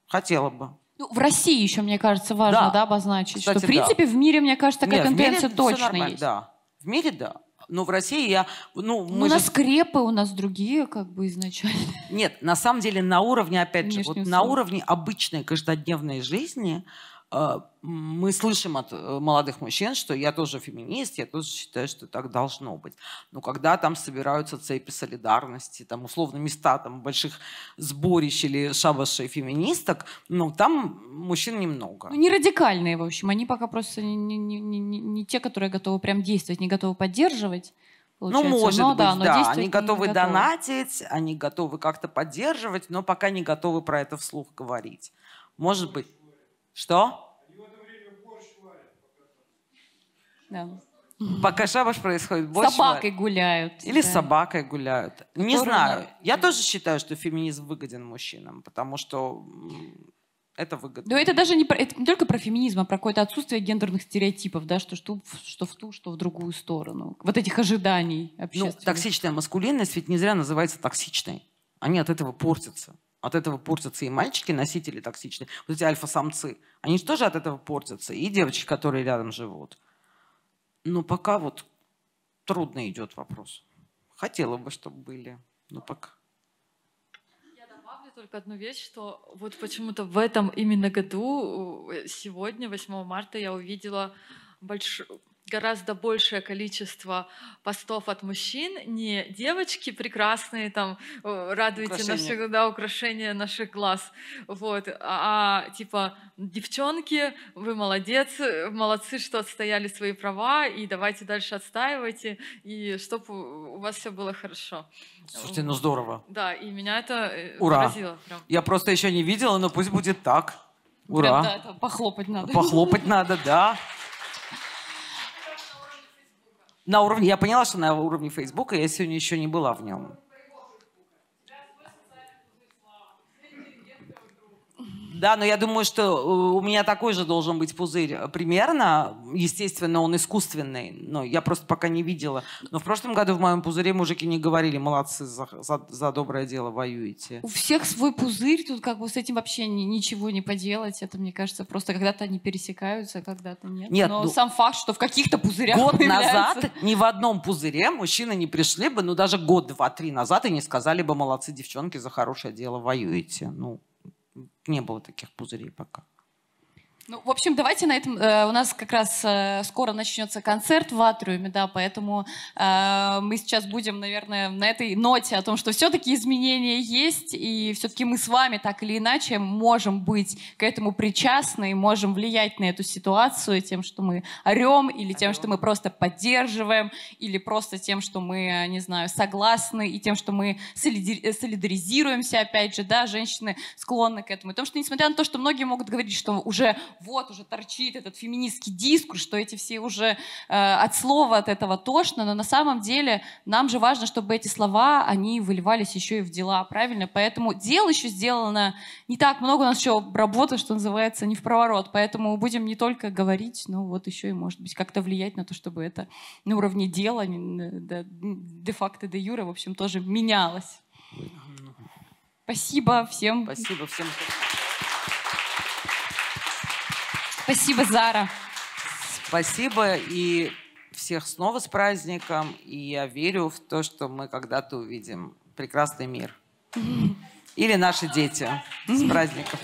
Хотела бы. Ну, в России еще, мне кажется, важно да. Да, обозначить, Кстати, что в принципе да. в мире, мне кажется, такая Нет, контенция точно есть. Да. В мире да но ну, в России я... Ну, ну, мы у же... нас скрепы, у нас другие как бы изначально. Нет, на самом деле на уровне, опять Внешнего же, вот на уровне обычной каждодневной жизни а, мы слышим от э, молодых мужчин, что я тоже феминист, я тоже считаю, что так должно быть. Но когда там собираются цепи солидарности, там условно места там больших сборищ или шабашей феминисток, ну там мужчин немного. Ну, не радикальные, в общем, они пока просто не, не, не, не те, которые готовы прям действовать, не готовы поддерживать. Ну, получается. Ну, может но, быть, да. да. Они готовы готовы. донатить, они готовы как-то поддерживать, но пока не готовы про это вслух говорить. Может быть, что? Да. Пока шабаш происходит, борщ собакой варят. гуляют. Или да. собакой гуляют. Не знаю. Рынок? Я тоже считаю, что феминизм выгоден мужчинам, потому что это выгодно. Но это даже не, про, это не только про феминизм, а про какое-то отсутствие гендерных стереотипов, да, что, что, что в ту, что в другую сторону. Вот этих ожиданий ну, общественных. Ну, токсичная маскулинность ведь не зря называется токсичной. Они от этого портятся. От этого портятся и мальчики, носители токсичные, вот эти альфа-самцы. Они же тоже от этого портятся, и девочки, которые рядом живут. Но пока вот трудно идет вопрос. Хотела бы, чтобы были, но пока Я добавлю только одну вещь, что вот почему-то в этом именно году, э, сегодня, 8 марта, я увидела большой гораздо большее количество постов от мужчин, не девочки прекрасные, там, радуйте украшения. наши, да, украшения наших глаз, вот, а, а типа, девчонки, вы молодец, э, молодцы, что отстояли свои права, и давайте дальше отстаивайте, и чтоб у вас все было хорошо. Слушайте, ну здорово. Да, и меня это э, Ура. поразило. Прям. Я просто еще не видела, но пусть будет так. Ура. Прям, да, это похлопать надо. Похлопать надо, да. На уровне, я поняла, что на уровне Фейсбука я сегодня еще не была в нем. Да, но я думаю, что э, у меня такой же должен быть пузырь э, примерно. Естественно, он искусственный, но я просто пока не видела. Но в прошлом году в моем пузыре мужики не говорили, молодцы, за, за, за доброе дело воюете. У всех свой пузырь, тут как бы с этим вообще ничего не поделать. Это, мне кажется, просто когда-то они пересекаются, а когда-то нет. нет но ну, сам факт, что в каких-то пузырях Год назад ни в одном пузыре мужчины не пришли бы, ну даже год, два, три назад и не сказали бы, молодцы, девчонки, за хорошее дело воюете. Ну, не было таких пузырей пока. Ну, в общем, давайте на этом... Э, у нас как раз э, скоро начнется концерт в Атриуме, да, поэтому э, мы сейчас будем, наверное, на этой ноте о том, что все-таки изменения есть, и все-таки мы с вами так или иначе можем быть к этому причастны, и можем влиять на эту ситуацию тем, что мы орем, или тем, что мы просто поддерживаем, или просто тем, что мы, э, не знаю, согласны, и тем, что мы э, солидаризируемся, опять же, да, женщины склонны к этому. Потому что, несмотря на то, что многие могут говорить, что уже вот уже торчит этот феминистский дискурс, что эти все уже э, от слова от этого тошно, но на самом деле нам же важно, чтобы эти слова, они выливались еще и в дела, правильно? Поэтому дел еще сделано не так много, у нас еще работы, что называется, не в проворот, поэтому будем не только говорить, но вот еще и, может быть, как-то влиять на то, чтобы это на уровне дела, де-факто, де-юре, в общем, тоже менялось. Спасибо всем. Спасибо всем. Спасибо, Зара. Спасибо и всех снова с праздником. И я верю в то, что мы когда-то увидим прекрасный мир. (laughs) Или наши дети. С праздником.